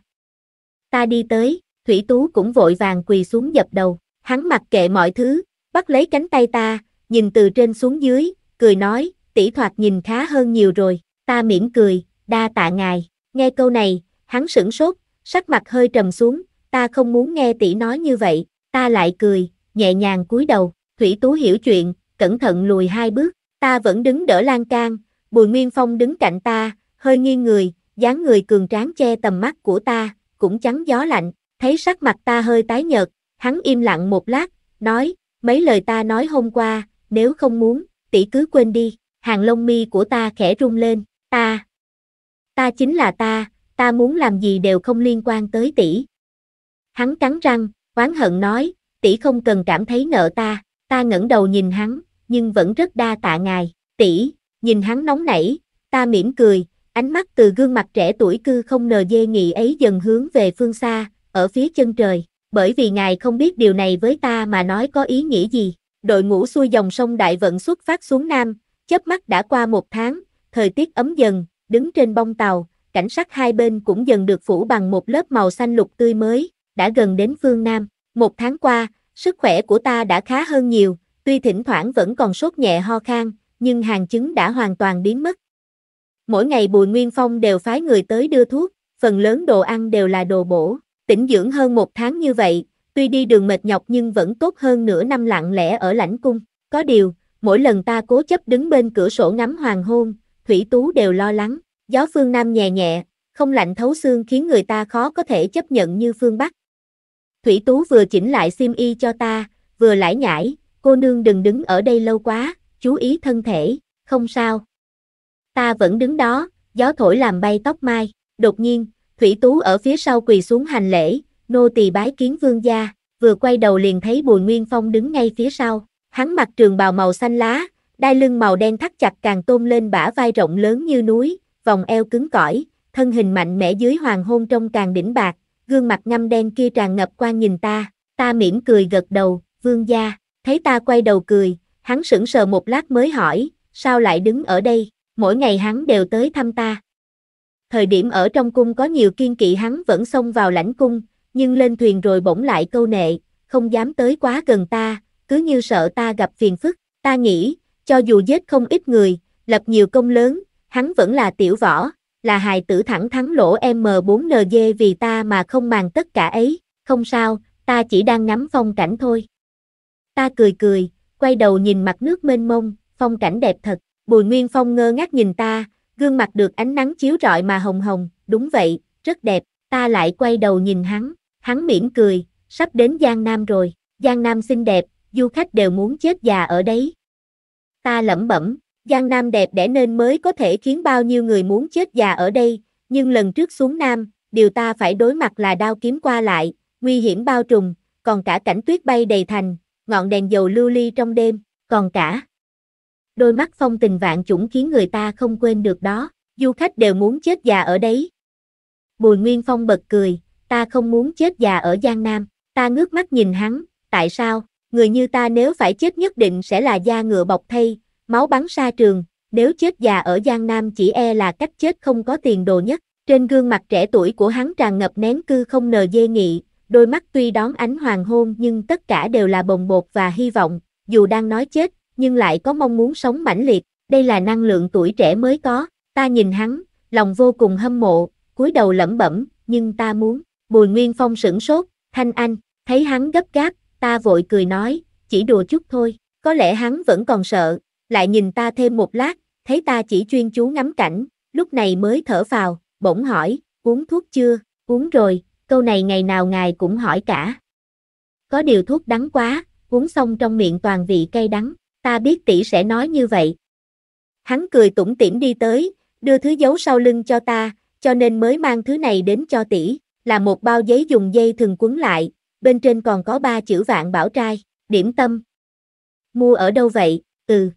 S1: Ta đi tới, Thủy Tú cũng vội vàng quỳ xuống dập đầu, hắn mặc kệ mọi thứ, bắt lấy cánh tay ta, nhìn từ trên xuống dưới, cười nói, tỷ thoạt nhìn khá hơn nhiều rồi, ta mỉm cười, đa tạ ngài, nghe câu này, hắn sửng sốt, sắc mặt hơi trầm xuống, ta không muốn nghe tỷ nói như vậy, ta lại cười, nhẹ nhàng cúi đầu, Thủy Tú hiểu chuyện, cẩn thận lùi hai bước, ta vẫn đứng đỡ lan can, Bùi Nguyên Phong đứng cạnh ta, hơi nghiêng người, dáng người cường tráng che tầm mắt của ta, cũng chắn gió lạnh, thấy sắc mặt ta hơi tái nhợt, hắn im lặng một lát, nói, mấy lời ta nói hôm qua, nếu không muốn, tỷ cứ quên đi, hàng lông mi của ta khẽ rung lên, ta, ta chính là ta, ta muốn làm gì đều không liên quan tới tỷ. Hắn cắn răng, oán hận nói, tỷ không cần cảm thấy nợ ta, ta ngẩng đầu nhìn hắn, nhưng vẫn rất đa tạ ngài, tỷ, nhìn hắn nóng nảy, ta mỉm cười, ánh mắt từ gương mặt trẻ tuổi cư không nờ dê nghị ấy dần hướng về phương xa, ở phía chân trời, bởi vì ngài không biết điều này với ta mà nói có ý nghĩa gì. Đội ngũ xuôi dòng sông Đại Vận xuất phát xuống Nam, chớp mắt đã qua một tháng, thời tiết ấm dần, đứng trên bông tàu, cảnh sắc hai bên cũng dần được phủ bằng một lớp màu xanh lục tươi mới, đã gần đến phương Nam. Một tháng qua, sức khỏe của ta đã khá hơn nhiều, tuy thỉnh thoảng vẫn còn sốt nhẹ ho khan, nhưng hàng chứng đã hoàn toàn biến mất. Mỗi ngày Bùi Nguyên Phong đều phái người tới đưa thuốc, phần lớn đồ ăn đều là đồ bổ, tỉnh dưỡng hơn một tháng như vậy, tuy đi đường mệt nhọc nhưng vẫn tốt hơn nửa năm lặng lẽ ở lãnh cung. Có điều, mỗi lần ta cố chấp đứng bên cửa sổ ngắm hoàng hôn, Thủy Tú đều lo lắng, gió phương Nam nhẹ nhẹ, không lạnh thấu xương khiến người ta khó có thể chấp nhận như phương Bắc. Thủy Tú vừa chỉnh lại sim y cho ta, vừa lải nhải, cô nương đừng đứng ở đây lâu quá, chú ý thân thể, không sao. Ta vẫn đứng đó, gió thổi làm bay tóc mai, đột nhiên, Thủy Tú ở phía sau quỳ xuống hành lễ, nô tỳ bái kiến vương gia, vừa quay đầu liền thấy Bùi Nguyên Phong đứng ngay phía sau, hắn mặc trường bào màu xanh lá, đai lưng màu đen thắt chặt càng tôn lên bả vai rộng lớn như núi, vòng eo cứng cỏi, thân hình mạnh mẽ dưới hoàng hôn trong càng đỉnh bạc, gương mặt ngăm đen kia tràn ngập quan nhìn ta, ta mỉm cười gật đầu, vương gia thấy ta quay đầu cười, hắn sững sờ một lát mới hỏi, sao lại đứng ở đây, mỗi ngày hắn đều tới thăm ta. Thời điểm ở trong cung có nhiều kiên kỵ hắn vẫn xông vào lãnh cung, nhưng lên thuyền rồi bỗng lại câu nệ, không dám tới quá gần ta, cứ như sợ ta gặp phiền phức, ta nghĩ, cho dù giết không ít người, lập nhiều công lớn, hắn vẫn là tiểu võ, là hài tử thẳng thắng lỗ M4NG vì ta mà không màng tất cả ấy, không sao, ta chỉ đang ngắm phong cảnh thôi. Ta cười cười, quay đầu nhìn mặt nước mênh mông, phong cảnh đẹp thật. Bùi Nguyên Phong ngơ ngác nhìn ta, gương mặt được ánh nắng chiếu rọi mà hồng hồng, đúng vậy, rất đẹp. Ta lại quay đầu nhìn hắn, hắn mỉm cười, sắp đến Giang Nam rồi. Giang Nam xinh đẹp, du khách đều muốn chết già ở đấy. Ta lẩm bẩm, Giang Nam đẹp đẽ nên mới có thể khiến bao nhiêu người muốn chết già ở đây, nhưng lần trước xuống Nam, điều ta phải đối mặt là đao kiếm qua lại, nguy hiểm bao trùm, còn cả cảnh tuyết bay đầy thành, ngọn đèn dầu lưu ly trong đêm, còn cả. Đôi mắt phong tình vạn chủng khiến người ta không quên được đó, du khách đều muốn chết già ở đấy. Bùi Nguyên Phong bật cười, ta không muốn chết già ở Giang Nam, ta ngước mắt nhìn hắn, tại sao, người như ta nếu phải chết nhất định sẽ là da ngựa bọc thay, máu bắn xa trường, nếu chết già ở Giang Nam chỉ e là cách chết không có tiền đồ nhất. Trên gương mặt trẻ tuổi của hắn tràn ngập nén cư không nờ dê nghị, đôi mắt tuy đón ánh hoàng hôn nhưng tất cả đều là bồng bột và hy vọng, dù đang nói chết, nhưng lại có mong muốn sống mãnh liệt, đây là năng lượng tuổi trẻ mới có, ta nhìn hắn, lòng vô cùng hâm mộ, cúi đầu lẩm bẩm, nhưng ta muốn, Bùi Nguyên Phong sửng sốt, Thanh Anh, thấy hắn gấp gáp, ta vội cười nói, chỉ đùa chút thôi, có lẽ hắn vẫn còn sợ, lại nhìn ta thêm một lát, thấy ta chỉ chuyên chú ngắm cảnh, lúc này mới thở vào, bỗng hỏi, uống thuốc chưa, uống rồi, câu này ngày nào ngài cũng hỏi cả. Có điều thuốc đắng quá, uống xong trong miệng toàn vị cay đắng, ta biết tỷ sẽ nói như vậy. Hắn cười tủm tỉm đi tới, đưa thứ giấu sau lưng cho ta, cho nên mới mang thứ này đến cho tỷ, là một bao giấy dùng dây thừng quấn lại, bên trên còn có ba chữ vạn bảo trai, điểm tâm. Mua ở đâu vậy? Ừ.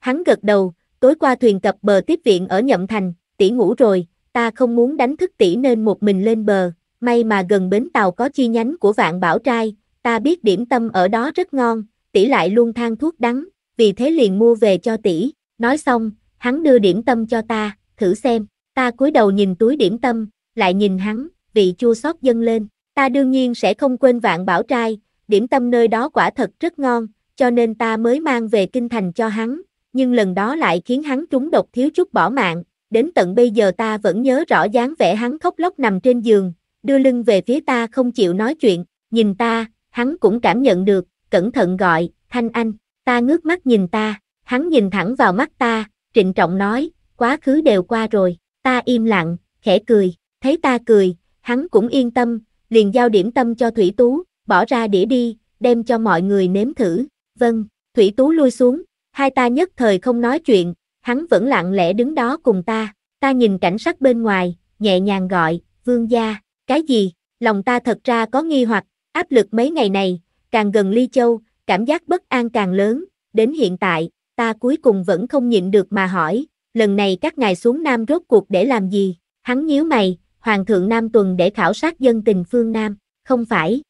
S1: Hắn gật đầu, tối qua thuyền cập bờ tiếp viện ở Nhậm Thành, tỷ ngủ rồi, ta không muốn đánh thức tỷ nên một mình lên bờ, may mà gần bến tàu có chi nhánh của vạn bảo trai, ta biết điểm tâm ở đó rất ngon, tỷ lại luôn than thuốc đắng, vì thế liền mua về cho tỷ, nói xong, hắn đưa điểm tâm cho ta, thử xem, ta cúi đầu nhìn túi điểm tâm, lại nhìn hắn, vị chua xót dâng lên, ta đương nhiên sẽ không quên vạn bảo trai, điểm tâm nơi đó quả thật rất ngon, cho nên ta mới mang về kinh thành cho hắn, nhưng lần đó lại khiến hắn trúng độc thiếu chút bỏ mạng, đến tận bây giờ ta vẫn nhớ rõ dáng vẻ hắn khóc lóc nằm trên giường, đưa lưng về phía ta không chịu nói chuyện, nhìn ta, hắn cũng cảm nhận được, cẩn thận gọi, thanh anh, ta ngước mắt nhìn ta, hắn nhìn thẳng vào mắt ta, trịnh trọng nói, quá khứ đều qua rồi, ta im lặng, khẽ cười, thấy ta cười, hắn cũng yên tâm, liền giao điểm tâm cho Thủy Tú, bỏ ra đĩa đi, đem cho mọi người nếm thử, vâng, Thủy Tú lui xuống, hai ta nhất thời không nói chuyện, hắn vẫn lặng lẽ đứng đó cùng ta, ta nhìn cảnh sắc bên ngoài, nhẹ nhàng gọi, vương gia, cái gì? Lòng ta thật ra có nghi hoặc, áp lực mấy ngày này, càng gần Ly Châu, cảm giác bất an càng lớn, đến hiện tại, ta cuối cùng vẫn không nhịn được mà hỏi, lần này các ngài xuống Nam rốt cuộc để làm gì? Hắn nhíu mày, Hoàng thượng Nam tuần để khảo sát dân tình phương Nam, không phải.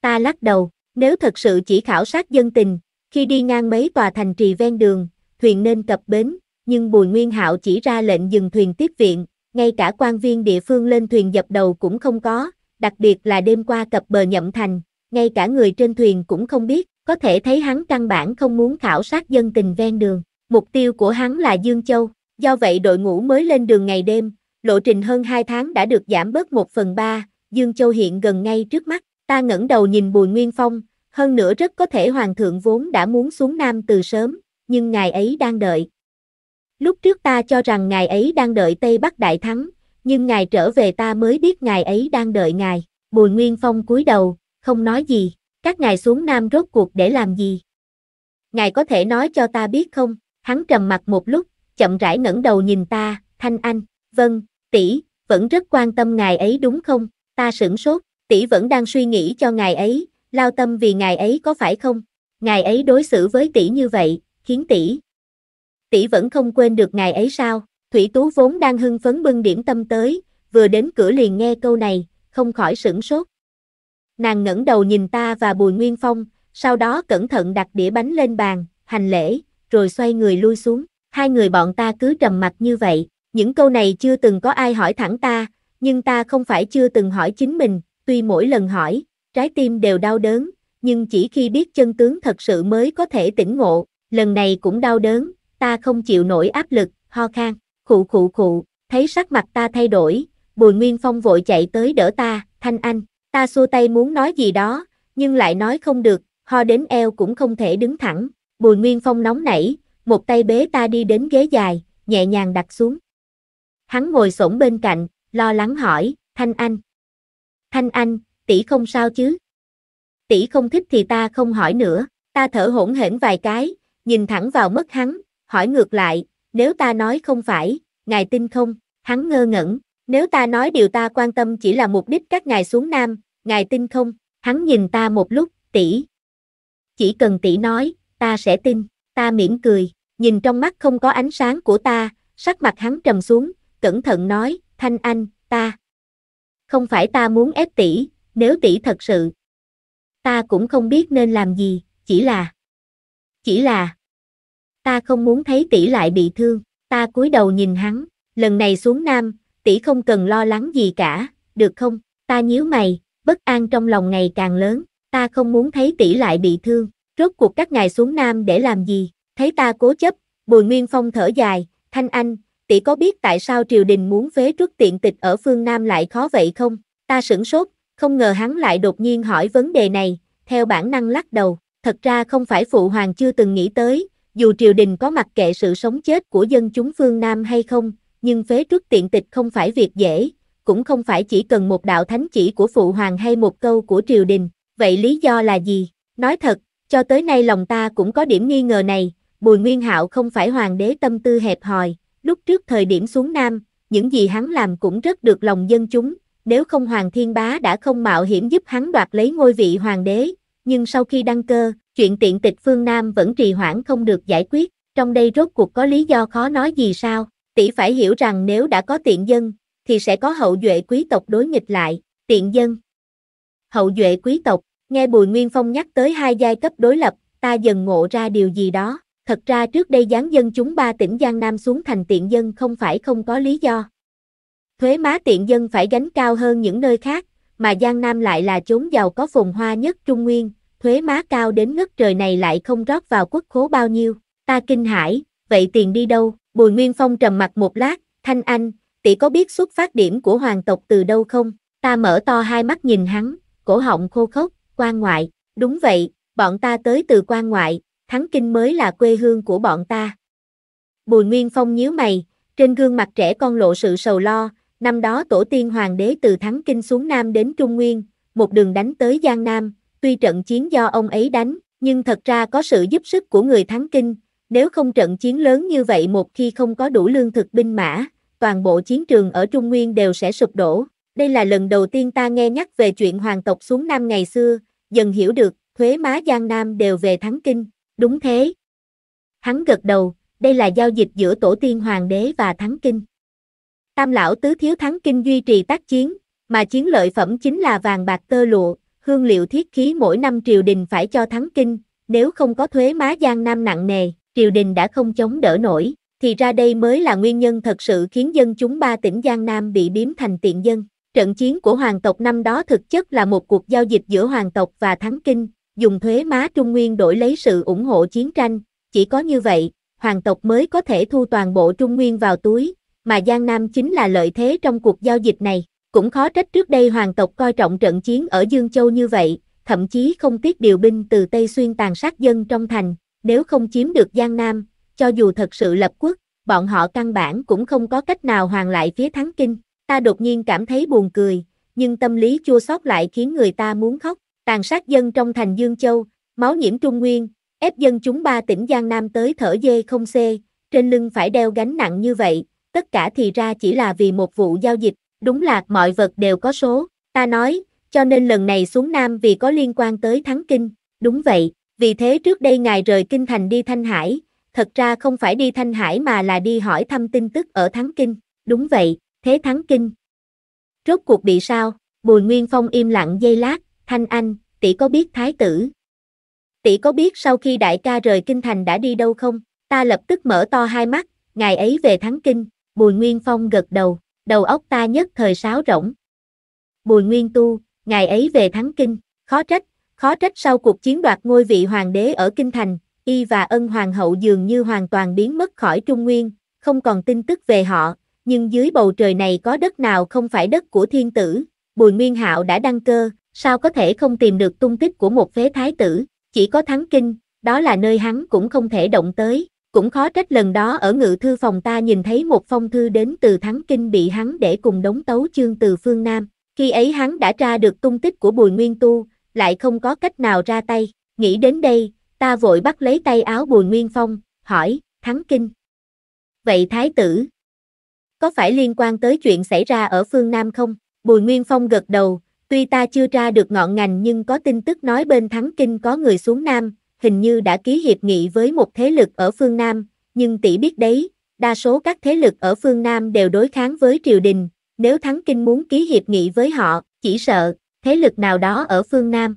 S1: Ta lắc đầu, nếu thật sự chỉ khảo sát dân tình, khi đi ngang mấy tòa thành trì ven đường, thuyền nên cập bến, nhưng Bùi Nguyên Hạo chỉ ra lệnh dừng thuyền tiếp viện, ngay cả quan viên địa phương lên thuyền dập đầu cũng không có, đặc biệt là đêm qua cập bờ nhậm thành, ngay cả người trên thuyền cũng không biết, có thể thấy hắn căn bản không muốn khảo sát dân tình ven đường. Mục tiêu của hắn là Dương Châu, do vậy đội ngũ mới lên đường ngày đêm, lộ trình hơn 2 tháng đã được giảm bớt 1 phần 3, Dương Châu hiện gần ngay trước mắt, ta ngẩng đầu nhìn Bùi Nguyên Phong, hơn nữa rất có thể Hoàng thượng vốn đã muốn xuống Nam từ sớm, nhưng ngài ấy đang đợi, Lúc trước ta cho rằng ngài ấy đang đợi Tây Bắc đại thắng, nhưng ngài trở về ta mới biết ngài ấy đang đợi ngài. Bùi Nguyên Phong cúi đầu, không nói gì, các ngài xuống Nam rốt cuộc để làm gì? Ngài có thể nói cho ta biết không? Hắn trầm mặt một lúc, chậm rãi ngẩng đầu nhìn ta, thanh anh, vâng, tỷ, vẫn rất quan tâm ngài ấy đúng không? Ta sửng sốt, tỷ vẫn đang suy nghĩ cho ngài ấy, lao tâm vì ngài ấy có phải không? Ngài ấy đối xử với tỷ như vậy, khiến tỷ tỷ vẫn không quên được ngày ấy sao, Thủy Tú vốn đang hưng phấn bưng điểm tâm tới, vừa đến cửa liền nghe câu này, không khỏi sửng sốt. Nàng ngẩng đầu nhìn ta và Bùi Nguyên Phong, sau đó cẩn thận đặt đĩa bánh lên bàn, hành lễ, rồi xoay người lui xuống. Hai người bọn ta cứ trầm mặt như vậy, những câu này chưa từng có ai hỏi thẳng ta, nhưng ta không phải chưa từng hỏi chính mình, tuy mỗi lần hỏi, trái tim đều đau đớn, nhưng chỉ khi biết chân tướng thật sự mới có thể tỉnh ngộ, lần này cũng đau đớn, ta không chịu nổi áp lực, ho khan, khụ khụ khụ, thấy sắc mặt ta thay đổi, Bùi Nguyên Phong vội chạy tới đỡ ta, Thanh Anh, ta xua tay muốn nói gì đó, nhưng lại nói không được, ho đến eo cũng không thể đứng thẳng, Bùi Nguyên Phong nóng nảy, một tay bế ta đi đến ghế dài, nhẹ nhàng đặt xuống. Hắn ngồi xổm bên cạnh, lo lắng hỏi, Thanh Anh. Thanh Anh, tỷ không sao chứ? Tỷ không thích thì ta không hỏi nữa, ta thở hổn hển vài cái, nhìn thẳng vào mắt hắn, hỏi ngược lại, nếu ta nói không phải, ngài tin không? Hắn ngơ ngẩn, nếu ta nói điều ta quan tâm chỉ là mục đích các ngài xuống Nam, ngài tin không? Hắn nhìn ta một lúc, tỷ. Chỉ cần tỷ nói, ta sẽ tin, ta mỉm cười, nhìn trong mắt không có ánh sáng của ta, sắc mặt hắn trầm xuống, cẩn thận nói, thanh anh, ta. Không phải ta muốn ép tỷ, nếu tỷ thật sự. Ta cũng không biết nên làm gì, chỉ là. Chỉ là ta không muốn thấy tỷ lại bị thương, ta cúi đầu nhìn hắn, lần này xuống nam, tỷ không cần lo lắng gì cả, được không? Ta nhíu mày, bất an trong lòng ngày càng lớn, ta không muốn thấy tỷ lại bị thương, rốt cuộc các ngài xuống nam để làm gì? Thấy ta cố chấp, Bùi Nguyên Phong thở dài, Thanh Anh, tỷ có biết tại sao triều đình muốn phế trước tiện tịch ở phương Nam lại khó vậy không? Ta sửng sốt, không ngờ hắn lại đột nhiên hỏi vấn đề này, theo bản năng lắc đầu, thật ra không phải phụ hoàng chưa từng nghĩ tới, dù triều đình có mặc kệ sự sống chết của dân chúng phương Nam hay không, nhưng phế trước tiện tịch không phải việc dễ, cũng không phải chỉ cần một đạo thánh chỉ của phụ hoàng hay một câu của triều đình, vậy lý do là gì? Nói thật, cho tới nay lòng ta cũng có điểm nghi ngờ này, Bùi Nguyên Hạo không phải hoàng đế tâm tư hẹp hòi, lúc trước thời điểm xuống Nam, những gì hắn làm cũng rất được lòng dân chúng, nếu không Hoàng Thiên Bá đã không mạo hiểm giúp hắn đoạt lấy ngôi vị hoàng đế, nhưng sau khi đăng cơ, chuyện tiện tịch phương Nam vẫn trì hoãn không được giải quyết, trong đây rốt cuộc có lý do khó nói gì sao, tỷ phải hiểu rằng nếu đã có tiện dân, thì sẽ có hậu duệ quý tộc đối nghịch lại, tiện dân. Hậu duệ quý tộc, nghe Bùi Nguyên Phong nhắc tới hai giai cấp đối lập, ta dần ngộ ra điều gì đó, thật ra trước đây gián dân chúng ba tỉnh Giang Nam xuống thành tiện dân không phải không có lý do. Thuế má tiện dân phải gánh cao hơn những nơi khác, mà Giang Nam lại là chốn giàu có phồn hoa nhất Trung Nguyên, thuế má cao đến ngất trời này lại không rót vào quốc khố bao nhiêu, ta kinh hãi, vậy tiền đi đâu, Bùi Nguyên Phong trầm mặt một lát, thanh anh, tỷ có biết xuất phát điểm của hoàng tộc từ đâu không, ta mở to hai mắt nhìn hắn, cổ họng khô khốc, quan ngoại, đúng vậy, bọn ta tới từ quan ngoại, thắng kinh mới là quê hương của bọn ta. Bùi Nguyên Phong nhíu mày, trên gương mặt trẻ con lộ sự sầu lo, năm đó tổ tiên hoàng đế từ Thắng Kinh xuống Nam đến Trung Nguyên, một đường đánh tới Giang Nam, Tuy trận chiến do ông ấy đánh, nhưng thật ra có sự giúp sức của người thắng kinh, nếu không trận chiến lớn như vậy một khi không có đủ lương thực binh mã, toàn bộ chiến trường ở Trung Nguyên đều sẽ sụp đổ. Đây là lần đầu tiên ta nghe nhắc về chuyện hoàng tộc xuống Nam ngày xưa, dần hiểu được, thuế má Giang Nam đều về thắng kinh, đúng thế. Hắn gật đầu, đây là giao dịch giữa tổ tiên hoàng đế và thắng kinh. Tam lão tứ thiếu thắng kinh duy trì tác chiến, mà chiến lợi phẩm chính là vàng bạc tơ lụa, hương liệu thiết khí mỗi năm triều đình phải cho thắng kinh, nếu không có thuế má Giang Nam nặng nề, triều đình đã không chống đỡ nổi, thì ra đây mới là nguyên nhân thật sự khiến dân chúng ba tỉnh Giang Nam bị biếm thành tiện dân. Trận chiến của hoàng tộc năm đó thực chất là một cuộc giao dịch giữa hoàng tộc và thắng kinh, dùng thuế má Trung Nguyên đổi lấy sự ủng hộ chiến tranh, chỉ có như vậy, hoàng tộc mới có thể thu toàn bộ Trung Nguyên vào túi, mà Giang Nam chính là lợi thế trong cuộc giao dịch này. Cũng khó trách trước đây hoàng tộc coi trọng trận chiến ở Dương Châu như vậy, thậm chí không tiếc điều binh từ Tây Xuyên tàn sát dân trong thành, nếu không chiếm được Giang Nam, cho dù thật sự lập quốc, bọn họ căn bản cũng không có cách nào hoàn lại phía Thắng Kinh. Ta đột nhiên cảm thấy buồn cười, nhưng tâm lý chua xót lại khiến người ta muốn khóc. Tàn sát dân trong thành Dương Châu, máu nhiễm Trung Nguyên, ép dân chúng ba tỉnh Giang Nam tới thở dê không xê, trên lưng phải đeo gánh nặng như vậy, tất cả thì ra chỉ là vì một vụ giao dịch, đúng là mọi vật đều có số, ta nói, cho nên lần này xuống Nam vì có liên quan tới thắng kinh, đúng vậy, vì thế trước đây ngài rời kinh thành đi Thanh Hải, thật ra không phải đi Thanh Hải mà là đi hỏi thăm tin tức ở thắng kinh, đúng vậy, thế thắng kinh. Rốt cuộc bị sao, Bùi Nguyên Phong im lặng giây lát, Thanh Anh, tỷ có biết thái tử? Tỷ có biết sau khi đại ca rời kinh thành đã đi đâu không? Ta lập tức mở to hai mắt, ngày ấy về thắng kinh, Bùi Nguyên Phong gật đầu đầu óc ta nhất thời sáo rỗng. Bùi Nguyên Tu, ngày ấy về thắng kinh, khó trách, khó trách sau cuộc chiến đoạt ngôi vị hoàng đế ở kinh thành, y và ân hoàng hậu dường như hoàn toàn biến mất khỏi Trung Nguyên, không còn tin tức về họ, nhưng dưới bầu trời này có đất nào không phải đất của thiên tử, Bùi Nguyên Hạo đã đăng cơ, sao có thể không tìm được tung tích của một phế thái tử, chỉ có thắng kinh, đó là nơi hắn cũng không thể động tới, cũng khó trách lần đó ở ngự thư phòng ta nhìn thấy một phong thư đến từ Thắng Kinh bị hắn để cùng đống tấu chương từ phương Nam. Khi ấy hắn đã tra được tung tích của Bùi Nguyên Tu, lại không có cách nào ra tay. Nghĩ đến đây, ta vội bắt lấy tay áo Bùi Nguyên Phong, hỏi, Thắng Kinh. Vậy Thái tử, có phải liên quan tới chuyện xảy ra ở phương Nam không? Bùi Nguyên Phong gật đầu, tuy ta chưa tra được ngọn ngành nhưng có tin tức nói bên Thắng Kinh có người xuống Nam, hình như đã ký hiệp nghị với một thế lực ở phương Nam, nhưng tỷ biết đấy, đa số các thế lực ở phương Nam đều đối kháng với triều đình, nếu Thắng Kinh muốn ký hiệp nghị với họ, chỉ sợ, thế lực nào đó ở phương Nam.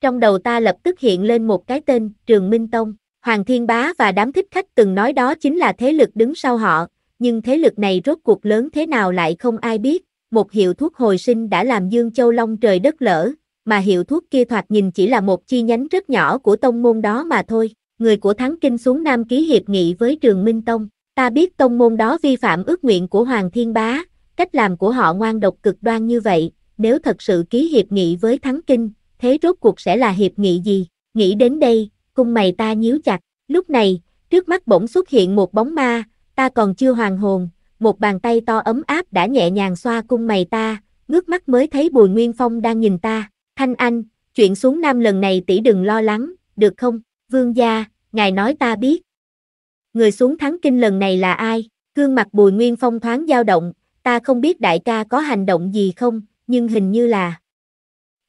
S1: Trong đầu ta lập tức hiện lên một cái tên, Trường Minh Tông, Hoàng Thiên Bá và đám thích khách từng nói đó chính là thế lực đứng sau họ, nhưng thế lực này rốt cuộc lớn thế nào lại không ai biết, một hiệu thuốc hồi sinh đã làm Dương Châu Long trời đất lỡ, mà hiệu thuốc kia thoạt nhìn chỉ là một chi nhánh rất nhỏ của tông môn đó mà thôi. Người của Thắng Kinh xuống Nam ký hiệp nghị với trường Minh Tông, ta biết tông môn đó vi phạm ước nguyện của Hoàng Thiên Bá, cách làm của họ ngoan độc cực đoan như vậy, nếu thật sự ký hiệp nghị với Thắng Kinh, thế rốt cuộc sẽ là hiệp nghị gì? Nghĩ đến đây, cung mày ta nhíu chặt, lúc này, trước mắt bỗng xuất hiện một bóng ma, ta còn chưa hoàn hồn, một bàn tay to ấm áp đã nhẹ nhàng xoa cung mày ta, ngước mắt mới thấy Bùi Nguyên Phong đang nhìn ta, Thanh Anh, chuyện xuống Nam lần này tỷ đừng lo lắng, được không? Vương gia, ngài nói ta biết. Người xuống thắng kinh lần này là ai? Gương mặt Bùi Nguyên Phong thoáng dao động, ta không biết đại ca có hành động gì không, nhưng hình như là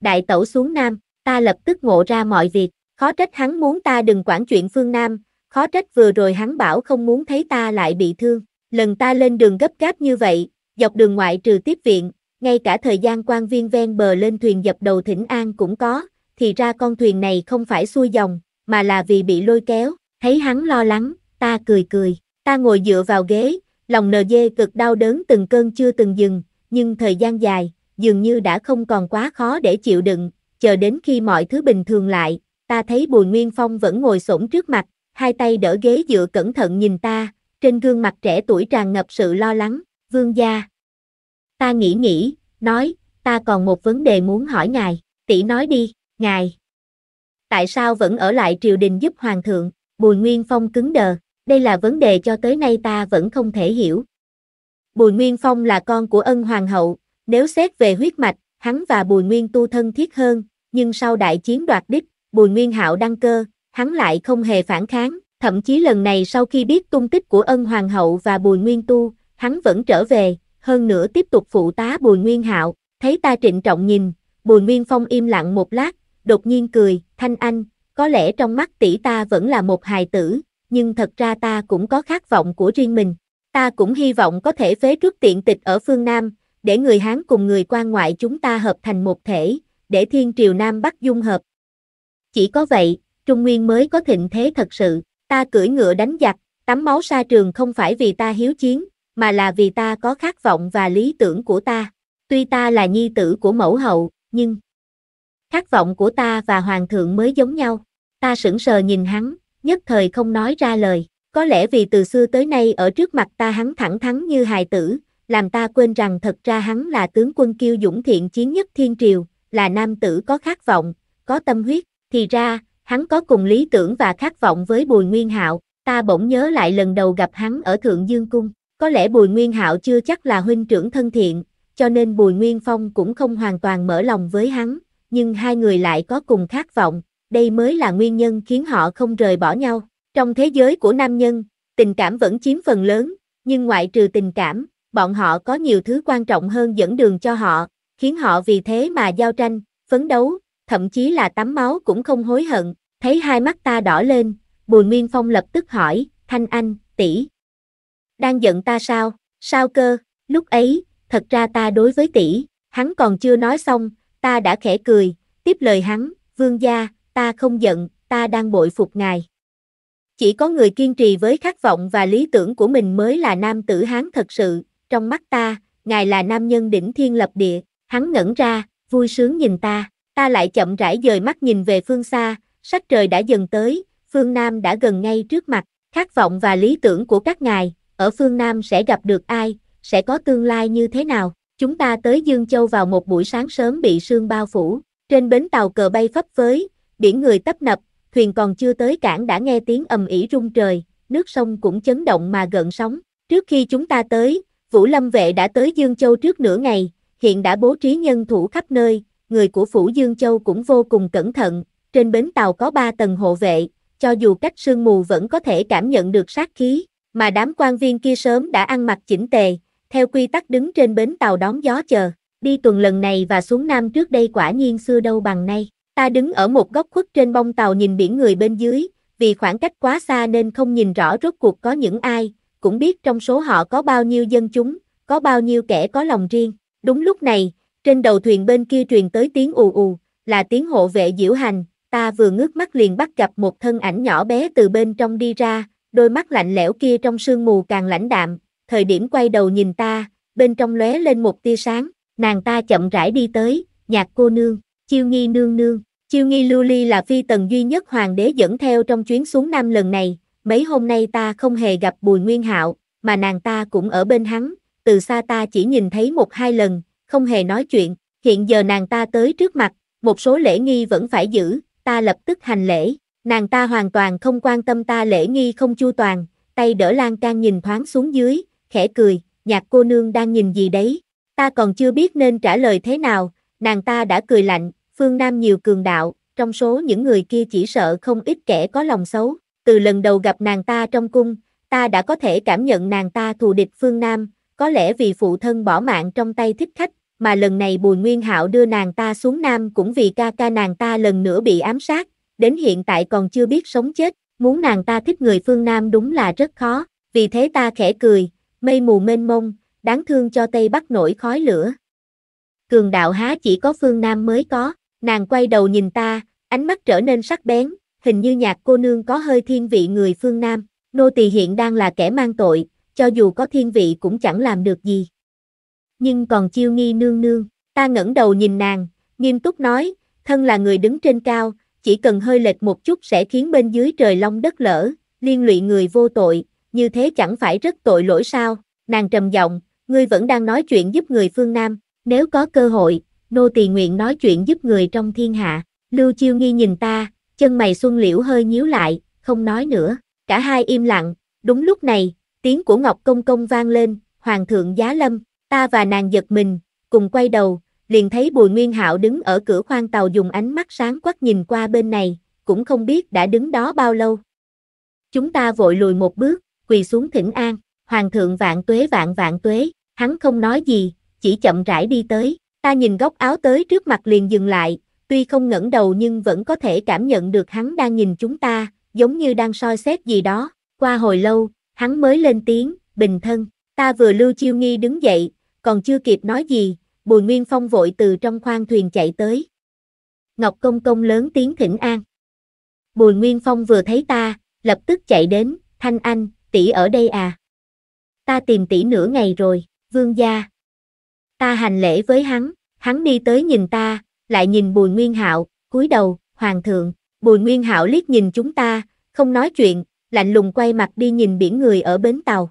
S1: đại tẩu xuống Nam, ta lập tức ngộ ra mọi việc, khó trách hắn muốn ta đừng quản chuyện phương Nam, khó trách vừa rồi hắn bảo không muốn thấy ta lại bị thương, lần ta lên đường gấp gáp như vậy, dọc đường ngoại trừ tiếp viện, ngay cả thời gian quan viên ven bờ lên thuyền dập đầu thỉnh an cũng có, thì ra con thuyền này không phải xuôi dòng, mà là vì bị lôi kéo, thấy hắn lo lắng, ta cười cười, ta ngồi dựa vào ghế, lòng nờ dê cực đau đớn từng cơn chưa từng dừng, nhưng thời gian dài, dường như đã không còn quá khó để chịu đựng, chờ đến khi mọi thứ bình thường lại, ta thấy Bùi Nguyên Phong vẫn ngồi xổm trước mặt, hai tay đỡ ghế dựa cẩn thận nhìn ta, trên gương mặt trẻ tuổi tràn ngập sự lo lắng, vương gia, ta nghĩ nghĩ, nói, ta còn một vấn đề muốn hỏi ngài, tỷ nói đi, ngài. Tại sao vẫn ở lại triều đình giúp hoàng thượng, Bùi Nguyên Phong cứng đờ, đây là vấn đề cho tới nay ta vẫn không thể hiểu. Bùi Nguyên Phong là con của ân hoàng hậu, nếu xét về huyết mạch, hắn và Bùi Nguyên tu thân thiết hơn, nhưng sau đại chiến đoạt đích, Bùi Nguyên Hạo đăng cơ, hắn lại không hề phản kháng, thậm chí lần này sau khi biết tung tích của ân hoàng hậu và Bùi Nguyên tu, hắn vẫn trở về, hơn nữa tiếp tục phụ tá Bùi Nguyên Hạo, thấy ta trịnh trọng nhìn, Bùi Nguyên Phong im lặng một lát, đột nhiên cười, thanh anh, có lẽ trong mắt tỷ ta vẫn là một hài tử, nhưng thật ra ta cũng có khát vọng của riêng mình. Ta cũng hy vọng có thể phế trước tiện tịch ở phương Nam, để người Hán cùng người quan ngoại chúng ta hợp thành một thể, để thiên triều Nam Bắc dung hợp. Chỉ có vậy, Trung Nguyên mới có thịnh thế thật sự, ta cưỡi ngựa đánh giặc, tắm máu sa trường không phải vì ta hiếu chiến, mà là vì ta có khát vọng và lý tưởng của ta. Tuy ta là nhi tử của mẫu hậu, nhưng khát vọng của ta và hoàng thượng mới giống nhau. Ta sững sờ nhìn hắn, nhất thời không nói ra lời. Có lẽ vì từ xưa tới nay ở trước mặt ta hắn thẳng thắn như hài tử, làm ta quên rằng thật ra hắn là tướng quân kiêu dũng thiện chiến nhất thiên triều, là nam tử có khát vọng, có tâm huyết, thì ra, hắn có cùng lý tưởng và khát vọng với Bùi Nguyên Hạo, ta bỗng nhớ lại lần đầu gặp hắn ở Thượng Dương Cung. Có lẽ Bùi Nguyên Hạo chưa chắc là huynh trưởng thân thiện, cho nên Bùi Nguyên Phong cũng không hoàn toàn mở lòng với hắn, nhưng hai người lại có cùng khát vọng, đây mới là nguyên nhân khiến họ không rời bỏ nhau. Trong thế giới của nam nhân, tình cảm vẫn chiếm phần lớn, nhưng ngoại trừ tình cảm, bọn họ có nhiều thứ quan trọng hơn dẫn đường cho họ, khiến họ vì thế mà giao tranh, phấn đấu, thậm chí là tắm máu cũng không hối hận. Thấy hai mắt ta đỏ lên, Bùi Nguyên Phong lập tức hỏi, Thanh Anh, tỷ đang giận ta sao? Sao cơ? Lúc ấy, thật ra ta đối với tỷ, hắn còn chưa nói xong, ta đã khẽ cười, tiếp lời hắn, vương gia, ta không giận, ta đang bội phục ngài. Chỉ có người kiên trì với khát vọng và lý tưởng của mình mới là nam tử hán thật sự, trong mắt ta, ngài là nam nhân đỉnh thiên lập địa, hắn ngẩn ra, vui sướng nhìn ta, ta lại chậm rãi dời mắt nhìn về phương xa, sắc trời đã dần tới, phương Nam đã gần ngay trước mặt, khát vọng và lý tưởng của các ngài, ở phương Nam sẽ gặp được ai, sẽ có tương lai như thế nào. Chúng ta tới Dương Châu vào một buổi sáng sớm bị sương bao phủ, trên bến tàu cờ bay phấp phới, biển người tấp nập, thuyền còn chưa tới cảng đã nghe tiếng ầm ỉ rung trời, nước sông cũng chấn động mà gợn sóng. Trước khi chúng ta tới, Vũ Lâm Vệ đã tới Dương Châu trước nửa ngày, hiện đã bố trí nhân thủ khắp nơi, người của Phủ Dương Châu cũng vô cùng cẩn thận, trên bến tàu có 3 tầng hộ vệ, cho dù cách sương mù vẫn có thể cảm nhận được sát khí, mà đám quan viên kia sớm đã ăn mặc chỉnh tề, theo quy tắc đứng trên bến tàu đón gió chờ. Đi tuần lần này và xuống Nam trước đây quả nhiên xưa đâu bằng nay. Ta đứng ở một góc khuất trên bông tàu nhìn biển người bên dưới, vì khoảng cách quá xa nên không nhìn rõ rốt cuộc có những ai, cũng biết trong số họ có bao nhiêu dân chúng, có bao nhiêu kẻ có lòng riêng. Đúng lúc này, trên đầu thuyền bên kia truyền tới tiếng ù ù, là tiếng hộ vệ diễu hành, ta vừa ngước mắt liền bắt gặp một thân ảnh nhỏ bé từ bên trong đi ra, đôi mắt lạnh lẽo kia trong sương mù càng lãnh đạm, thời điểm quay đầu nhìn ta, bên trong lóe lên một tia sáng, nàng ta chậm rãi đi tới, nhạc cô nương, chiêu nghi nương nương, chiêu nghi lưu ly là phi tần duy nhất hoàng đế dẫn theo trong chuyến xuống Nam lần này, mấy hôm nay ta không hề gặp bùi nguyên hạo, mà nàng ta cũng ở bên hắn, từ xa ta chỉ nhìn thấy một hai lần, không hề nói chuyện, hiện giờ nàng ta tới trước mặt, một số lễ nghi vẫn phải giữ, ta lập tức hành lễ, Nàng ta hoàn toàn không quan tâm ta lễ nghi không chu toàn, tay đỡ lan can nhìn thoáng xuống dưới, khẽ cười, nhạc cô nương đang nhìn gì đấy, ta còn chưa biết nên trả lời thế nào, nàng ta đã cười lạnh, phương Nam nhiều cường đạo, trong số những người kia chỉ sợ không ít kẻ có lòng xấu, từ lần đầu gặp nàng ta trong cung, ta đã có thể cảm nhận nàng ta thù địch phương Nam, có lẽ vì phụ thân bỏ mạng trong tay thích khách, mà lần này Bùi Nguyên Hạo đưa nàng ta xuống Nam cũng vì ca ca nàng ta lần nữa bị ám sát, đến hiện tại còn chưa biết sống chết, muốn nàng ta thích người phương Nam đúng là rất khó, vì thế ta khẽ cười, mây mù mênh mông, đáng thương cho Tây Bắc nổi khói lửa. Cường đạo há chỉ có phương Nam mới có, nàng quay đầu nhìn ta, ánh mắt trở nên sắc bén, hình như nhạc cô nương có hơi thiên vị người phương Nam, nô tỳ hiện đang là kẻ mang tội, cho dù có thiên vị cũng chẳng làm được gì. Nhưng còn chiêu nghi nương nương, ta ngẩng đầu nhìn nàng, nghiêm túc nói, thân là người đứng trên cao, chỉ cần hơi lệch một chút sẽ khiến bên dưới trời long đất lở, liên lụy người vô tội, như thế chẳng phải rất tội lỗi sao, nàng trầm giọng, ngươi vẫn đang nói chuyện giúp người phương Nam, nếu có cơ hội, nô tỳ nguyện nói chuyện giúp người trong thiên hạ, Lưu Chiêu Nghi nhìn ta, chân mày xuân liễu hơi nhíu lại, không nói nữa, cả hai im lặng, đúng lúc này, tiếng của Ngọc Công Công vang lên, Hoàng thượng giá lâm, ta và nàng giật mình, cùng quay đầu, liền thấy Bùi Nguyên Hạo đứng ở cửa khoang tàu dùng ánh mắt sáng quắc nhìn qua bên này, cũng không biết đã đứng đó bao lâu. Chúng ta vội lùi một bước, quỳ xuống thỉnh an, Hoàng thượng vạn tuế vạn vạn tuế, hắn không nói gì, chỉ chậm rãi đi tới, ta nhìn góc áo tới trước mặt liền dừng lại, tuy không ngẩng đầu nhưng vẫn có thể cảm nhận được hắn đang nhìn chúng ta, giống như đang soi xét gì đó, qua hồi lâu, hắn mới lên tiếng, bình thân, ta vừa lưu chiêu nghi đứng dậy, còn chưa kịp nói gì, Bùi Nguyên Phong vội từ trong khoang thuyền chạy tới. Ngọc Công Công lớn tiếng thỉnh an. Bùi Nguyên Phong vừa thấy ta, lập tức chạy đến, thanh anh, tỷ ở đây à. Ta tìm tỷ nửa ngày rồi, vương gia. Ta hành lễ với hắn, hắn đi tới nhìn ta, lại nhìn Bùi Nguyên Hạo, cúi đầu, hoàng thượng, Bùi Nguyên Hạo liếc nhìn chúng ta, không nói chuyện, lạnh lùng quay mặt đi nhìn biển người ở bến tàu.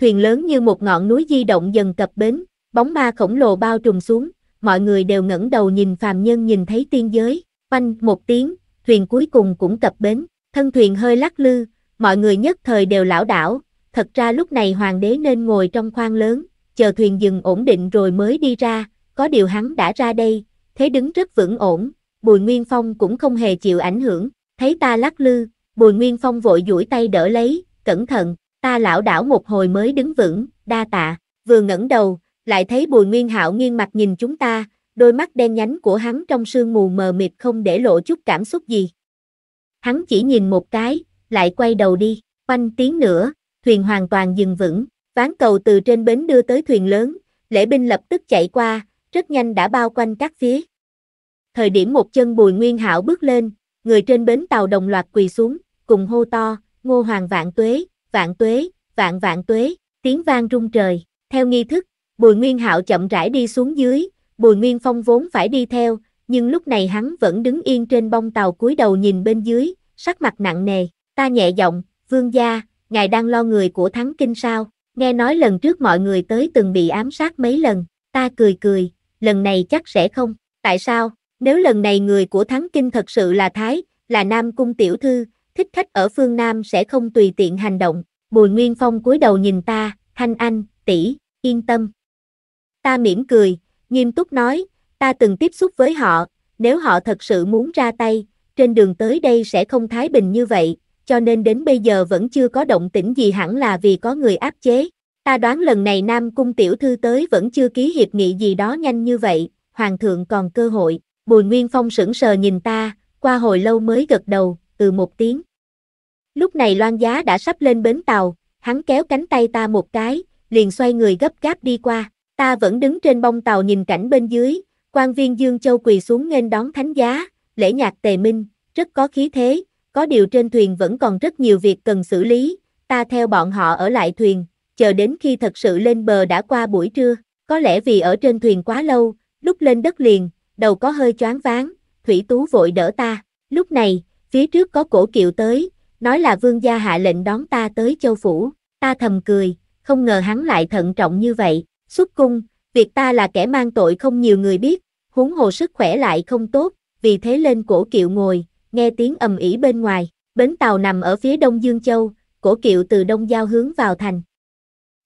S1: Thuyền lớn như một ngọn núi di động dần cập bến, bóng ma khổng lồ bao trùm xuống, mọi người đều ngẩng đầu nhìn phàm nhân nhìn thấy tiên giới, quanh một tiếng, thuyền cuối cùng cũng cập bến, thân thuyền hơi lắc lư, mọi người nhất thời đều lão đảo, thật ra lúc này hoàng đế nên ngồi trong khoang lớn, chờ thuyền dừng ổn định rồi mới đi ra, có điều hắn đã ra đây, thế đứng rất vững ổn, Bùi Nguyên Phong cũng không hề chịu ảnh hưởng, thấy ta lắc lư, Bùi Nguyên Phong vội duỗi tay đỡ lấy, cẩn thận, ta lão đảo một hồi mới đứng vững, đa tạ, vừa ngẩng đầu, lại thấy Bùi Nguyên Hạo nghiêng mặt nhìn chúng ta, đôi mắt đen nhánh của hắn trong sương mù mờ mịt không để lộ chút cảm xúc gì. Hắn chỉ nhìn một cái, lại quay đầu đi, quanh tiếng nữa, thuyền hoàn toàn dừng vững, ván cầu từ trên bến đưa tới thuyền lớn, lễ binh lập tức chạy qua, rất nhanh đã bao quanh các phía. Thời điểm một chân Bùi Nguyên Hạo bước lên, người trên bến tàu đồng loạt quỳ xuống, cùng hô to, ngô hoàng vạn tuế, vạn tuế, vạn vạn tuế, tiếng vang rung trời, theo nghi thức, Bùi Nguyên Hạo chậm rãi đi xuống dưới, Bùi Nguyên Phong vốn phải đi theo, nhưng lúc này hắn vẫn đứng yên trên bông tàu cúi đầu nhìn bên dưới, sắc mặt nặng nề, ta nhẹ giọng, vương gia, ngài đang lo người của thắng kinh sao, nghe nói lần trước mọi người tới từng bị ám sát mấy lần, ta cười cười, lần này chắc sẽ không, tại sao, nếu lần này người của thắng kinh thật sự là Thái, là Nam Cung Tiểu Thư, thích khách ở phương Nam sẽ không tùy tiện hành động, Bùi Nguyên Phong cúi đầu nhìn ta, thanh anh, tỷ, yên tâm, Ta mỉm cười, nghiêm túc nói, ta từng tiếp xúc với họ, nếu họ thật sự muốn ra tay, trên đường tới đây sẽ không thái bình như vậy, cho nên đến bây giờ vẫn chưa có động tĩnh gì hẳn là vì có người áp chế. Ta đoán lần này Nam Cung Tiểu Thư tới vẫn chưa ký hiệp nghị gì đó nhanh như vậy, Hoàng thượng còn cơ hội, Bùi Nguyên Phong sững sờ nhìn ta, qua hồi lâu mới gật đầu, từ một tiếng. Lúc này Loan Giá đã sắp lên bến tàu, hắn kéo cánh tay ta một cái, liền xoay người gấp gáp đi qua. Ta vẫn đứng trên bông tàu nhìn cảnh bên dưới, quan viên Dương Châu quỳ xuống nghênh đón thánh giá, lễ nhạc tề minh, rất có khí thế, có điều trên thuyền vẫn còn rất nhiều việc cần xử lý, ta theo bọn họ ở lại thuyền, chờ đến khi thật sự lên bờ đã qua buổi trưa, có lẽ vì ở trên thuyền quá lâu, lúc lên đất liền, đầu có hơi choáng váng, Thủy Tú vội đỡ ta, lúc này, phía trước có cổ kiệu tới, nói là vương gia hạ lệnh đón ta tới châu phủ, ta thầm cười, không ngờ hắn lại thận trọng như vậy, Xuất cung, việc ta là kẻ mang tội không nhiều người biết, huống hồ sức khỏe lại không tốt, vì thế lên cổ kiệu ngồi, nghe tiếng ầm ĩ bên ngoài, bến tàu nằm ở phía đông Dương Châu, cổ kiệu từ đông giao hướng vào thành.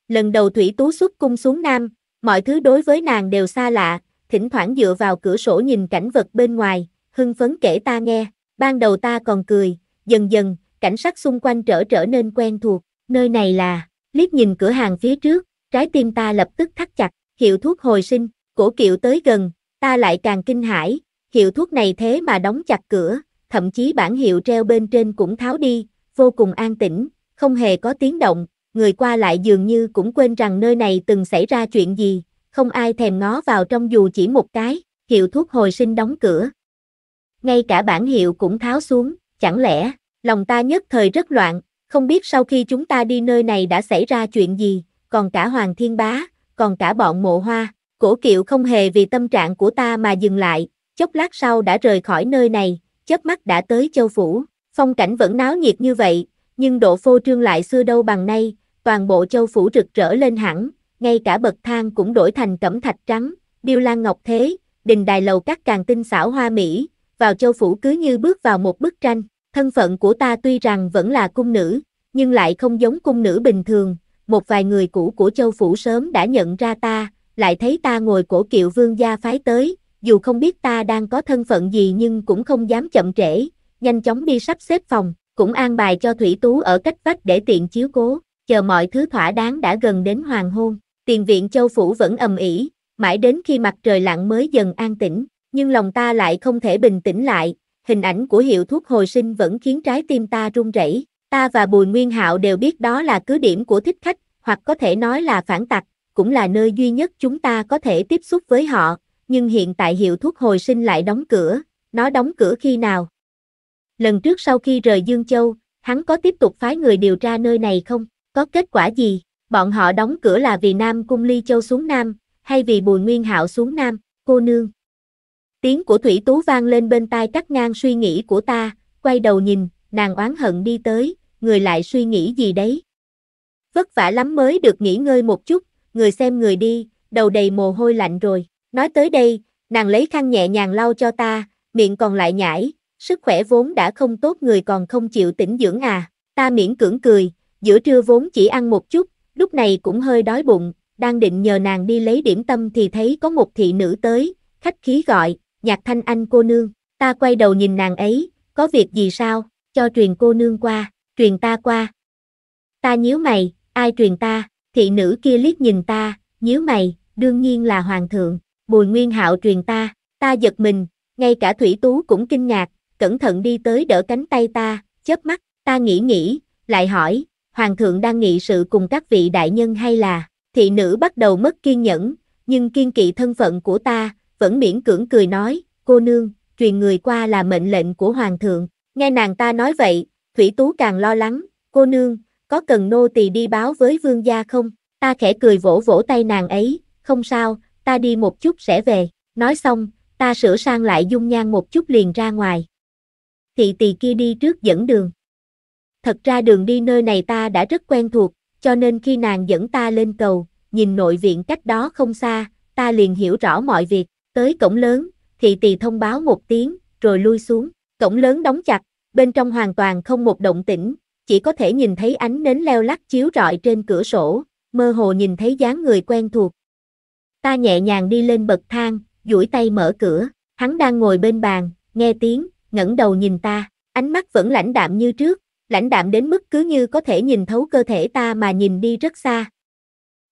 S1: Lần đầu Thủy Tú xuất cung xuống Nam, mọi thứ đối với nàng đều xa lạ, thỉnh thoảng dựa vào cửa sổ nhìn cảnh vật bên ngoài, hưng phấn kể ta nghe, ban đầu ta còn cười, dần dần, cảnh sắc xung quanh trở trở nên quen thuộc, nơi này là, liếc nhìn cửa hàng phía trước, trái tim ta lập tức thắt chặt, hiệu thuốc hồi sinh, cổ kiệu tới gần, ta lại càng kinh hãi, hiệu thuốc này thế mà đóng chặt cửa, thậm chí bản hiệu treo bên trên cũng tháo đi, vô cùng an tĩnh, không hề có tiếng động, người qua lại dường như cũng quên rằng nơi này từng xảy ra chuyện gì, không ai thèm ngó vào trong dù chỉ một cái, hiệu thuốc hồi sinh đóng cửa. Ngay cả bản hiệu cũng tháo xuống, chẳng lẽ, lòng ta nhất thời rất loạn, không biết sau khi chúng ta đi nơi này đã xảy ra chuyện gì, còn cả Hoàng Thiên Bá, còn cả bọn mộ hoa. Cổ kiệu không hề vì tâm trạng của ta mà dừng lại, chốc lát sau đã rời khỏi nơi này, chớp mắt đã tới châu phủ. Phong cảnh vẫn náo nhiệt như vậy, nhưng độ phô trương lại xưa đâu bằng nay, toàn bộ châu phủ rực rỡ lên hẳn, ngay cả bậc thang cũng đổi thành cẩm thạch trắng, điêu lan ngọc thế, đình đài lầu các càng tinh xảo hoa mỹ, vào châu phủ cứ như bước vào một bức tranh. Thân phận của ta tuy rằng vẫn là cung nữ, nhưng lại không giống cung nữ bình thường, một vài người cũ của châu phủ sớm đã nhận ra ta, lại thấy ta ngồi cổ kiệu vương gia phái tới, dù không biết ta đang có thân phận gì nhưng cũng không dám chậm trễ, nhanh chóng đi sắp xếp phòng, cũng an bài cho Thủy Tú ở cách vách để tiện chiếu cố, chờ mọi thứ thỏa đáng đã gần đến hoàng hôn, tiền viện châu phủ vẫn ầm ĩ, mãi đến khi mặt trời lặn mới dần an tĩnh, nhưng lòng ta lại không thể bình tĩnh lại, hình ảnh của hiệu thuốc hồi sinh vẫn khiến trái tim ta run rẩy. Ta và Bùi Nguyên Hạo đều biết đó là cứ điểm của thích khách, hoặc có thể nói là phản tặc, cũng là nơi duy nhất chúng ta có thể tiếp xúc với họ, nhưng hiện tại hiệu thuốc hồi sinh lại đóng cửa, nó đóng cửa khi nào? Lần trước sau khi rời Dương Châu, hắn có tiếp tục phái người điều tra nơi này không? Có kết quả gì? Bọn họ đóng cửa là vì Nam Cung Ly Châu xuống Nam, hay vì Bùi Nguyên Hạo xuống Nam, cô nương? Tiếng của Thủy Tú vang lên bên tai cắt ngang suy nghĩ của ta, quay đầu nhìn, nàng oán hận đi tới, người lại suy nghĩ gì đấy. Vất vả lắm mới được nghỉ ngơi một chút, người xem người đi, đầu đầy mồ hôi lạnh rồi. Nói tới đây, nàng lấy khăn nhẹ nhàng lau cho ta, miệng còn lại nhảy, sức khỏe vốn đã không tốt người còn không chịu tỉnh dưỡng à. Ta miễn cưỡng cười, giữa trưa vốn chỉ ăn một chút, lúc này cũng hơi đói bụng, đang định nhờ nàng đi lấy điểm tâm thì thấy có một thị nữ tới, khách khí gọi, nhạc thanh anh cô nương, ta quay đầu nhìn nàng ấy, có việc gì sao, cho truyền cô nương qua, truyền ta qua. Ta nhíu mày, ai truyền ta, thị nữ kia liếc nhìn ta, nhíu mày, đương nhiên là hoàng thượng, bùi nguyên hạo truyền ta, ta giật mình, ngay cả thủy tú cũng kinh ngạc, cẩn thận đi tới đỡ cánh tay ta, chớp mắt, ta nghĩ nghĩ, lại hỏi, hoàng thượng đang nghị sự cùng các vị đại nhân hay là, thị nữ bắt đầu mất kiên nhẫn, nhưng kiên kỵ thân phận của ta, vẫn miễn cưỡng cười nói, cô nương, truyền người qua là mệnh lệnh của hoàng thượng, nghe nàng ta nói vậy, Thủy Tú càng lo lắng, cô nương, có cần nô tỳ đi báo với vương gia không? Ta khẽ cười vỗ vỗ tay nàng ấy, không sao, ta đi một chút sẽ về. Nói xong, ta sửa sang lại dung nhan một chút liền ra ngoài. Thị tỳ kia đi trước dẫn đường. Thật ra đường đi nơi này ta đã rất quen thuộc, cho nên khi nàng dẫn ta lên cầu, nhìn nội viện cách đó không xa, ta liền hiểu rõ mọi việc. Tới cổng lớn, thị tỳ thông báo một tiếng, rồi lui xuống. Cổng lớn đóng chặt, bên trong hoàn toàn không một động tĩnh, chỉ có thể nhìn thấy ánh nến leo lắc chiếu rọi trên cửa sổ, mơ hồ nhìn thấy dáng người quen thuộc. Ta nhẹ nhàng đi lên bậc thang, duỗi tay mở cửa, hắn đang ngồi bên bàn, nghe tiếng, ngẩng đầu nhìn ta, ánh mắt vẫn lãnh đạm như trước, lãnh đạm đến mức cứ như có thể nhìn thấu cơ thể ta mà nhìn đi rất xa.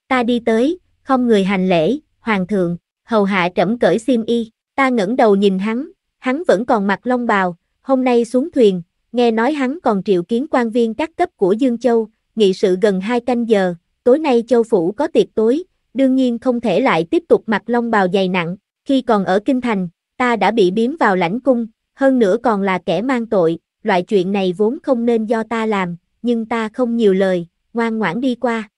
S1: Ta đi tới, không người hành lễ, hoàng thượng, hầu hạ trẫm cởi xiêm y, ta ngẩng đầu nhìn hắn, hắn vẫn còn mặc long bào, hôm nay xuống thuyền, nghe nói hắn còn triệu kiến quan viên các cấp của Dương Châu, nghị sự gần 2 canh giờ, tối nay Châu Phủ có tiệc tối, đương nhiên không thể lại tiếp tục mặc long bào dày nặng, khi còn ở Kinh Thành, ta đã bị biếm vào lãnh cung, hơn nữa còn là kẻ mang tội, loại chuyện này vốn không nên do ta làm, nhưng ta không nhiều lời, ngoan ngoãn đi qua.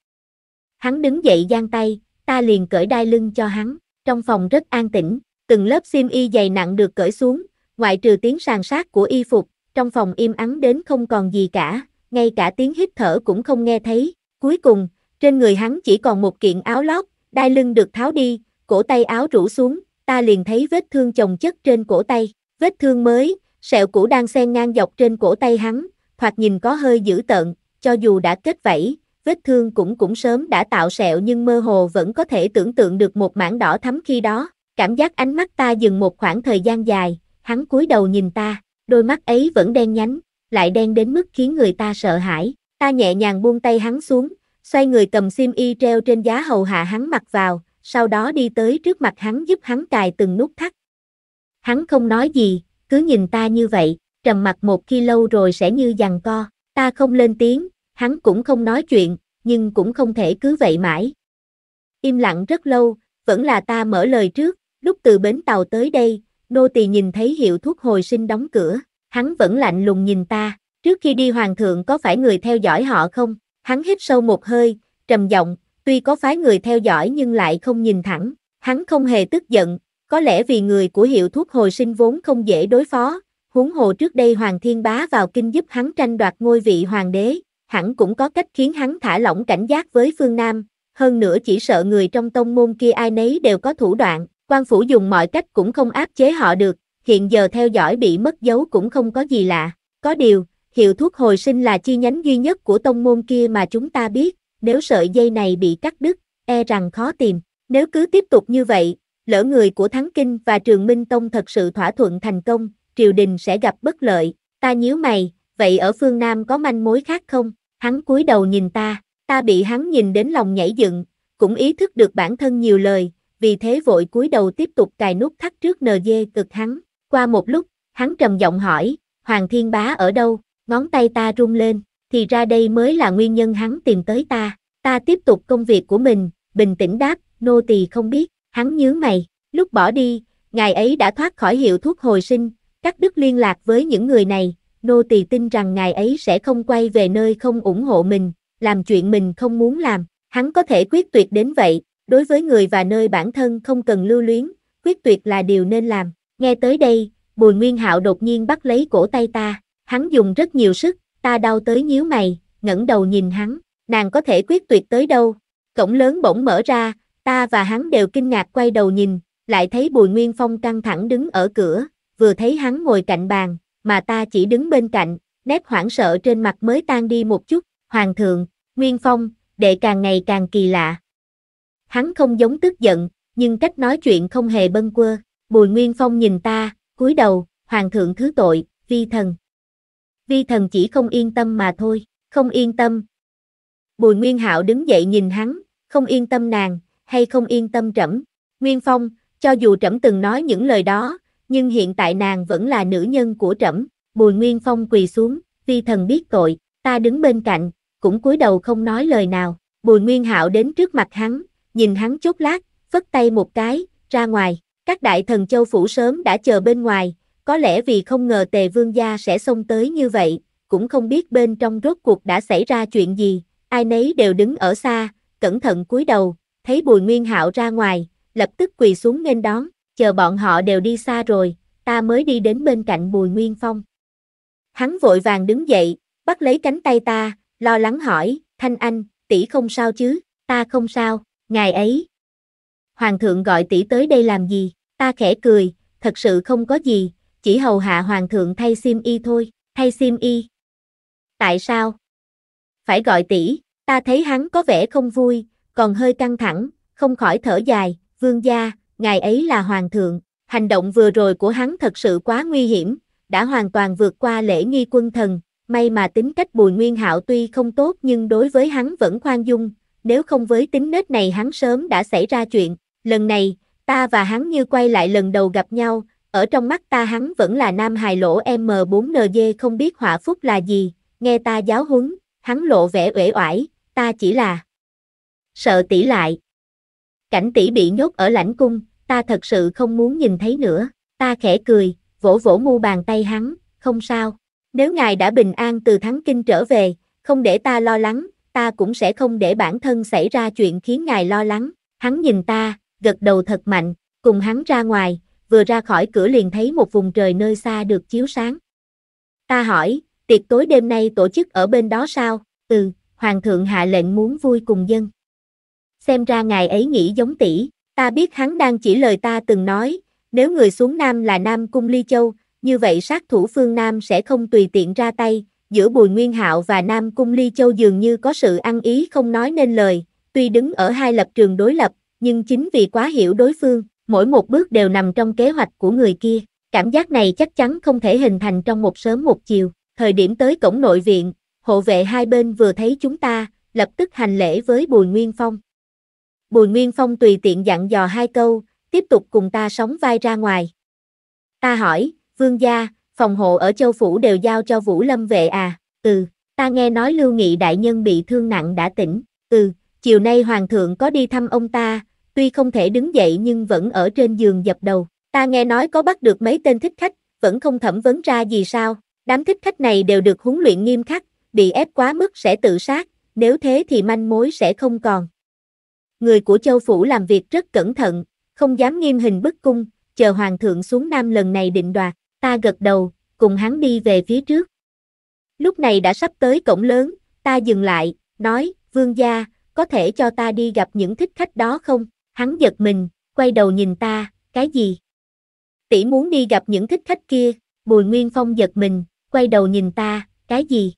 S1: Hắn đứng dậy giang tay, ta liền cởi đai lưng cho hắn, trong phòng rất an tĩnh, từng lớp xiêm y dày nặng được cởi xuống, ngoại trừ tiếng sàn sát của y phục, trong phòng im ắng đến không còn gì cả, ngay cả tiếng hít thở cũng không nghe thấy. Cuối cùng, trên người hắn chỉ còn một kiện áo lót, đai lưng được tháo đi, cổ tay áo rủ xuống, ta liền thấy vết thương chồng chất trên cổ tay, vết thương mới, sẹo cũ đang xen ngang dọc trên cổ tay hắn, thoạt nhìn có hơi dữ tợn, cho dù đã kết vảy, vết thương cũng cũng sớm đã tạo sẹo nhưng mơ hồ vẫn có thể tưởng tượng được một mảng đỏ thắm khi đó. Cảm giác ánh mắt ta dừng một khoảng thời gian dài, hắn cúi đầu nhìn ta, đôi mắt ấy vẫn đen nhánh, lại đen đến mức khiến người ta sợ hãi. Ta nhẹ nhàng buông tay hắn xuống, xoay người cầm sim y treo trên giá hầu hạ hắn mặc vào, sau đó đi tới trước mặt hắn giúp hắn cài từng nút thắt. Hắn không nói gì, cứ nhìn ta như vậy, trầm mặt một khi lâu rồi sẽ như giằng co, ta không lên tiếng, hắn cũng không nói chuyện, nhưng cũng không thể cứ vậy mãi. Im lặng rất lâu, vẫn là ta mở lời trước, lúc từ bến tàu tới đây, nô tỳ nhìn thấy hiệu thuốc hồi sinh đóng cửa, hắn vẫn lạnh lùng nhìn ta, trước khi đi hoàng thượng có phải người theo dõi họ không? Hắn hít sâu một hơi, trầm giọng, tuy có phái người theo dõi nhưng lại không nhìn thẳng, hắn không hề tức giận, có lẽ vì người của hiệu thuốc hồi sinh vốn không dễ đối phó, huống hồ trước đây Hoàng Thiên Bá vào kinh giúp hắn tranh đoạt ngôi vị hoàng đế, hẳn cũng có cách khiến hắn thả lỏng cảnh giác với phương Nam, hơn nữa chỉ sợ người trong tông môn kia ai nấy đều có thủ đoạn, Quan phủ dùng mọi cách cũng không áp chế họ được, hiện giờ theo dõi bị mất dấu cũng không có gì lạ. Có điều, hiệu thuốc hồi sinh là chi nhánh duy nhất của tông môn kia mà chúng ta biết, nếu sợi dây này bị cắt đứt, e rằng khó tìm. Nếu cứ tiếp tục như vậy, lỡ người của Thắng Kinh và Trường Minh Tông thật sự thỏa thuận thành công, triều đình sẽ gặp bất lợi. Ta nhíu mày, vậy ở phương Nam có manh mối khác không? Hắn cúi đầu nhìn ta, ta bị hắn nhìn đến lòng nhảy dựng, cũng ý thức được bản thân nhiều lời, vì thế vội cúi đầu tiếp tục cài nút thắt trước nờ dê cực hắn. Qua một lúc, hắn trầm giọng hỏi, Hoàng Thiên Bá ở đâu? Ngón tay ta rung lên, thì ra đây mới là nguyên nhân hắn tìm tới ta. Ta tiếp tục công việc của mình, bình tĩnh đáp, nô tỳ không biết, hắn nhớ mày, lúc bỏ đi, ngài ấy đã thoát khỏi hiệu thuốc hồi sinh, cắt đứt liên lạc với những người này, nô tỳ tin rằng ngài ấy sẽ không quay về nơi không ủng hộ mình, làm chuyện mình không muốn làm, hắn có thể quyết tuyệt đến vậy, Đối với người và nơi bản thân không cần lưu luyến, quyết tuyệt là điều nên làm. Nghe tới đây, Bùi Nguyên Hạo đột nhiên bắt lấy cổ tay ta, hắn dùng rất nhiều sức, ta đau tới nhíu mày, ngẩng đầu nhìn hắn, nàng có thể quyết tuyệt tới đâu. Cổng lớn bỗng mở ra, ta và hắn đều kinh ngạc quay đầu nhìn, lại thấy Bùi Nguyên Phong căng thẳng đứng ở cửa, vừa thấy hắn ngồi cạnh bàn, mà ta chỉ đứng bên cạnh, nét hoảng sợ trên mặt mới tan đi một chút, hoàng thượng, Nguyên Phong, đệ càng ngày càng kỳ lạ, Hắn không giống tức giận, nhưng cách nói chuyện không hề bâng quơ. Bùi Nguyên Phong nhìn ta, cúi đầu, hoàng thượng thứ tội, vi thần. Vi thần chỉ không yên tâm mà thôi, không yên tâm. Bùi Nguyên Hạo đứng dậy nhìn hắn, không yên tâm nàng, hay không yên tâm trẫm. Nguyên Phong, cho dù trẫm từng nói những lời đó, nhưng hiện tại nàng vẫn là nữ nhân của trẫm. Bùi Nguyên Phong quỳ xuống, vi thần biết tội, ta đứng bên cạnh, cũng cúi đầu không nói lời nào. Bùi Nguyên Hạo đến trước mặt hắn, nhìn hắn chốc lát, phất tay một cái, ra ngoài. Các đại thần châu phủ sớm đã chờ bên ngoài, có lẽ vì không ngờ tề vương gia sẽ xông tới như vậy, cũng không biết bên trong rốt cuộc đã xảy ra chuyện gì, ai nấy đều đứng ở xa, cẩn thận cúi đầu, thấy bùi nguyên hạo ra ngoài, lập tức quỳ xuống nghênh đón, chờ bọn họ đều đi xa rồi, ta mới đi đến bên cạnh bùi nguyên phong. Hắn vội vàng đứng dậy, bắt lấy cánh tay ta, lo lắng hỏi, thanh anh, tỷ không sao chứ, ta không sao. Ngài ấy. Hoàng thượng gọi tỷ tới đây làm gì? Ta khẽ cười, thật sự không có gì, chỉ hầu hạ hoàng thượng thay sim y thôi, thay sim y. Tại sao? Phải gọi tỷ, ta thấy hắn có vẻ không vui, còn hơi căng thẳng, không khỏi thở dài, vương gia, ngài ấy là hoàng thượng, hành động vừa rồi của hắn thật sự quá nguy hiểm, đã hoàn toàn vượt qua lễ nghi quân thần, may mà tính cách Bùi Nguyên Hạo tuy không tốt nhưng đối với hắn vẫn khoan dung, nếu không với tính nết này hắn sớm đã xảy ra chuyện, lần này, ta và hắn như quay lại lần đầu gặp nhau, ở trong mắt ta hắn vẫn là nam hài lỗ M4NG không biết họa phúc là gì, nghe ta giáo huấn, hắn lộ vẻ uể oải, ta chỉ là sợ tỷ lại. Cảnh tỷ bị nhốt ở lãnh cung, ta thật sự không muốn nhìn thấy nữa, ta khẽ cười, vỗ vỗ mu bàn tay hắn, không sao, nếu ngài đã bình an từ thắng kinh trở về, không để ta lo lắng, ta cũng sẽ không để bản thân xảy ra chuyện khiến ngài lo lắng. Hắn nhìn ta, gật đầu thật mạnh, cùng hắn ra ngoài, vừa ra khỏi cửa liền thấy một vùng trời nơi xa được chiếu sáng. Ta hỏi, tiệc tối đêm nay tổ chức ở bên đó sao? Ừ, Hoàng thượng hạ lệnh muốn vui cùng dân. Xem ra ngài ấy nghĩ giống tỷ, ta biết hắn đang chỉ lời ta từng nói, nếu người xuống Nam là Nam Cung Ly Châu, như vậy sát thủ phương Nam sẽ không tùy tiện ra tay, giữa Bùi Nguyên Hạo và Nam Cung Ly Châu dường như có sự ăn ý không nói nên lời, tuy đứng ở hai lập trường đối lập, nhưng chính vì quá hiểu đối phương, mỗi một bước đều nằm trong kế hoạch của người kia, cảm giác này chắc chắn không thể hình thành trong một sớm một chiều. Thời điểm tới cổng nội viện, hộ vệ hai bên vừa thấy chúng ta, lập tức hành lễ với Bùi Nguyên Phong. Bùi Nguyên Phong tùy tiện dặn dò hai câu, tiếp tục cùng ta sống vai ra ngoài. Ta hỏi, vương gia, phòng hộ ở châu phủ đều giao cho Vũ Lâm vệ à, ừ, ta nghe nói Lưu Nghị đại nhân bị thương nặng đã tỉnh, ừ, chiều nay Hoàng thượng có đi thăm ông ta, tuy không thể đứng dậy nhưng vẫn ở trên giường dập đầu, ta nghe nói có bắt được mấy tên thích khách, vẫn không thẩm vấn ra gì sao, đám thích khách này đều được huấn luyện nghiêm khắc, bị ép quá mức sẽ tự sát, nếu thế thì manh mối sẽ không còn. Người của châu phủ làm việc rất cẩn thận, không dám nghiêm hình bức cung, chờ hoàng thượng xuống nam lần này định đoạt ta gật đầu, cùng hắn đi về phía trước. Lúc này đã sắp tới cổng lớn, ta dừng lại, nói, vương gia, có thể cho ta đi gặp những thích khách đó không? Hắn giật mình, quay đầu nhìn ta, cái gì? Tỷ muốn đi gặp những thích khách kia, Bùi Nguyên Phong giật mình, quay đầu nhìn ta, cái gì?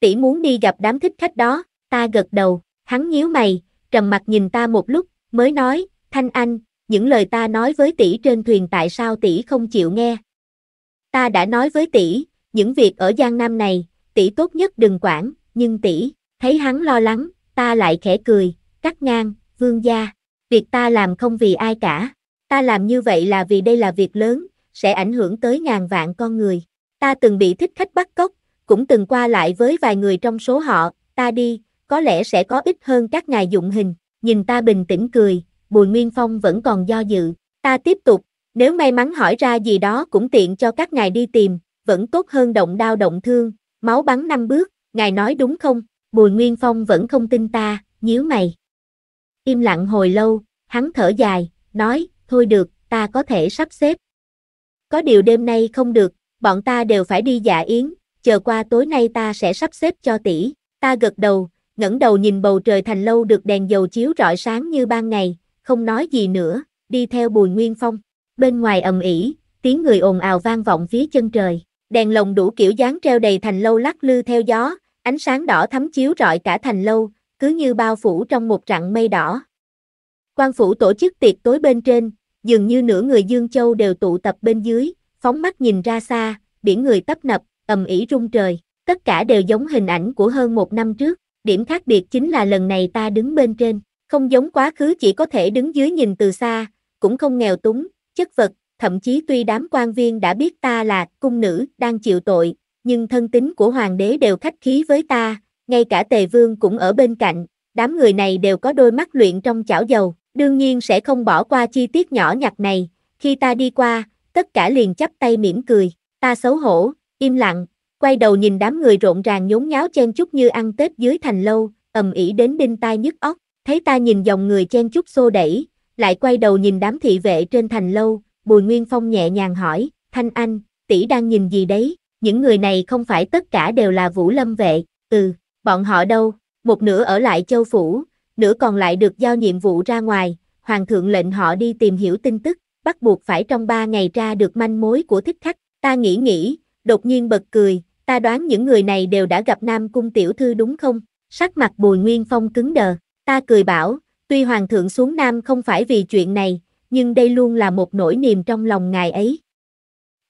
S1: Tỷ muốn đi gặp đám thích khách đó, ta gật đầu, hắn nhíu mày, trầm mặt nhìn ta một lúc, mới nói, Thanh Anh, những lời ta nói với tỷ trên thuyền tại sao tỷ không chịu nghe? Ta đã nói với tỷ, những việc ở Giang Nam này, tỷ tốt nhất đừng quản, nhưng tỷ, thấy hắn lo lắng, ta lại khẽ cười, cắt ngang, vương gia, việc ta làm không vì ai cả, ta làm như vậy là vì đây là việc lớn, sẽ ảnh hưởng tới ngàn vạn con người. Ta từng bị thích khách bắt cóc, cũng từng qua lại với vài người trong số họ, ta đi, có lẽ sẽ có ít hơn các ngài dụng hình, nhìn ta bình tĩnh cười, Bùi Nguyên Phong vẫn còn do dự, ta tiếp tục, nếu may mắn hỏi ra gì đó cũng tiện cho các ngài đi tìm, vẫn tốt hơn động đao động thương, máu bắn năm bước, ngài nói đúng không? Bùi Nguyên Phong vẫn không tin ta, nhíu mày. Im lặng hồi lâu, hắn thở dài, nói, thôi được, ta có thể sắp xếp. Có điều đêm nay không được, bọn ta đều phải đi dạ yến, chờ qua tối nay ta sẽ sắp xếp cho tỷ. Ta gật đầu, ngẩng đầu nhìn bầu trời thành lâu được đèn dầu chiếu rọi sáng như ban ngày, không nói gì nữa, đi theo Bùi Nguyên Phong bên ngoài ầm ỉ, tiếng người ồn ào vang vọng phía chân trời. Đèn lồng đủ kiểu dáng treo đầy thành lâu lắc lư theo gió, ánh sáng đỏ thắm chiếu rọi cả thành lâu, cứ như bao phủ trong một rặng mây đỏ. Quan phủ tổ chức tiệc tối bên trên, dường như nửa người Dương Châu đều tụ tập bên dưới, phóng mắt nhìn ra xa, biển người tấp nập, ầm ĩ rung trời, tất cả đều giống hình ảnh của hơn một năm trước, điểm khác biệt chính là lần này ta đứng bên trên, không giống quá khứ chỉ có thể đứng dưới nhìn từ xa, cũng không nghèo túng, chất vật, thậm chí tuy đám quan viên đã biết ta là cung nữ đang chịu tội, nhưng thân tính của hoàng đế đều khách khí với ta, ngay cả tề vương cũng ở bên cạnh, đám người này đều có đôi mắt luyện trong chảo dầu, đương nhiên sẽ không bỏ qua chi tiết nhỏ nhặt này, khi ta đi qua, tất cả liền chắp tay mỉm cười, ta xấu hổ, im lặng, quay đầu nhìn đám người rộn ràng nhốn nháo chen chúc như ăn Tết dưới thành lâu, ầm ĩ đến đinh tai nhức óc, thấy ta nhìn dòng người chen chúc xô đẩy, lại quay đầu nhìn đám thị vệ trên thành lâu, Bùi Nguyên Phong nhẹ nhàng hỏi, Thanh Anh, tỷ đang nhìn gì đấy, những người này không phải tất cả đều là Vũ Lâm vệ, ừ, bọn họ đâu, một nửa ở lại châu phủ, nửa còn lại được giao nhiệm vụ ra ngoài, Hoàng thượng lệnh họ đi tìm hiểu tin tức, bắt buộc phải trong ba ngày ra được manh mối của thích khách, ta nghĩ nghĩ, đột nhiên bật cười, ta đoán những người này đều đã gặp Nam Cung Tiểu Thư đúng không? Sắc mặt Bùi Nguyên Phong cứng đờ, ta cười bảo, Tuy Hoàng thượng xuống Nam không phải vì chuyện này, nhưng đây luôn là một nỗi niềm trong lòng ngài ấy.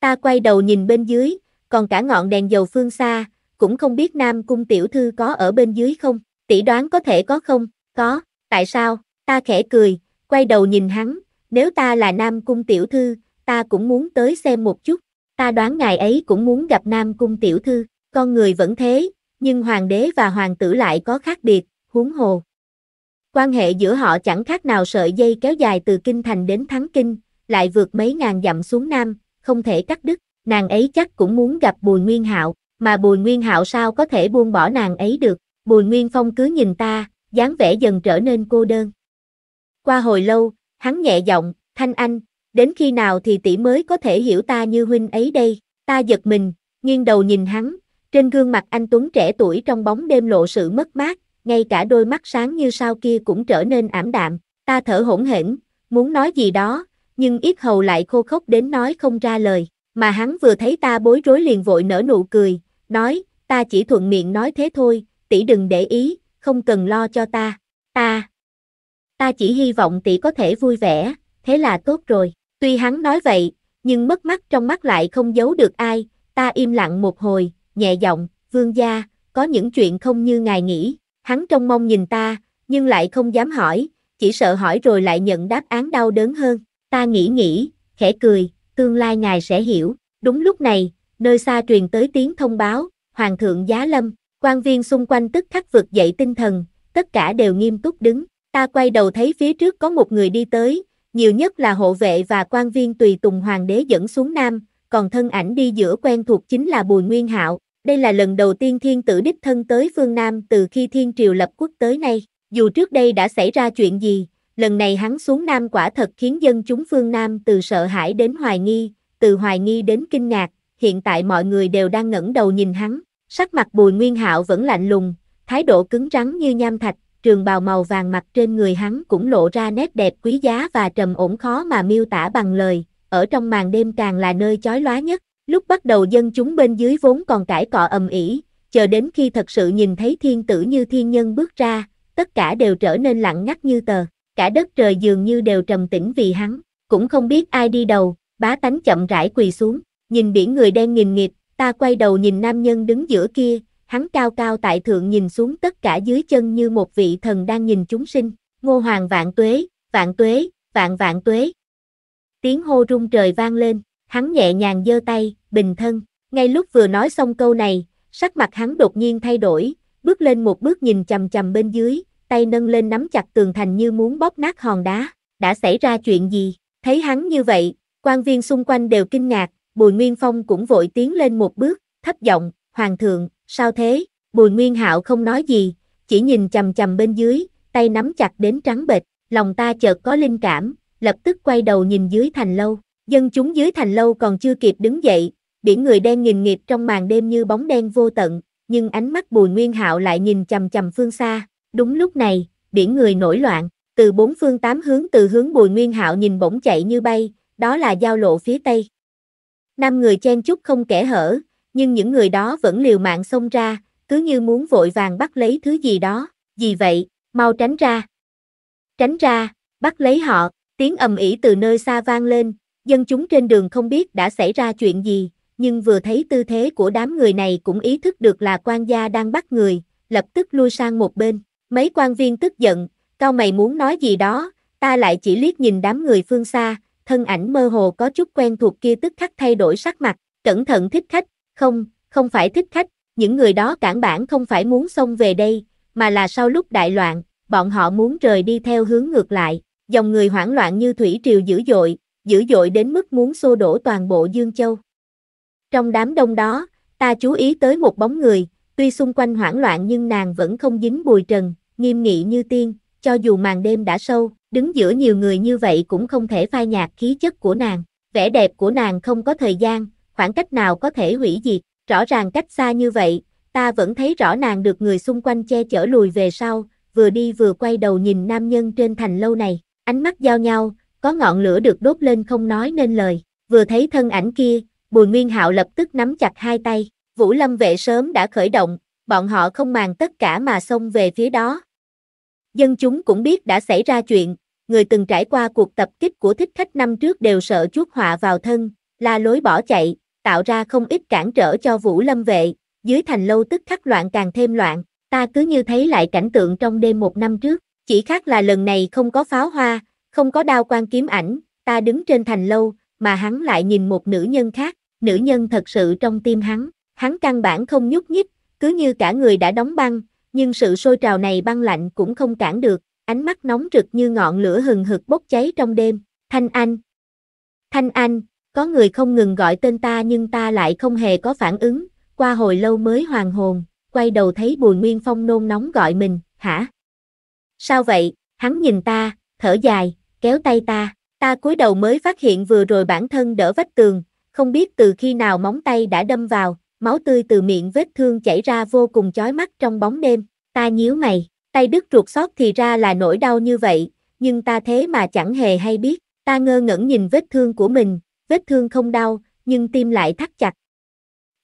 S1: Ta quay đầu nhìn bên dưới, còn cả ngọn đèn dầu phương xa, cũng không biết Nam Cung Tiểu Thư có ở bên dưới không, tỷ đoán có thể có không, có, tại sao, ta khẽ cười, quay đầu nhìn hắn, nếu ta là Nam Cung Tiểu Thư, ta cũng muốn tới xem một chút, ta đoán ngài ấy cũng muốn gặp Nam Cung Tiểu Thư, con người vẫn thế, nhưng Hoàng đế và Hoàng tử lại có khác biệt, huống hồ, Quan hệ giữa họ chẳng khác nào sợi dây kéo dài từ Kinh Thành đến Thắng Kinh, lại vượt mấy ngàn dặm xuống Nam, không thể cắt đứt. Nàng ấy chắc cũng muốn gặp Bùi Nguyên Hạo, mà Bùi Nguyên Hạo sao có thể buông bỏ nàng ấy được. Bùi Nguyên Phong cứ nhìn ta, dáng vẻ dần trở nên cô đơn. Qua hồi lâu, hắn nhẹ giọng, thanh anh, đến khi nào thì tỷ mới có thể hiểu ta như huynh ấy đây, ta giật mình, nghiêng đầu nhìn hắn, trên gương mặt anh Tuấn trẻ tuổi trong bóng đêm lộ sự mất mát, ngay cả đôi mắt sáng như sao kia cũng trở nên ảm đạm, ta thở hổn hển, muốn nói gì đó, nhưng ít hầu lại khô khốc đến nói không ra lời, mà hắn vừa thấy ta bối rối liền vội nở nụ cười, nói, ta chỉ thuận miệng nói thế thôi, tỷ đừng để ý, không cần lo cho ta, ta, ta chỉ hy vọng tỷ có thể vui vẻ, thế là tốt rồi, tuy hắn nói vậy, nhưng mất mắt trong mắt lại không giấu được ai, ta im lặng một hồi, nhẹ giọng, vương gia, có những chuyện không như ngài nghĩ. Hắn trông mong nhìn ta, nhưng lại không dám hỏi, chỉ sợ hỏi rồi lại nhận đáp án đau đớn hơn. Ta nghĩ nghĩ, khẽ cười, tương lai ngài sẽ hiểu. Đúng lúc này, nơi xa truyền tới tiếng thông báo, Hoàng thượng Giá Lâm, quan viên xung quanh tức khắc vực dậy tinh thần, tất cả đều nghiêm túc đứng. Ta quay đầu thấy phía trước có một người đi tới, nhiều nhất là hộ vệ và quan viên tùy tùng hoàng đế dẫn xuống nam, còn thân ảnh đi giữa quen thuộc chính là Bùi Nguyên Hạo, đây là lần đầu tiên thiên tử đích thân tới phương Nam từ khi thiên triều lập quốc tới nay. Dù trước đây đã xảy ra chuyện gì, lần này hắn xuống Nam quả thật khiến dân chúng phương Nam từ sợ hãi đến hoài nghi, từ hoài nghi đến kinh ngạc, hiện tại mọi người đều đang ngẩng đầu nhìn hắn. Sắc mặt bùi nguyên hạo vẫn lạnh lùng, thái độ cứng rắn như nham thạch, trường bào màu vàng mặt trên người hắn cũng lộ ra nét đẹp quý giá và trầm ổn khó mà miêu tả bằng lời, ở trong màn đêm càng là nơi chói lóa nhất. Lúc bắt đầu dân chúng bên dưới vốn còn cãi cọ ầm ĩ, chờ đến khi thật sự nhìn thấy thiên tử như thiên nhân bước ra, tất cả đều trở nên lặng ngắt như tờ, cả đất trời dường như đều trầm tĩnh vì hắn, cũng không biết ai đi đầu, bá tánh chậm rãi quỳ xuống, nhìn biển người đen nghìn nghịt, ta quay đầu nhìn nam nhân đứng giữa kia, hắn cao cao tại thượng nhìn xuống tất cả dưới chân như một vị thần đang nhìn chúng sinh, ngô hoàng vạn tuế, vạn tuế, vạn vạn tuế. Tiếng hô rung trời vang lên, hắn nhẹ nhàng giơ tay, bình thân. Ngay lúc vừa nói xong câu này, sắc mặt hắn đột nhiên thay đổi, bước lên một bước nhìn chầm chầm bên dưới, tay nâng lên nắm chặt tường thành như muốn bóp nát hòn đá. Đã xảy ra chuyện gì? Thấy hắn như vậy, quan viên xung quanh đều kinh ngạc, Bùi Nguyên Phong cũng vội tiến lên một bước, thấp giọng, Hoàng thượng, sao thế? Bùi Nguyên Hạo không nói gì, chỉ nhìn chầm chầm bên dưới, tay nắm chặt đến trắng bệch, lòng ta chợt có linh cảm, lập tức quay đầu nhìn dưới thành lâu. Dân chúng dưới thành lâu còn chưa kịp đứng dậy, biển người đen nghìn nghịt trong màn đêm như bóng đen vô tận, nhưng ánh mắt Bùi Nguyên Hạo lại nhìn chầm chầm phương xa, đúng lúc này, biển người nổi loạn, từ bốn phương tám hướng từ hướng Bùi Nguyên Hạo nhìn bỗng chạy như bay, đó là giao lộ phía tây. Năm người chen chúc không kẻ hở, nhưng những người đó vẫn liều mạng xông ra, cứ như muốn vội vàng bắt lấy thứ gì đó, gì vậy, mau tránh ra. Tránh ra, bắt lấy họ, tiếng ầm ĩ từ nơi xa vang lên, dân chúng trên đường không biết đã xảy ra chuyện gì, nhưng vừa thấy tư thế của đám người này cũng ý thức được là quan gia đang bắt người, lập tức lui sang một bên. Mấy quan viên tức giận, cao mày muốn nói gì đó, ta lại chỉ liếc nhìn đám người phương xa, thân ảnh mơ hồ có chút quen thuộc kia tức khắc thay đổi sắc mặt, cẩn thận thích khách, không, không phải thích khách, những người đó cản bản không phải muốn xông về đây, mà là sau lúc đại loạn, bọn họ muốn rời đi theo hướng ngược lại, dòng người hoảng loạn như thủy triều dữ dội, dữ dội đến mức muốn xô đổ toàn bộ Dương Châu. Trong đám đông đó, ta chú ý tới một bóng người, tuy xung quanh hoảng loạn nhưng nàng vẫn không dính bùi trần, nghiêm nghị như tiên, cho dù màn đêm đã sâu, đứng giữa nhiều người như vậy cũng không thể phai nhạt khí chất của nàng. Vẻ đẹp của nàng không có thời gian, khoảng cách nào có thể hủy diệt, rõ ràng cách xa như vậy, ta vẫn thấy rõ nàng được người xung quanh che chở lùi về sau, vừa đi vừa quay đầu nhìn nam nhân trên thành lâu này, ánh mắt giao nhau, có ngọn lửa được đốt lên không nói nên lời, vừa thấy thân ảnh kia, Bùi Nguyên Hạo lập tức nắm chặt hai tay, Vũ Lâm vệ sớm đã khởi động, bọn họ không màng tất cả mà xông về phía đó. Dân chúng cũng biết đã xảy ra chuyện, người từng trải qua cuộc tập kích của thích khách năm trước đều sợ chuốt họa vào thân, la lối bỏ chạy, tạo ra không ít cản trở cho Vũ Lâm vệ, dưới thành lâu tức khắc loạn càng thêm loạn, ta cứ như thấy lại cảnh tượng trong đêm một năm trước, chỉ khác là lần này không có pháo hoa, không có đao quan kiếm ảnh, ta đứng trên thành lâu, mà hắn lại nhìn một nữ nhân khác, nữ nhân thật sự trong tim hắn, hắn căn bản không nhúc nhích, cứ như cả người đã đóng băng, nhưng sự sôi trào này băng lạnh cũng không cản được, ánh mắt nóng rực như ngọn lửa hừng hực bốc cháy trong đêm, Thanh Anh. Thanh Anh, có người không ngừng gọi tên ta nhưng ta lại không hề có phản ứng, qua hồi lâu mới hoàn hồn, quay đầu thấy Bùi Nguyên Phong nôn nóng gọi mình, hả? Sao vậy, hắn nhìn ta, thở dài, kéo tay ta, ta cúi đầu mới phát hiện vừa rồi bản thân đỡ vách tường, không biết từ khi nào móng tay đã đâm vào, máu tươi từ miệng vết thương chảy ra vô cùng chói mắt trong bóng đêm, ta nhíu mày, tay đứt ruột sót thì ra là nỗi đau như vậy, nhưng ta thế mà chẳng hề hay biết, ta ngơ ngẩn nhìn vết thương của mình, vết thương không đau, nhưng tim lại thắt chặt.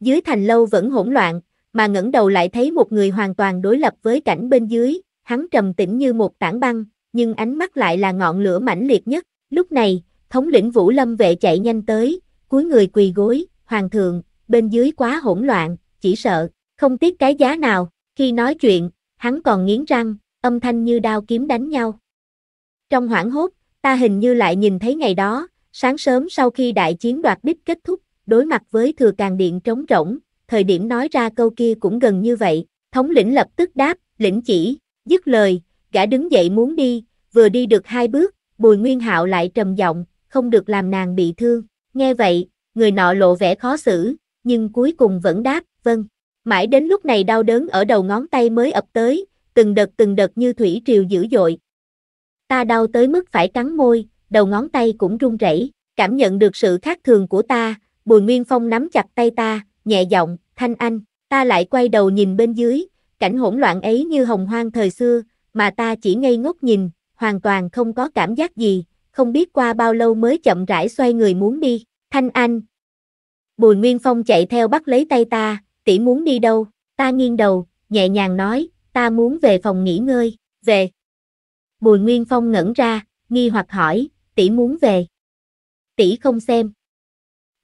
S1: Dưới thành lâu vẫn hỗn loạn, mà ngẩng đầu lại thấy một người hoàn toàn đối lập với cảnh bên dưới, hắn trầm tĩnh như một tảng băng, nhưng ánh mắt lại là ngọn lửa mãnh liệt nhất. Lúc này, thống lĩnh Vũ Lâm vệ chạy nhanh tới, cuối người quỳ gối, hoàng thượng, bên dưới quá hỗn loạn, chỉ sợ, không tiếc cái giá nào, khi nói chuyện, hắn còn nghiến răng, âm thanh như đao kiếm đánh nhau. Trong hoảng hốt, ta hình như lại nhìn thấy ngày đó, sáng sớm sau khi đại chiến đoạt đích kết thúc, đối mặt với thừa càng điện trống rỗng, thời điểm nói ra câu kia cũng gần như vậy, thống lĩnh lập tức đáp, lĩnh chỉ, dứt lời, gã đứng dậy muốn đi, vừa đi được hai bước, bùi nguyên hạo lại trầm giọng, không được làm nàng bị thương. Nghe vậy, người nọ lộ vẻ khó xử, nhưng cuối cùng vẫn đáp, vâng. Mãi đến lúc này đau đớn ở đầu ngón tay mới ập tới, từng đợt từng đợt như thủy triều dữ dội. Ta đau tới mức phải cắn môi, đầu ngón tay cũng run rẩy, cảm nhận được sự khác thường của ta, Bùi Nguyên Phong nắm chặt tay ta, nhẹ giọng, "Thanh Anh." Ta lại quay đầu nhìn bên dưới, cảnh hỗn loạn ấy như hồng hoang thời xưa, mà ta chỉ ngây ngốc nhìn, hoàn toàn không có cảm giác gì, không biết qua bao lâu mới chậm rãi xoay người muốn đi, Thanh Anh. Bùi Nguyên Phong chạy theo bắt lấy tay ta, tỷ muốn đi đâu, ta nghiêng đầu, nhẹ nhàng nói, ta muốn về phòng nghỉ ngơi, về. Bùi Nguyên Phong ngẩn ra, nghi hoặc hỏi, tỷ muốn về. Tỷ không xem.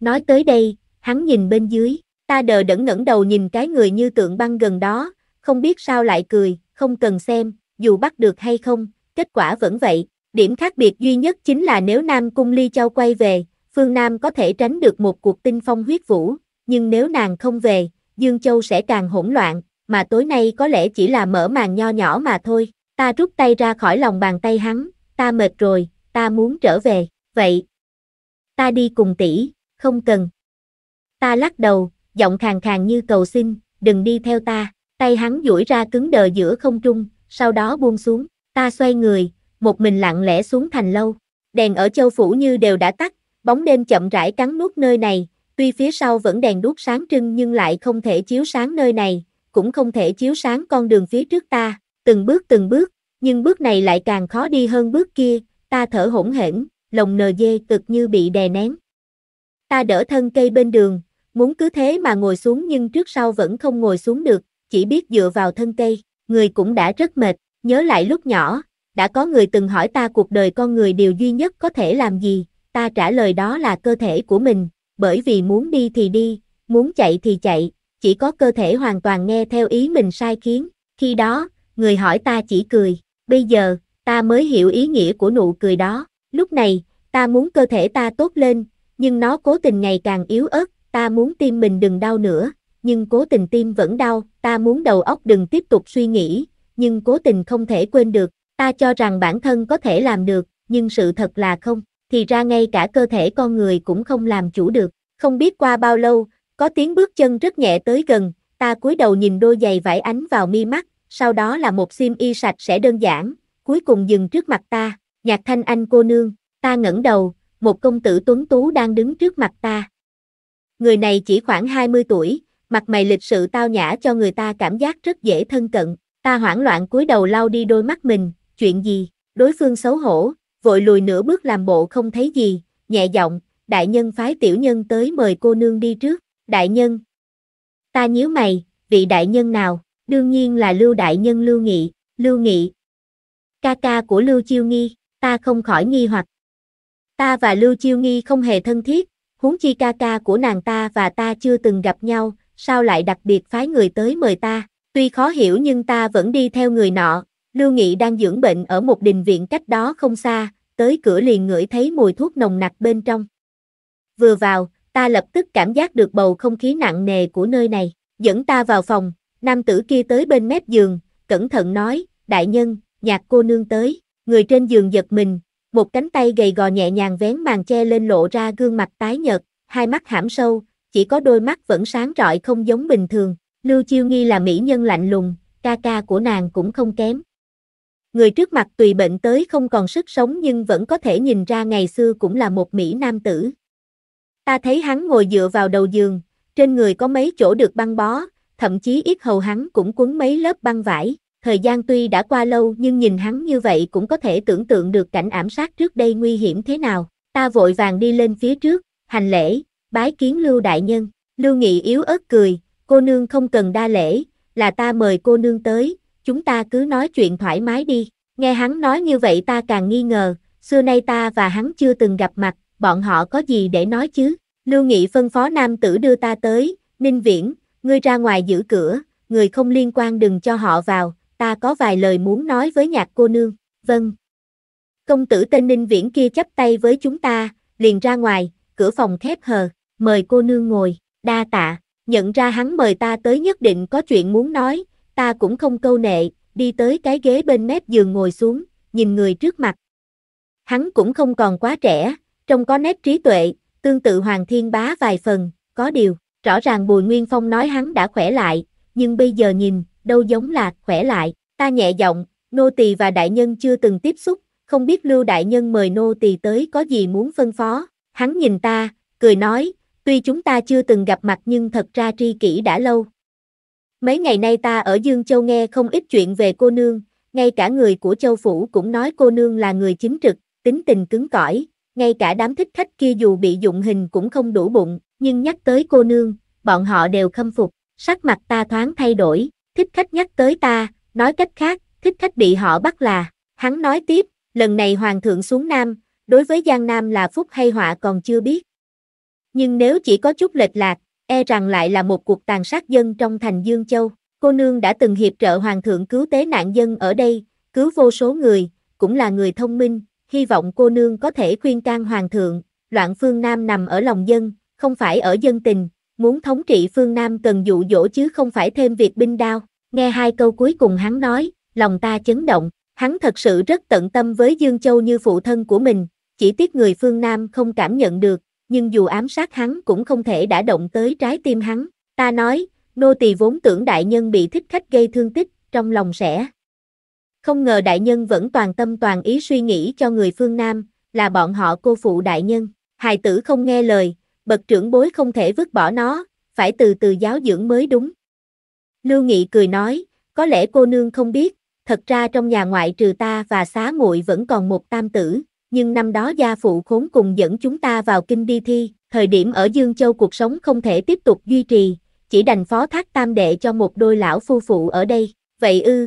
S1: Nói tới đây, hắn nhìn bên dưới, ta đờ đẫn ngẩng đầu nhìn cái người như tượng băng gần đó, không biết sao lại cười, không cần xem, dù bắt được hay không, kết quả vẫn vậy, Điểm khác biệt duy nhất chính là nếu Nam Cung Ly Châu quay về, phương Nam có thể tránh được một cuộc tinh phong huyết vũ, nhưng nếu nàng không về, Dương Châu sẽ càng hỗn loạn, mà tối nay có lẽ chỉ là mở màn nho nhỏ mà thôi. Ta rút tay ra khỏi lòng bàn tay hắn, ta mệt rồi, ta muốn trở về, vậy. Ta đi cùng tỷ, không cần. Ta lắc đầu, giọng khàn khàn như cầu xin, đừng đi theo ta. Tay hắn duỗi ra cứng đờ giữa không trung, sau đó buông xuống. Ta xoay người, một mình lặng lẽ xuống thành lâu. Đèn ở châu phủ như đều đã tắt, bóng đêm chậm rãi cắn nuốt nơi này, tuy phía sau vẫn đèn đuốc sáng trưng nhưng lại không thể chiếu sáng nơi này, cũng không thể chiếu sáng con đường phía trước ta, từng bước từng bước, nhưng bước này lại càng khó đi hơn bước kia, ta thở hổn hển, lồng nờ dê cực như bị đè nén. Ta đỡ thân cây bên đường, muốn cứ thế mà ngồi xuống nhưng trước sau vẫn không ngồi xuống được, chỉ biết dựa vào thân cây, người cũng đã rất mệt, nhớ lại lúc nhỏ, đã có người từng hỏi ta cuộc đời con người điều duy nhất có thể làm gì, ta trả lời đó là cơ thể của mình, bởi vì muốn đi thì đi, muốn chạy thì chạy, chỉ có cơ thể hoàn toàn nghe theo ý mình sai khiến, khi đó, người hỏi ta chỉ cười, bây giờ, ta mới hiểu ý nghĩa của nụ cười đó, lúc này, ta muốn cơ thể ta tốt lên, nhưng nó cố tình ngày càng yếu ớt, ta muốn tim mình đừng đau nữa, nhưng cố tình tim vẫn đau, ta muốn đầu óc đừng tiếp tục suy nghĩ, nhưng cố tình không thể quên được, ta cho rằng bản thân có thể làm được, nhưng sự thật là không, thì ra ngay cả cơ thể con người cũng không làm chủ được. Không biết qua bao lâu, có tiếng bước chân rất nhẹ tới gần, ta cúi đầu nhìn đôi giày vải ánh vào mi mắt, sau đó là một sim y sạch sẽ đơn giản, cuối cùng dừng trước mặt ta, nhạc thanh anh cô nương, ta ngẩng đầu, một công tử tuấn tú đang đứng trước mặt ta. Người này chỉ khoảng 20 tuổi, mặt mày lịch sự tao nhã cho người ta cảm giác rất dễ thân cận, ta hoảng loạn cúi đầu lau đi đôi mắt mình, chuyện gì, đối phương xấu hổ, vội lùi nửa bước làm bộ không thấy gì, nhẹ giọng, đại nhân phái tiểu nhân tới mời cô nương đi trước, đại nhân. Ta nhíu mày, vị đại nhân nào, đương nhiên là lưu đại nhân lưu nghị, lưu nghị. Ca ca của lưu chiêu nghi, ta không khỏi nghi hoặc. Ta và lưu chiêu nghi không hề thân thiết, huống chi ca ca của nàng ta và ta chưa từng gặp nhau, sao lại đặc biệt phái người tới mời ta, tuy khó hiểu nhưng ta vẫn đi theo người nọ, Lưu Nghị đang dưỡng bệnh ở một đình viện cách đó không xa, tới cửa liền ngửi thấy mùi thuốc nồng nặc bên trong. Vừa vào, ta lập tức cảm giác được bầu không khí nặng nề của nơi này, dẫn ta vào phòng, nam tử kia tới bên mép giường, cẩn thận nói, đại nhân, nhạc cô nương tới, người trên giường giật mình, một cánh tay gầy gò nhẹ nhàng vén màn che lên lộ ra gương mặt tái nhợt, hai mắt hãm sâu, chỉ có đôi mắt vẫn sáng rọi không giống bình thường, Lưu Chiêu Nghi là mỹ nhân lạnh lùng, ca ca của nàng cũng không kém, Người trước mặt tùy bệnh tới không còn sức sống nhưng vẫn có thể nhìn ra ngày xưa cũng là một Mỹ nam tử. Ta thấy hắn ngồi dựa vào đầu giường, trên người có mấy chỗ được băng bó, thậm chí ít hầu hắn cũng quấn mấy lớp băng vải. Thời gian tuy đã qua lâu nhưng nhìn hắn như vậy cũng có thể tưởng tượng được cảnh ám sát trước đây nguy hiểm thế nào. Ta vội vàng đi lên phía trước, hành lễ, bái kiến Lưu Đại Nhân. Lưu Nghị yếu ớt cười, cô nương không cần đa lễ, là ta mời cô nương tới, chúng ta cứ nói chuyện thoải mái đi. Nghe hắn nói như vậy ta càng nghi ngờ, xưa nay ta và hắn chưa từng gặp mặt, bọn họ có gì để nói chứ? Lưu Nghị phân phó nam tử đưa ta tới, Ninh Viễn, ngươi ra ngoài giữ cửa, người không liên quan đừng cho họ vào, ta có vài lời muốn nói với nhạc cô nương, vâng. Công tử tên Ninh Viễn kia chấp tay với chúng ta, liền ra ngoài, cửa phòng khép hờ, mời cô nương ngồi, đa tạ, nhận ra hắn mời ta tới nhất định có chuyện muốn nói, ta cũng không câu nệ, đi tới cái ghế bên mép giường ngồi xuống, nhìn người trước mặt. Hắn cũng không còn quá trẻ, trông có nét trí tuệ, tương tự Hoàng Thiên Bá vài phần, có điều, rõ ràng Bùi Nguyên Phong nói hắn đã khỏe lại, nhưng bây giờ nhìn, đâu giống là khỏe lại, ta nhẹ giọng, nô tỳ và đại nhân chưa từng tiếp xúc, không biết Lưu đại nhân mời nô tỳ tới có gì muốn phân phó. Hắn nhìn ta, cười nói, tuy chúng ta chưa từng gặp mặt nhưng thật ra tri kỷ đã lâu, Mấy ngày nay ta ở Dương Châu nghe không ít chuyện về cô nương, ngay cả người của Châu Phủ cũng nói cô nương là người chính trực, tính tình cứng cỏi, ngay cả đám thích khách kia dù bị dụng hình cũng không đủ bụng, nhưng nhắc tới cô nương, bọn họ đều khâm phục, sắc mặt ta thoáng thay đổi, thích khách nhắc tới ta, nói cách khác, thích khách bị họ bắt là, hắn nói tiếp, lần này Hoàng thượng xuống Nam, đối với Giang Nam là phúc hay họa còn chưa biết. Nhưng nếu chỉ có chút lệch lạc, e rằng lại là một cuộc tàn sát dân trong thành Dương Châu. Cô nương đã từng hiệp trợ hoàng thượng cứu tế nạn dân ở đây, cứu vô số người, cũng là người thông minh, hy vọng cô nương có thể khuyên can hoàng thượng, loạn phương Nam nằm ở lòng dân, không phải ở dân tình, muốn thống trị phương Nam cần dụ dỗ chứ không phải thêm việc binh đao. Nghe hai câu cuối cùng hắn nói, lòng ta chấn động, hắn thật sự rất tận tâm với Dương Châu như phụ thân của mình, chỉ tiếc người phương Nam không cảm nhận được, nhưng dù ám sát hắn cũng không thể đã động tới trái tim hắn. Ta nói, nô tỳ vốn tưởng đại nhân bị thích khách gây thương tích, trong lòng sẽ. Không ngờ đại nhân vẫn toàn tâm toàn ý suy nghĩ cho người phương Nam, là bọn họ cô phụ đại nhân. Hài tử không nghe lời, bậc trưởng bối không thể vứt bỏ nó, phải từ từ giáo dưỡng mới đúng. Lưu Nghị cười nói, có lẽ cô nương không biết, thật ra trong nhà ngoại trừ ta và xá muội vẫn còn một tam tử, nhưng năm đó gia phụ khốn cùng dẫn chúng ta vào kinh đi thi, thời điểm ở Dương Châu cuộc sống không thể tiếp tục duy trì, chỉ đành phó thác tam đệ cho một đôi lão phu phụ ở đây, vậy ư.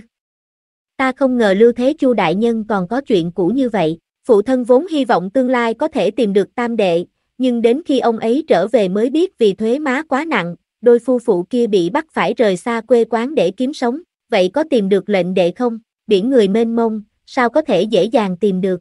S1: Ta không ngờ lưu thế chu đại nhân còn có chuyện cũ như vậy, phụ thân vốn hy vọng tương lai có thể tìm được tam đệ, nhưng đến khi ông ấy trở về mới biết vì thuế má quá nặng, đôi phu phụ kia bị bắt phải rời xa quê quán để kiếm sống, vậy có tìm được lệnh đệ không? Biển người mênh mông, sao có thể dễ dàng tìm được?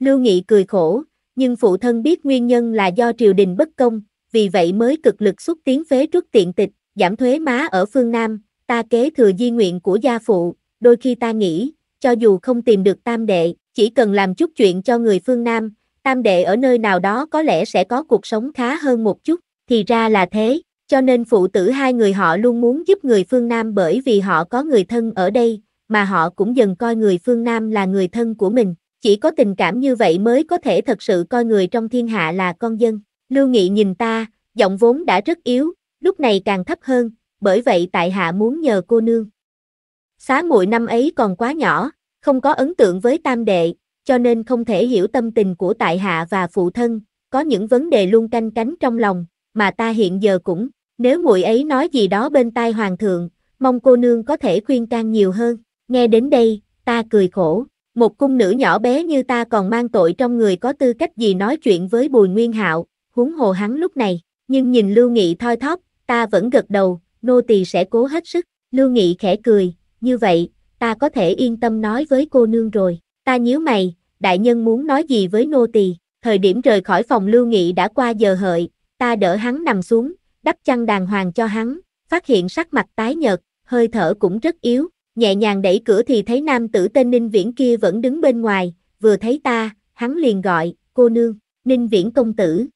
S1: Lưu Nghị cười khổ, nhưng phụ thân biết nguyên nhân là do triều đình bất công, vì vậy mới cực lực xúc tiến phế trước tiện tịch, giảm thuế má ở phương Nam, ta kế thừa di nguyện của gia phụ, đôi khi ta nghĩ, cho dù không tìm được tam đệ, chỉ cần làm chút chuyện cho người phương Nam, tam đệ ở nơi nào đó có lẽ sẽ có cuộc sống khá hơn một chút, thì ra là thế, cho nên phụ tử hai người họ luôn muốn giúp người phương Nam bởi vì họ có người thân ở đây, mà họ cũng dần coi người phương Nam là người thân của mình. Chỉ có tình cảm như vậy mới có thể thật sự coi người trong thiên hạ là con dân. Lưu Nghị nhìn ta, giọng vốn đã rất yếu, lúc này càng thấp hơn, bởi vậy tại hạ muốn nhờ cô nương. Xá muội năm ấy còn quá nhỏ, không có ấn tượng với tam đệ, cho nên không thể hiểu tâm tình của tại hạ và phụ thân, có những vấn đề luôn canh cánh trong lòng, mà ta hiện giờ cũng, nếu muội ấy nói gì đó bên tai hoàng thượng, mong cô nương có thể khuyên can nhiều hơn. Nghe đến đây, ta cười khổ, một cung nữ nhỏ bé như ta còn mang tội trong người có tư cách gì nói chuyện với Bùi Nguyên Hạo, huống hồ hắn lúc này, nhưng nhìn Lưu Nghị thoi thóp, ta vẫn gật đầu, nô tỳ sẽ cố hết sức, Lưu Nghị khẽ cười, như vậy, ta có thể yên tâm nói với cô nương rồi, ta nhíu mày, đại nhân muốn nói gì với nô tỳ? thời điểm rời khỏi phòng Lưu Nghị đã qua giờ hợi, ta đỡ hắn nằm xuống, đắp chăn đàng hoàng cho hắn, phát hiện sắc mặt tái nhợt, hơi thở cũng rất yếu, nhẹ nhàng đẩy cửa thì thấy nam tử tên Ninh Viễn kia vẫn đứng bên ngoài, vừa thấy ta, hắn liền gọi, cô nương, Ninh Viễn công tử.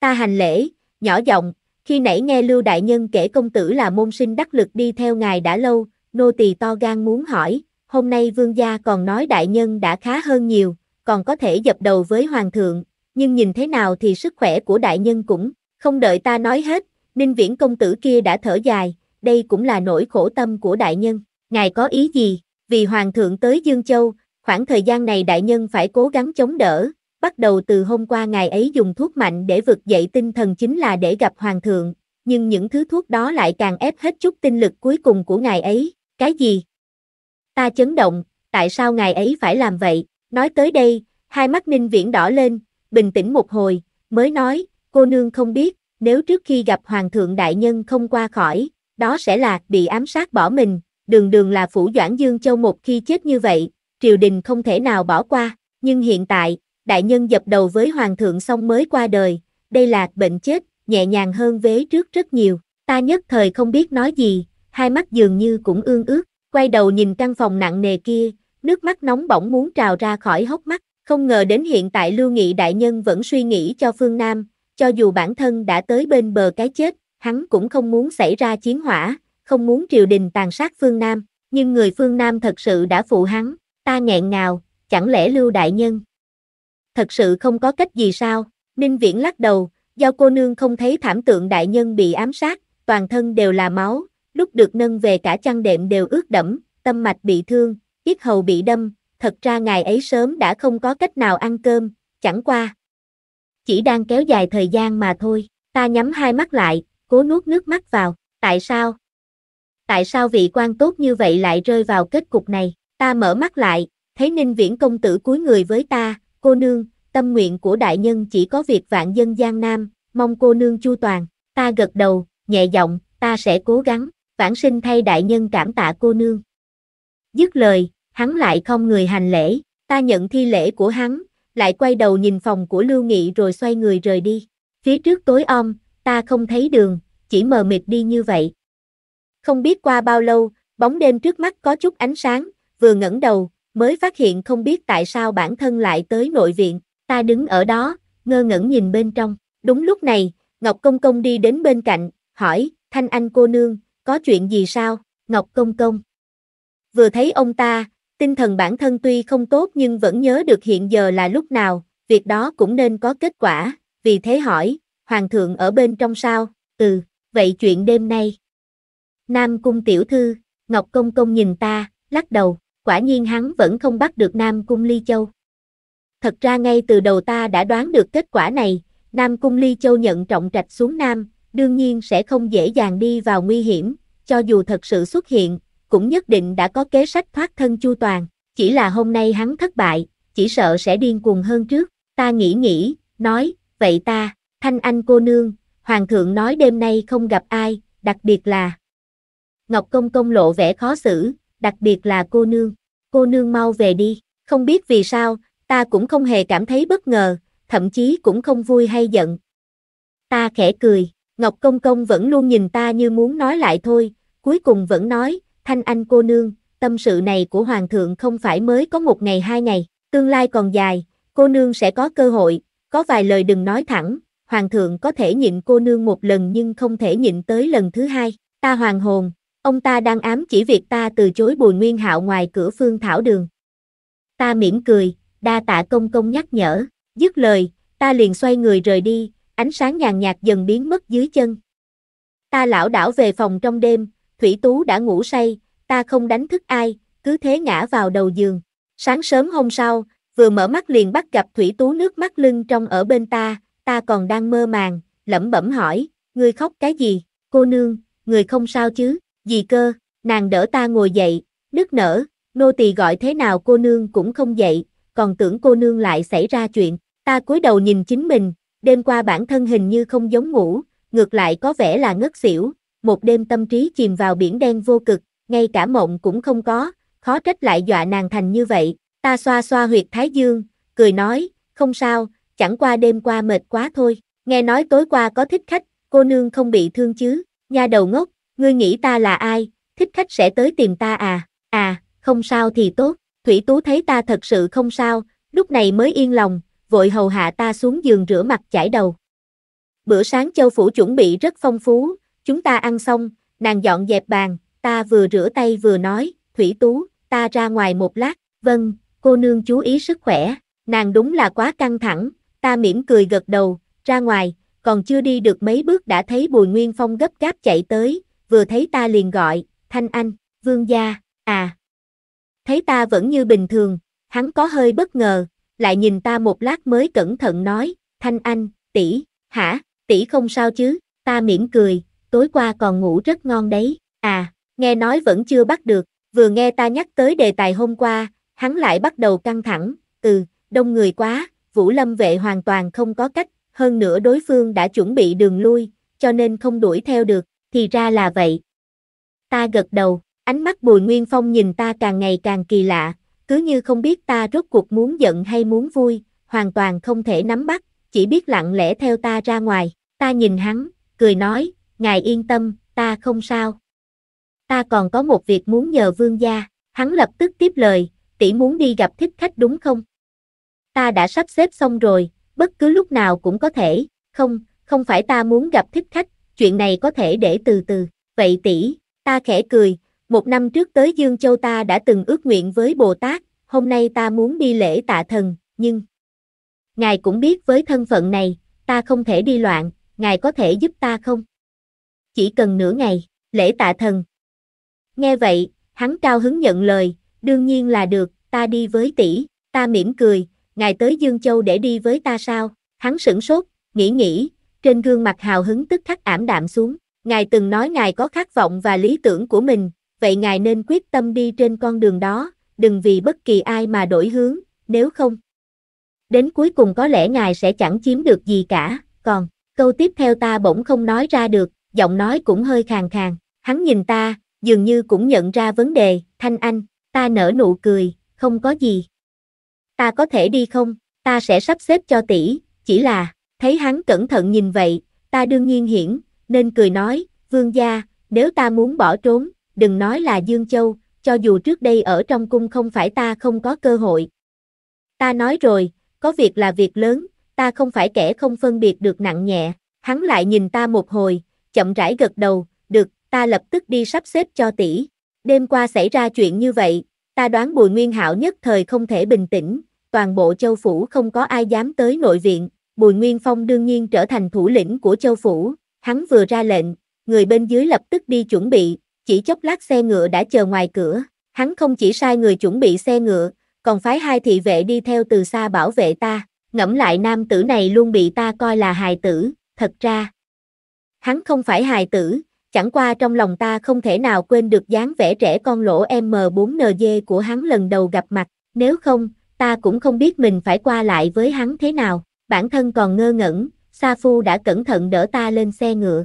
S1: Ta hành lễ, nhỏ giọng, khi nãy nghe Lưu Đại Nhân kể công tử là môn sinh đắc lực đi theo ngài đã lâu, nô tỳ to gan muốn hỏi, hôm nay vương gia còn nói Đại Nhân đã khá hơn nhiều, còn có thể dập đầu với Hoàng thượng, nhưng nhìn thế nào thì sức khỏe của Đại Nhân cũng, không đợi ta nói hết, Ninh Viễn công tử kia đã thở dài, đây cũng là nỗi khổ tâm của Đại Nhân. Ngài có ý gì? Vì Hoàng thượng tới Dương Châu, khoảng thời gian này đại nhân phải cố gắng chống đỡ, bắt đầu từ hôm qua ngài ấy dùng thuốc mạnh để vực dậy tinh thần chính là để gặp Hoàng thượng, nhưng những thứ thuốc đó lại càng ép hết chút tinh lực cuối cùng của ngài ấy, cái gì? Ta chấn động, tại sao ngài ấy phải làm vậy? Nói tới đây, hai mắt ninh viễn đỏ lên, bình tĩnh một hồi, mới nói, cô nương không biết, nếu trước khi gặp Hoàng thượng Đại Nhân không qua khỏi, đó sẽ là bị ám sát bỏ mình, đường đường là phủ Doãn Dương Châu một khi chết như vậy, triều đình không thể nào bỏ qua, nhưng hiện tại, đại nhân dập đầu với hoàng thượng xong mới qua đời, đây là bệnh chết, nhẹ nhàng hơn vế trước rất nhiều, ta nhất thời không biết nói gì, hai mắt dường như cũng ương ước, quay đầu nhìn căn phòng nặng nề kia, nước mắt nóng bỏng muốn trào ra khỏi hốc mắt, không ngờ đến hiện tại Lưu Nghị đại nhân vẫn suy nghĩ cho phương Nam, cho dù bản thân đã tới bên bờ cái chết, hắn cũng không muốn xảy ra chiến hỏa, không muốn triều đình tàn sát phương Nam, nhưng người phương Nam thật sự đã phụ hắn, ta nghẹn ngào, chẳng lẽ lưu đại nhân. Thật sự không có cách gì sao, Ninh Viễn lắc đầu, giao cô nương không thấy thảm tượng đại nhân bị ám sát, toàn thân đều là máu, lúc được nâng về cả chăn đệm đều ướt đẫm, tâm mạch bị thương, yết hầu bị đâm, thật ra ngày ấy sớm đã không có cách nào ăn cơm, chẳng qua. Chỉ đang kéo dài thời gian mà thôi, ta nhắm hai mắt lại, cố nuốt nước mắt vào, tại sao, tại sao vị quan tốt như vậy lại rơi vào kết cục này? Ta mở mắt lại, thấy Ninh Viễn công tử cúi người với ta, cô nương, tâm nguyện của đại nhân chỉ có việc vạn dân gian Nam, mong cô nương chu toàn, ta gật đầu, nhẹ giọng, ta sẽ cố gắng, vãn sinh thay đại nhân cảm tạ cô nương. Dứt lời, hắn lại không người hành lễ, ta nhận thi lễ của hắn, lại quay đầu nhìn phòng của Lưu Nghị rồi xoay người rời đi. Phía trước tối om, ta không thấy đường, chỉ mờ mịt đi như vậy. Không biết qua bao lâu, bóng đêm trước mắt có chút ánh sáng, vừa ngẩng đầu, mới phát hiện không biết tại sao bản thân lại tới nội viện, ta đứng ở đó, ngơ ngẩn nhìn bên trong. Đúng lúc này, Ngọc Công Công đi đến bên cạnh, hỏi, Thanh Anh cô nương, có chuyện gì sao, Ngọc Công Công. Vừa thấy ông ta, tinh thần bản thân tuy không tốt nhưng vẫn nhớ được hiện giờ là lúc nào, việc đó cũng nên có kết quả, vì thế hỏi, Hoàng thượng ở bên trong sao, ừ, vậy chuyện đêm nay, Nam Cung tiểu thư, Ngọc Công Công nhìn ta, lắc đầu, quả nhiên hắn vẫn không bắt được Nam Cung Ly Châu. Thật ra ngay từ đầu ta đã đoán được kết quả này, Nam Cung Ly Châu nhận trọng trạch xuống Nam, đương nhiên sẽ không dễ dàng đi vào nguy hiểm, cho dù thật sự xuất hiện, cũng nhất định đã có kế sách thoát thân chu toàn, chỉ là hôm nay hắn thất bại, chỉ sợ sẽ điên cuồng hơn trước, ta nghĩ nghĩ, nói, vậy ta, thanh anh cô nương, hoàng thượng nói đêm nay không gặp ai, đặc biệt là, Ngọc Công Công lộ vẻ khó xử, đặc biệt là cô nương. Cô nương mau về đi, không biết vì sao, ta cũng không hề cảm thấy bất ngờ, thậm chí cũng không vui hay giận. Ta khẽ cười, Ngọc Công Công vẫn luôn nhìn ta như muốn nói lại thôi, cuối cùng vẫn nói, Thanh Anh cô nương, tâm sự này của Hoàng thượng không phải mới có một ngày hai ngày, tương lai còn dài, cô nương sẽ có cơ hội, có vài lời đừng nói thẳng, Hoàng thượng có thể nhịn cô nương một lần nhưng không thể nhịn tới lần thứ hai, ta hoàng hồn, Ông ta đang ám chỉ việc ta từ chối Bùi Nguyên Hạo ngoài cửa Phương Thảo Đường. Ta mỉm cười, đa tạ công công nhắc nhở, dứt lời, ta liền xoay người rời đi, ánh sáng nhàn nhạt dần biến mất dưới chân. Ta lão đảo về phòng trong đêm, Thủy Tú đã ngủ say, ta không đánh thức ai, cứ thế ngã vào đầu giường. Sáng sớm hôm sau, vừa mở mắt liền bắt gặp Thủy Tú nước mắt lưng trong ở bên ta, ta còn đang mơ màng, lẩm bẩm hỏi, ngươi khóc cái gì, cô nương, người không sao chứ. Dì cơ, nàng đỡ ta ngồi dậy, nức nở, nô tỳ gọi thế nào cô nương cũng không dậy, còn tưởng cô nương lại xảy ra chuyện, ta cúi đầu nhìn chính mình, đêm qua bản thân hình như không giống ngủ, ngược lại có vẻ là ngất xỉu, một đêm tâm trí chìm vào biển đen vô cực, ngay cả mộng cũng không có, khó trách lại dọa nàng thành như vậy, ta xoa xoa huyệt thái dương, cười nói, không sao, chẳng qua đêm qua mệt quá thôi, nghe nói tối qua có thích khách, cô nương không bị thương chứ, nha đầu ngốc, Ngươi nghĩ ta là ai, thích khách sẽ tới tìm ta à, à, không sao thì tốt, Thủy Tú thấy ta thật sự không sao, lúc này mới yên lòng, vội hầu hạ ta xuống giường rửa mặt chải đầu. Bữa sáng châu phủ chuẩn bị rất phong phú, chúng ta ăn xong, nàng dọn dẹp bàn, ta vừa rửa tay vừa nói, Thủy Tú, ta ra ngoài một lát, vâng, cô nương chú ý sức khỏe, nàng đúng là quá căng thẳng, ta mỉm cười gật đầu, ra ngoài, còn chưa đi được mấy bước đã thấy Bùi Nguyên Phong gấp gáp chạy tới, vừa thấy ta liền gọi, thanh anh, vương gia, à. Thấy ta vẫn như bình thường, hắn có hơi bất ngờ, lại nhìn ta một lát mới cẩn thận nói, thanh anh, tỷ, hả, tỷ không sao chứ, ta mỉm cười, tối qua còn ngủ rất ngon đấy, à, nghe nói vẫn chưa bắt được, vừa nghe ta nhắc tới đề tài hôm qua, hắn lại bắt đầu căng thẳng, ừ, đông người quá, Vũ Lâm vệ hoàn toàn không có cách, hơn nữa đối phương đã chuẩn bị đường lui, cho nên không đuổi theo được, thì ra là vậy. Ta gật đầu, ánh mắt Bùi Nguyên Phong nhìn ta càng ngày càng kỳ lạ, cứ như không biết ta rốt cuộc muốn giận hay muốn vui, hoàn toàn không thể nắm bắt, chỉ biết lặng lẽ theo ta ra ngoài. Ta nhìn hắn, cười nói, ngài yên tâm, ta không sao. Ta còn có một việc muốn nhờ vương gia, hắn lập tức tiếp lời, tỷ muốn đi gặp thích khách đúng không? Ta đã sắp xếp xong rồi, bất cứ lúc nào cũng có thể, không, không phải ta muốn gặp thích khách, chuyện này có thể để từ từ, vậy tỷ, ta khẽ cười, một năm trước tới Dương Châu ta đã từng ước nguyện với Bồ Tát, hôm nay ta muốn đi lễ tạ thần, nhưng... Ngài cũng biết với thân phận này, ta không thể đi loạn, ngài có thể giúp ta không? Chỉ cần nửa ngày, lễ tạ thần. Nghe vậy, hắn cao hứng nhận lời, đương nhiên là được, ta đi với tỷ, ta mỉm cười, ngài tới Dương Châu để đi với ta sao? Hắn sửng sốt, nghĩ nghĩ, trên gương mặt hào hứng tức khắc ảm đạm xuống. Ngài từng nói ngài có khát vọng và lý tưởng của mình, vậy ngài nên quyết tâm đi trên con đường đó, đừng vì bất kỳ ai mà đổi hướng, nếu không. Đến cuối cùng có lẽ ngài sẽ chẳng chiếm được gì cả, còn, câu tiếp theo ta bỗng không nói ra được, giọng nói cũng hơi khàn khàn, hắn nhìn ta, dường như cũng nhận ra vấn đề, thanh anh, ta nở nụ cười, không có gì. Ta có thể đi không, ta sẽ sắp xếp cho tỷ, chỉ là... Thấy hắn cẩn thận nhìn vậy, ta đương nhiên hiển, nên cười nói, vương gia, nếu ta muốn bỏ trốn, đừng nói là Dương Châu, cho dù trước đây ở trong cung không phải ta không có cơ hội. Ta nói rồi, có việc là việc lớn, ta không phải kẻ không phân biệt được nặng nhẹ, hắn lại nhìn ta một hồi, chậm rãi gật đầu, được, ta lập tức đi sắp xếp cho tỷ. Đêm qua xảy ra chuyện như vậy, ta đoán Bùi Nguyên hảo nhất thời không thể bình tĩnh, toàn bộ châu phủ không có ai dám tới nội viện, Bùi Nguyên Phong đương nhiên trở thành thủ lĩnh của châu phủ, hắn vừa ra lệnh, người bên dưới lập tức đi chuẩn bị, chỉ chốc lát xe ngựa đã chờ ngoài cửa, hắn không chỉ sai người chuẩn bị xe ngựa, còn phái hai thị vệ đi theo từ xa bảo vệ ta, ngẫm lại nam tử này luôn bị ta coi là hài tử, thật ra. Hắn không phải hài tử, chẳng qua trong lòng ta không thể nào quên được dáng vẻ trẻ con lỗ M4NG của hắn lần đầu gặp mặt, nếu không, ta cũng không biết mình phải qua lại với hắn thế nào bản thân còn ngơ ngẩn, Sa Phu đã cẩn thận đỡ ta lên xe ngựa.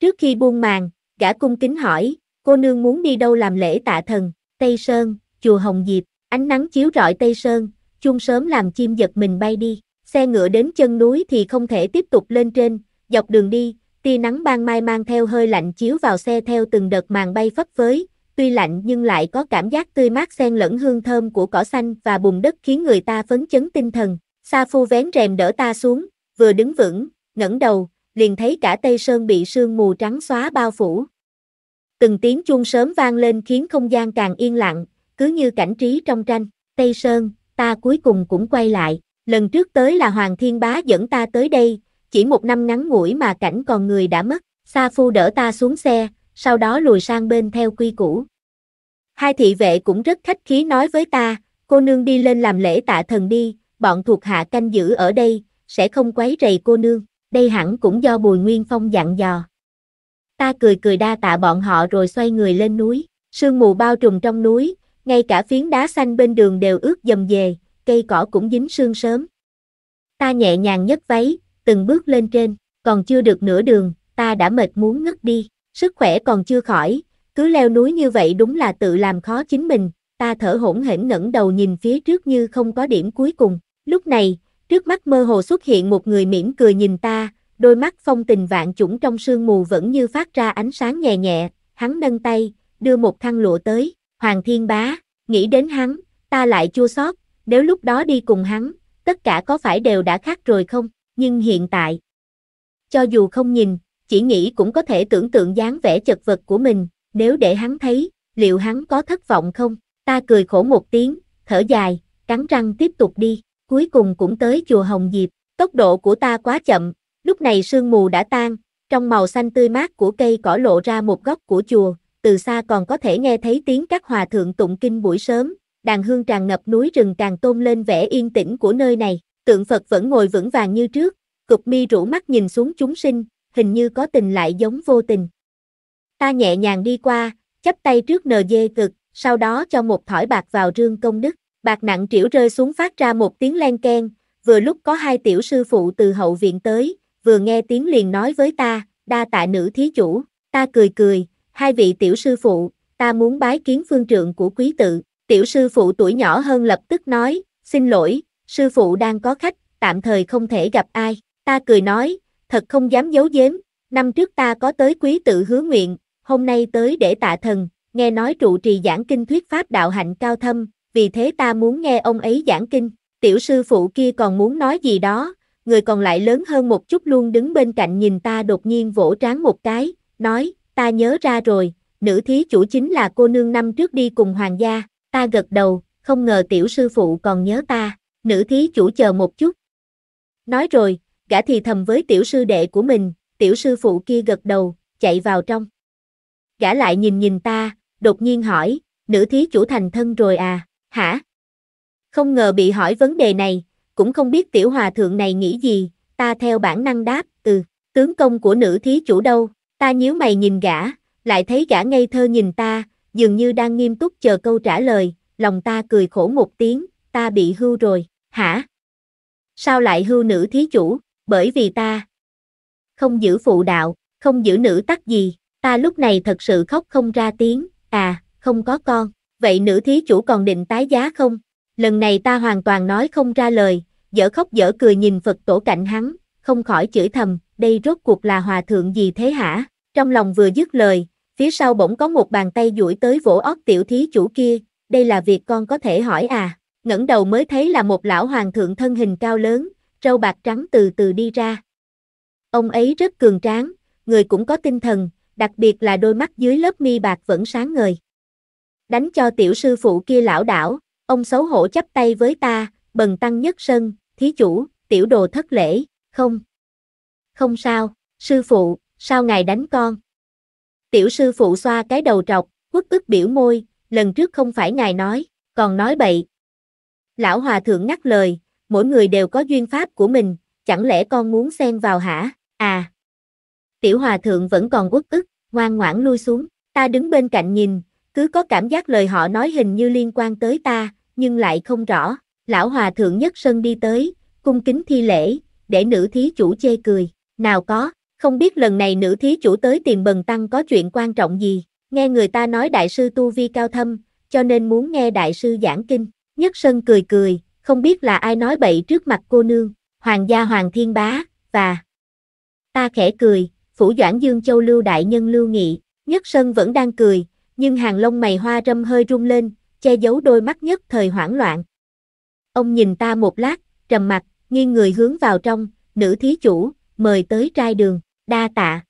S1: Trước khi buông màn, gã cung kính hỏi, cô nương muốn đi đâu làm lễ tạ thần, Tây Sơn, chùa Hồng Diệp, ánh nắng chiếu rọi Tây Sơn, chung sớm làm chim giật mình bay đi, xe ngựa đến chân núi thì không thể tiếp tục lên trên, dọc đường đi, tia nắng ban mai mang theo hơi lạnh chiếu vào xe theo từng đợt màn bay phấp phới, tuy lạnh nhưng lại có cảm giác tươi mát xen lẫn hương thơm của cỏ xanh và bùn đất khiến người ta phấn chấn tinh thần, Sa Phu vén rèm đỡ ta xuống, vừa đứng vững, ngẩng đầu, liền thấy cả Tây Sơn bị sương mù trắng xóa bao phủ. Từng tiếng chuông sớm vang lên khiến không gian càng yên lặng, cứ như cảnh trí trong tranh. Tây Sơn, ta cuối cùng cũng quay lại, lần trước tới là Hoàng Thiên Bá dẫn ta tới đây, chỉ một năm ngắn ngủi mà cảnh còn người đã mất. Sa Phu đỡ ta xuống xe, sau đó lùi sang bên theo quy củ. Hai thị vệ cũng rất khách khí nói với ta, cô nương đi lên làm lễ tạ thần đi, bọn thuộc hạ canh giữ ở đây, sẽ không quấy rầy cô nương, đây hẳn cũng do Bùi Nguyên Phong dặn dò. Ta cười cười đa tạ bọn họ rồi xoay người lên núi, sương mù bao trùm trong núi, ngay cả phiến đá xanh bên đường đều ướt dầm về, cây cỏ cũng dính sương sớm. Ta nhẹ nhàng nhấc váy, từng bước lên trên, còn chưa được nửa đường, ta đã mệt muốn ngất đi, sức khỏe còn chưa khỏi, cứ leo núi như vậy đúng là tự làm khó chính mình, ta thở hổn hển ngẩng đầu nhìn phía trước như không có điểm cuối cùng, Lúc này, trước mắt mơ hồ xuất hiện một người mỉm cười nhìn ta, đôi mắt phong tình vạn chủng trong sương mù vẫn như phát ra ánh sáng nhẹ nhẹ, hắn nâng tay, đưa một thăng lụa tới, Hoàng Thiên Bá, nghĩ đến hắn, ta lại chua xót, nếu lúc đó đi cùng hắn, tất cả có phải đều đã khác rồi không, nhưng hiện tại, cho dù không nhìn, chỉ nghĩ cũng có thể tưởng tượng dáng vẻ chật vật của mình, nếu để hắn thấy, liệu hắn có thất vọng không, ta cười khổ một tiếng, thở dài, cắn răng tiếp tục đi cuối cùng cũng tới chùa Hồng Diệp, tốc độ của ta quá chậm, lúc này sương mù đã tan, trong màu xanh tươi mát của cây cỏ lộ ra một góc của chùa, từ xa còn có thể nghe thấy tiếng các hòa thượng tụng kinh buổi sớm, đàn hương tràn ngập núi rừng càng tôn lên vẻ yên tĩnh của nơi này, tượng Phật vẫn ngồi vững vàng như trước, cục mi rũ mắt nhìn xuống chúng sinh, hình như có tình lại giống vô tình. Ta nhẹ nhàng đi qua, chắp tay trước nờ dê cực, sau đó cho một thỏi bạc vào rương công đức. Bạc nặng trĩu rơi xuống phát ra một tiếng len ken, vừa lúc có hai tiểu sư phụ từ hậu viện tới, vừa nghe tiếng liền nói với ta, đa tạ nữ thí chủ, ta cười cười, hai vị tiểu sư phụ, ta muốn bái kiến phương trượng của quý tự, tiểu sư phụ tuổi nhỏ hơn lập tức nói, xin lỗi, sư phụ đang có khách, tạm thời không thể gặp ai, ta cười nói, thật không dám giấu giếm, năm trước ta có tới quý tự hứa nguyện, hôm nay tới để tạ thần, nghe nói trụ trì giảng kinh thuyết pháp đạo hạnh cao thâm, vì thế ta muốn nghe ông ấy giảng kinh, tiểu sư phụ kia còn muốn nói gì đó, người còn lại lớn hơn một chút luôn đứng bên cạnh nhìn ta đột nhiên vỗ trán một cái, nói, ta nhớ ra rồi, nữ thí chủ chính là cô nương năm trước đi cùng hoàng gia, ta gật đầu, không ngờ tiểu sư phụ còn nhớ ta, nữ thí chủ chờ một chút. Nói rồi, gã thì thầm với tiểu sư đệ của mình, tiểu sư phụ kia gật đầu, chạy vào trong. Gã lại nhìn nhìn ta, đột nhiên hỏi, nữ thí chủ thành thân rồi à? hả? Không ngờ bị hỏi vấn đề này, cũng không biết tiểu hòa thượng này nghĩ gì, ta theo bản năng đáp, ừ, tướng công của nữ thí chủ đâu, ta nhíu mày nhìn gã, lại thấy gã ngây thơ nhìn ta, dường như đang nghiêm túc chờ câu trả lời, lòng ta cười khổ một tiếng, ta bị hưu rồi, hả? Sao lại hưu nữ thí chủ, bởi vì ta không giữ phụ đạo, không giữ nữ tắc gì, ta lúc này thật sự khóc không ra tiếng, à, không có con vậy nữ thí chủ còn định tái giá không? Lần này ta hoàn toàn nói không ra lời, dở khóc dở cười nhìn Phật tổ cạnh hắn, không khỏi chửi thầm, đây rốt cuộc là hòa thượng gì thế hả? Trong lòng vừa dứt lời, phía sau bỗng có một bàn tay duỗi tới vỗ óc tiểu thí chủ kia, đây là việc con có thể hỏi à? ngẩng đầu mới thấy là một lão hoàng thượng thân hình cao lớn, râu bạc trắng từ từ đi ra. Ông ấy rất cường tráng, người cũng có tinh thần, đặc biệt là đôi mắt dưới lớp mi bạc vẫn sáng ngời đánh cho tiểu sư phụ kia lão đảo, ông xấu hổ chắp tay với ta, bần tăng nhất sân, thí chủ, tiểu đồ thất lễ, không. Không sao, sư phụ, sao ngài đánh con? Tiểu sư phụ xoa cái đầu trọc, quất ức biểu môi, lần trước không phải ngài nói, còn nói bậy. Lão hòa thượng ngắt lời, mỗi người đều có duyên pháp của mình, chẳng lẽ con muốn xen vào hả? À. Tiểu hòa thượng vẫn còn quất ức, ngoan ngoãn lui xuống, ta đứng bên cạnh nhìn, cứ có cảm giác lời họ nói hình như liên quan tới ta, nhưng lại không rõ. Lão Hòa Thượng Nhất Sơn đi tới, cung kính thi lễ, để nữ thí chủ chê cười. Nào có, không biết lần này nữ thí chủ tới tìm bần tăng có chuyện quan trọng gì, nghe người ta nói đại sư Tu Vi cao thâm, cho nên muốn nghe đại sư giảng kinh. Nhất Sơn cười cười, không biết là ai nói bậy trước mặt cô nương, hoàng gia hoàng thiên bá, và... Ta khẽ cười, phủ doãn dương châu lưu đại nhân lưu nghị, Nhất Sơn vẫn đang cười, nhưng hàng lông mày hoa râm hơi rung lên, che giấu đôi mắt nhất thời hoảng loạn. Ông nhìn ta một lát, trầm mặt, nghiêng người hướng vào trong, nữ thí chủ, mời tới trai đường, đa tạ.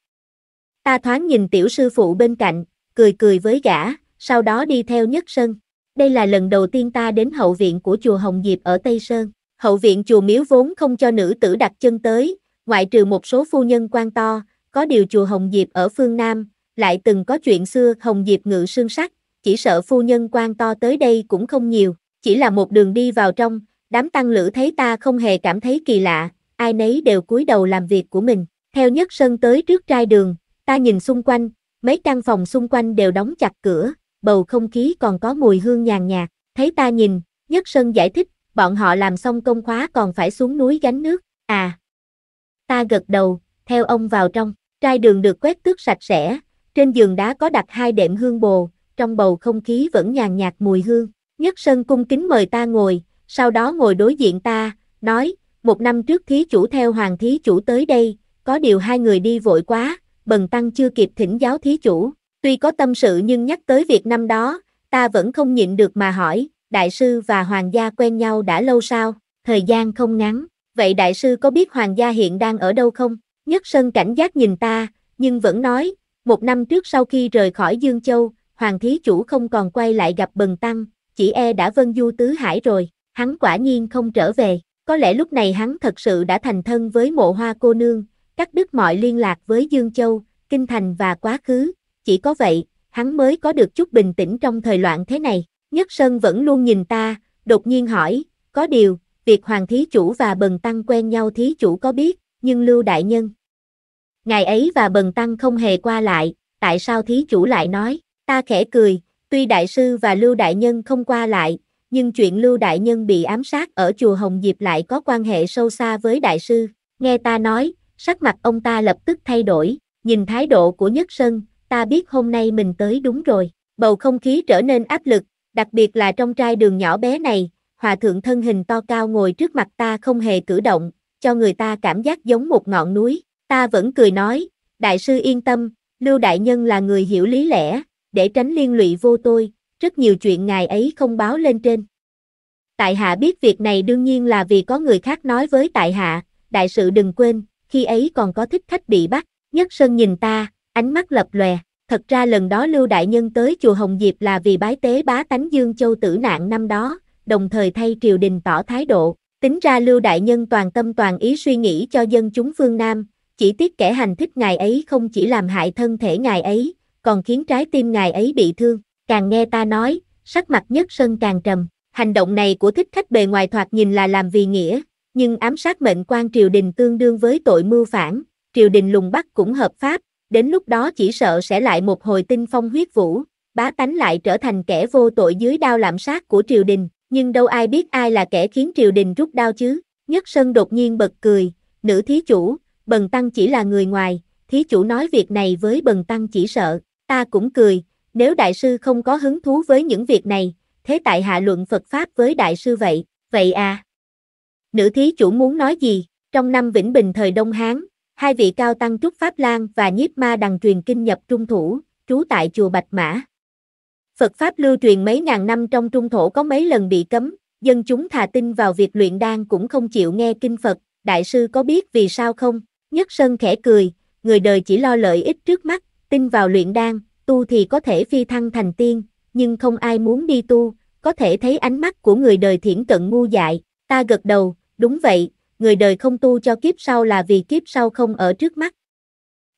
S1: Ta thoáng nhìn tiểu sư phụ bên cạnh, cười cười với gã, sau đó đi theo nhất sơn. Đây là lần đầu tiên ta đến hậu viện của chùa Hồng Diệp ở Tây Sơn. Hậu viện chùa Miếu vốn không cho nữ tử đặt chân tới, ngoại trừ một số phu nhân quan to, có điều chùa Hồng Diệp ở phương Nam, lại từng có chuyện xưa hồng diệp ngự sương sắc, chỉ sợ phu nhân quan to tới đây cũng không nhiều, chỉ là một đường đi vào trong, đám tăng lữ thấy ta không hề cảm thấy kỳ lạ, ai nấy đều cúi đầu làm việc của mình, theo nhất sân tới trước trai đường, ta nhìn xung quanh, mấy căn phòng xung quanh đều đóng chặt cửa, bầu không khí còn có mùi hương nhàn nhạt, thấy ta nhìn, nhất sân giải thích, bọn họ làm xong công khóa còn phải xuống núi gánh nước, à. Ta gật đầu, theo ông vào trong, trai đường được quét tước sạch sẽ, trên giường đá có đặt hai đệm hương bồ, trong bầu không khí vẫn nhàn nhạt mùi hương. Nhất Sơn cung kính mời ta ngồi, sau đó ngồi đối diện ta, nói, một năm trước thí chủ theo hoàng thí chủ tới đây, có điều hai người đi vội quá, bần tăng chưa kịp thỉnh giáo thí chủ. Tuy có tâm sự nhưng nhắc tới việc năm đó, ta vẫn không nhịn được mà hỏi, đại sư và hoàng gia quen nhau đã lâu sao, thời gian không ngắn, vậy đại sư có biết hoàng gia hiện đang ở đâu không? Nhất Sơn cảnh giác nhìn ta, nhưng vẫn nói, một năm trước sau khi rời khỏi Dương Châu, Hoàng Thí Chủ không còn quay lại gặp Bần Tăng, chỉ e đã vân du tứ hải rồi, hắn quả nhiên không trở về. Có lẽ lúc này hắn thật sự đã thành thân với mộ hoa cô nương, cắt đứt mọi liên lạc với Dương Châu, Kinh Thành và quá khứ. Chỉ có vậy, hắn mới có được chút bình tĩnh trong thời loạn thế này. Nhất Sơn vẫn luôn nhìn ta, đột nhiên hỏi, có điều, việc Hoàng Thí Chủ và Bần Tăng quen nhau Thí Chủ có biết, nhưng Lưu Đại Nhân, Ngài ấy và bần tăng không hề qua lại, tại sao thí chủ lại nói, ta khẽ cười, tuy đại sư và Lưu Đại Nhân không qua lại, nhưng chuyện Lưu Đại Nhân bị ám sát ở chùa Hồng Diệp lại có quan hệ sâu xa với đại sư, nghe ta nói, sắc mặt ông ta lập tức thay đổi, nhìn thái độ của Nhất Sơn, ta biết hôm nay mình tới đúng rồi, bầu không khí trở nên áp lực, đặc biệt là trong trai đường nhỏ bé này, hòa thượng thân hình to cao ngồi trước mặt ta không hề cử động, cho người ta cảm giác giống một ngọn núi, Ta vẫn cười nói, đại sư yên tâm, Lưu Đại Nhân là người hiểu lý lẽ, để tránh liên lụy vô tôi, rất nhiều chuyện ngài ấy không báo lên trên. Tại hạ biết việc này đương nhiên là vì có người khác nói với tại hạ, đại sự đừng quên, khi ấy còn có thích khách bị bắt, nhất sơn nhìn ta, ánh mắt lập lòe, thật ra lần đó Lưu Đại Nhân tới chùa Hồng Diệp là vì bái tế bá tánh Dương Châu tử nạn năm đó, đồng thời thay triều đình tỏ thái độ, tính ra Lưu Đại Nhân toàn tâm toàn ý suy nghĩ cho dân chúng phương Nam, chỉ tiếc kẻ hành thích ngài ấy không chỉ làm hại thân thể ngài ấy, còn khiến trái tim ngài ấy bị thương. Càng nghe ta nói, sắc mặt nhất sân càng trầm. Hành động này của thích khách bề ngoài thoạt nhìn là làm vì nghĩa, nhưng ám sát mệnh quan triều đình tương đương với tội mưu phản, triều đình lùng bắt cũng hợp pháp, đến lúc đó chỉ sợ sẽ lại một hồi tinh phong huyết vũ, bá tánh lại trở thành kẻ vô tội dưới đao lạm sát của triều đình, nhưng đâu ai biết ai là kẻ khiến triều đình rút đao chứ. Nhất Sơn đột nhiên bật cười, nữ thí chủ, bần tăng chỉ là người ngoài, thí chủ nói việc này với bần tăng chỉ sợ, ta cũng cười, nếu đại sư không có hứng thú với những việc này, thế tại hạ luận Phật Pháp với đại sư vậy, vậy à. Nữ thí chủ muốn nói gì, trong năm Vĩnh Bình thời Đông Hán, hai vị cao tăng Trúc Pháp Lan và Nhiếp Ma đằng truyền kinh nhập trung thủ, trú tại chùa Bạch Mã. Phật Pháp lưu truyền mấy ngàn năm trong trung thổ có mấy lần bị cấm, dân chúng thà tin vào việc luyện đan cũng không chịu nghe kinh Phật, đại sư có biết vì sao không? Nhất Sơn khẽ cười, người đời chỉ lo lợi ích trước mắt, tin vào luyện đan, tu thì có thể phi thăng thành tiên, nhưng không ai muốn đi tu, có thể thấy ánh mắt của người đời thiển cận ngu dại, ta gật đầu, đúng vậy, người đời không tu cho kiếp sau là vì kiếp sau không ở trước mắt.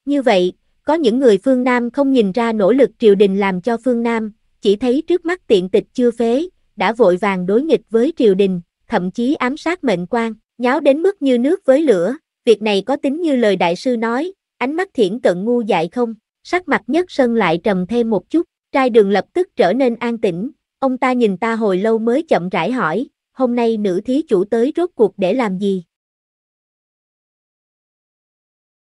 S1: Như vậy, có những người phương Nam không nhìn ra nỗ lực triều đình làm cho phương Nam, chỉ thấy trước mắt tiện tịch chưa phế, đã vội vàng đối nghịch với triều đình, thậm chí ám sát mệnh quan, nháo đến mức như nước với lửa, việc này có tính như lời đại sư nói, ánh mắt thiển cận ngu dại không, sắc mặt nhất sơn lại trầm thêm một chút, trai đường lập tức trở nên an tĩnh, ông ta nhìn ta hồi lâu mới chậm rãi hỏi, hôm nay nữ thí chủ tới rốt cuộc để làm gì,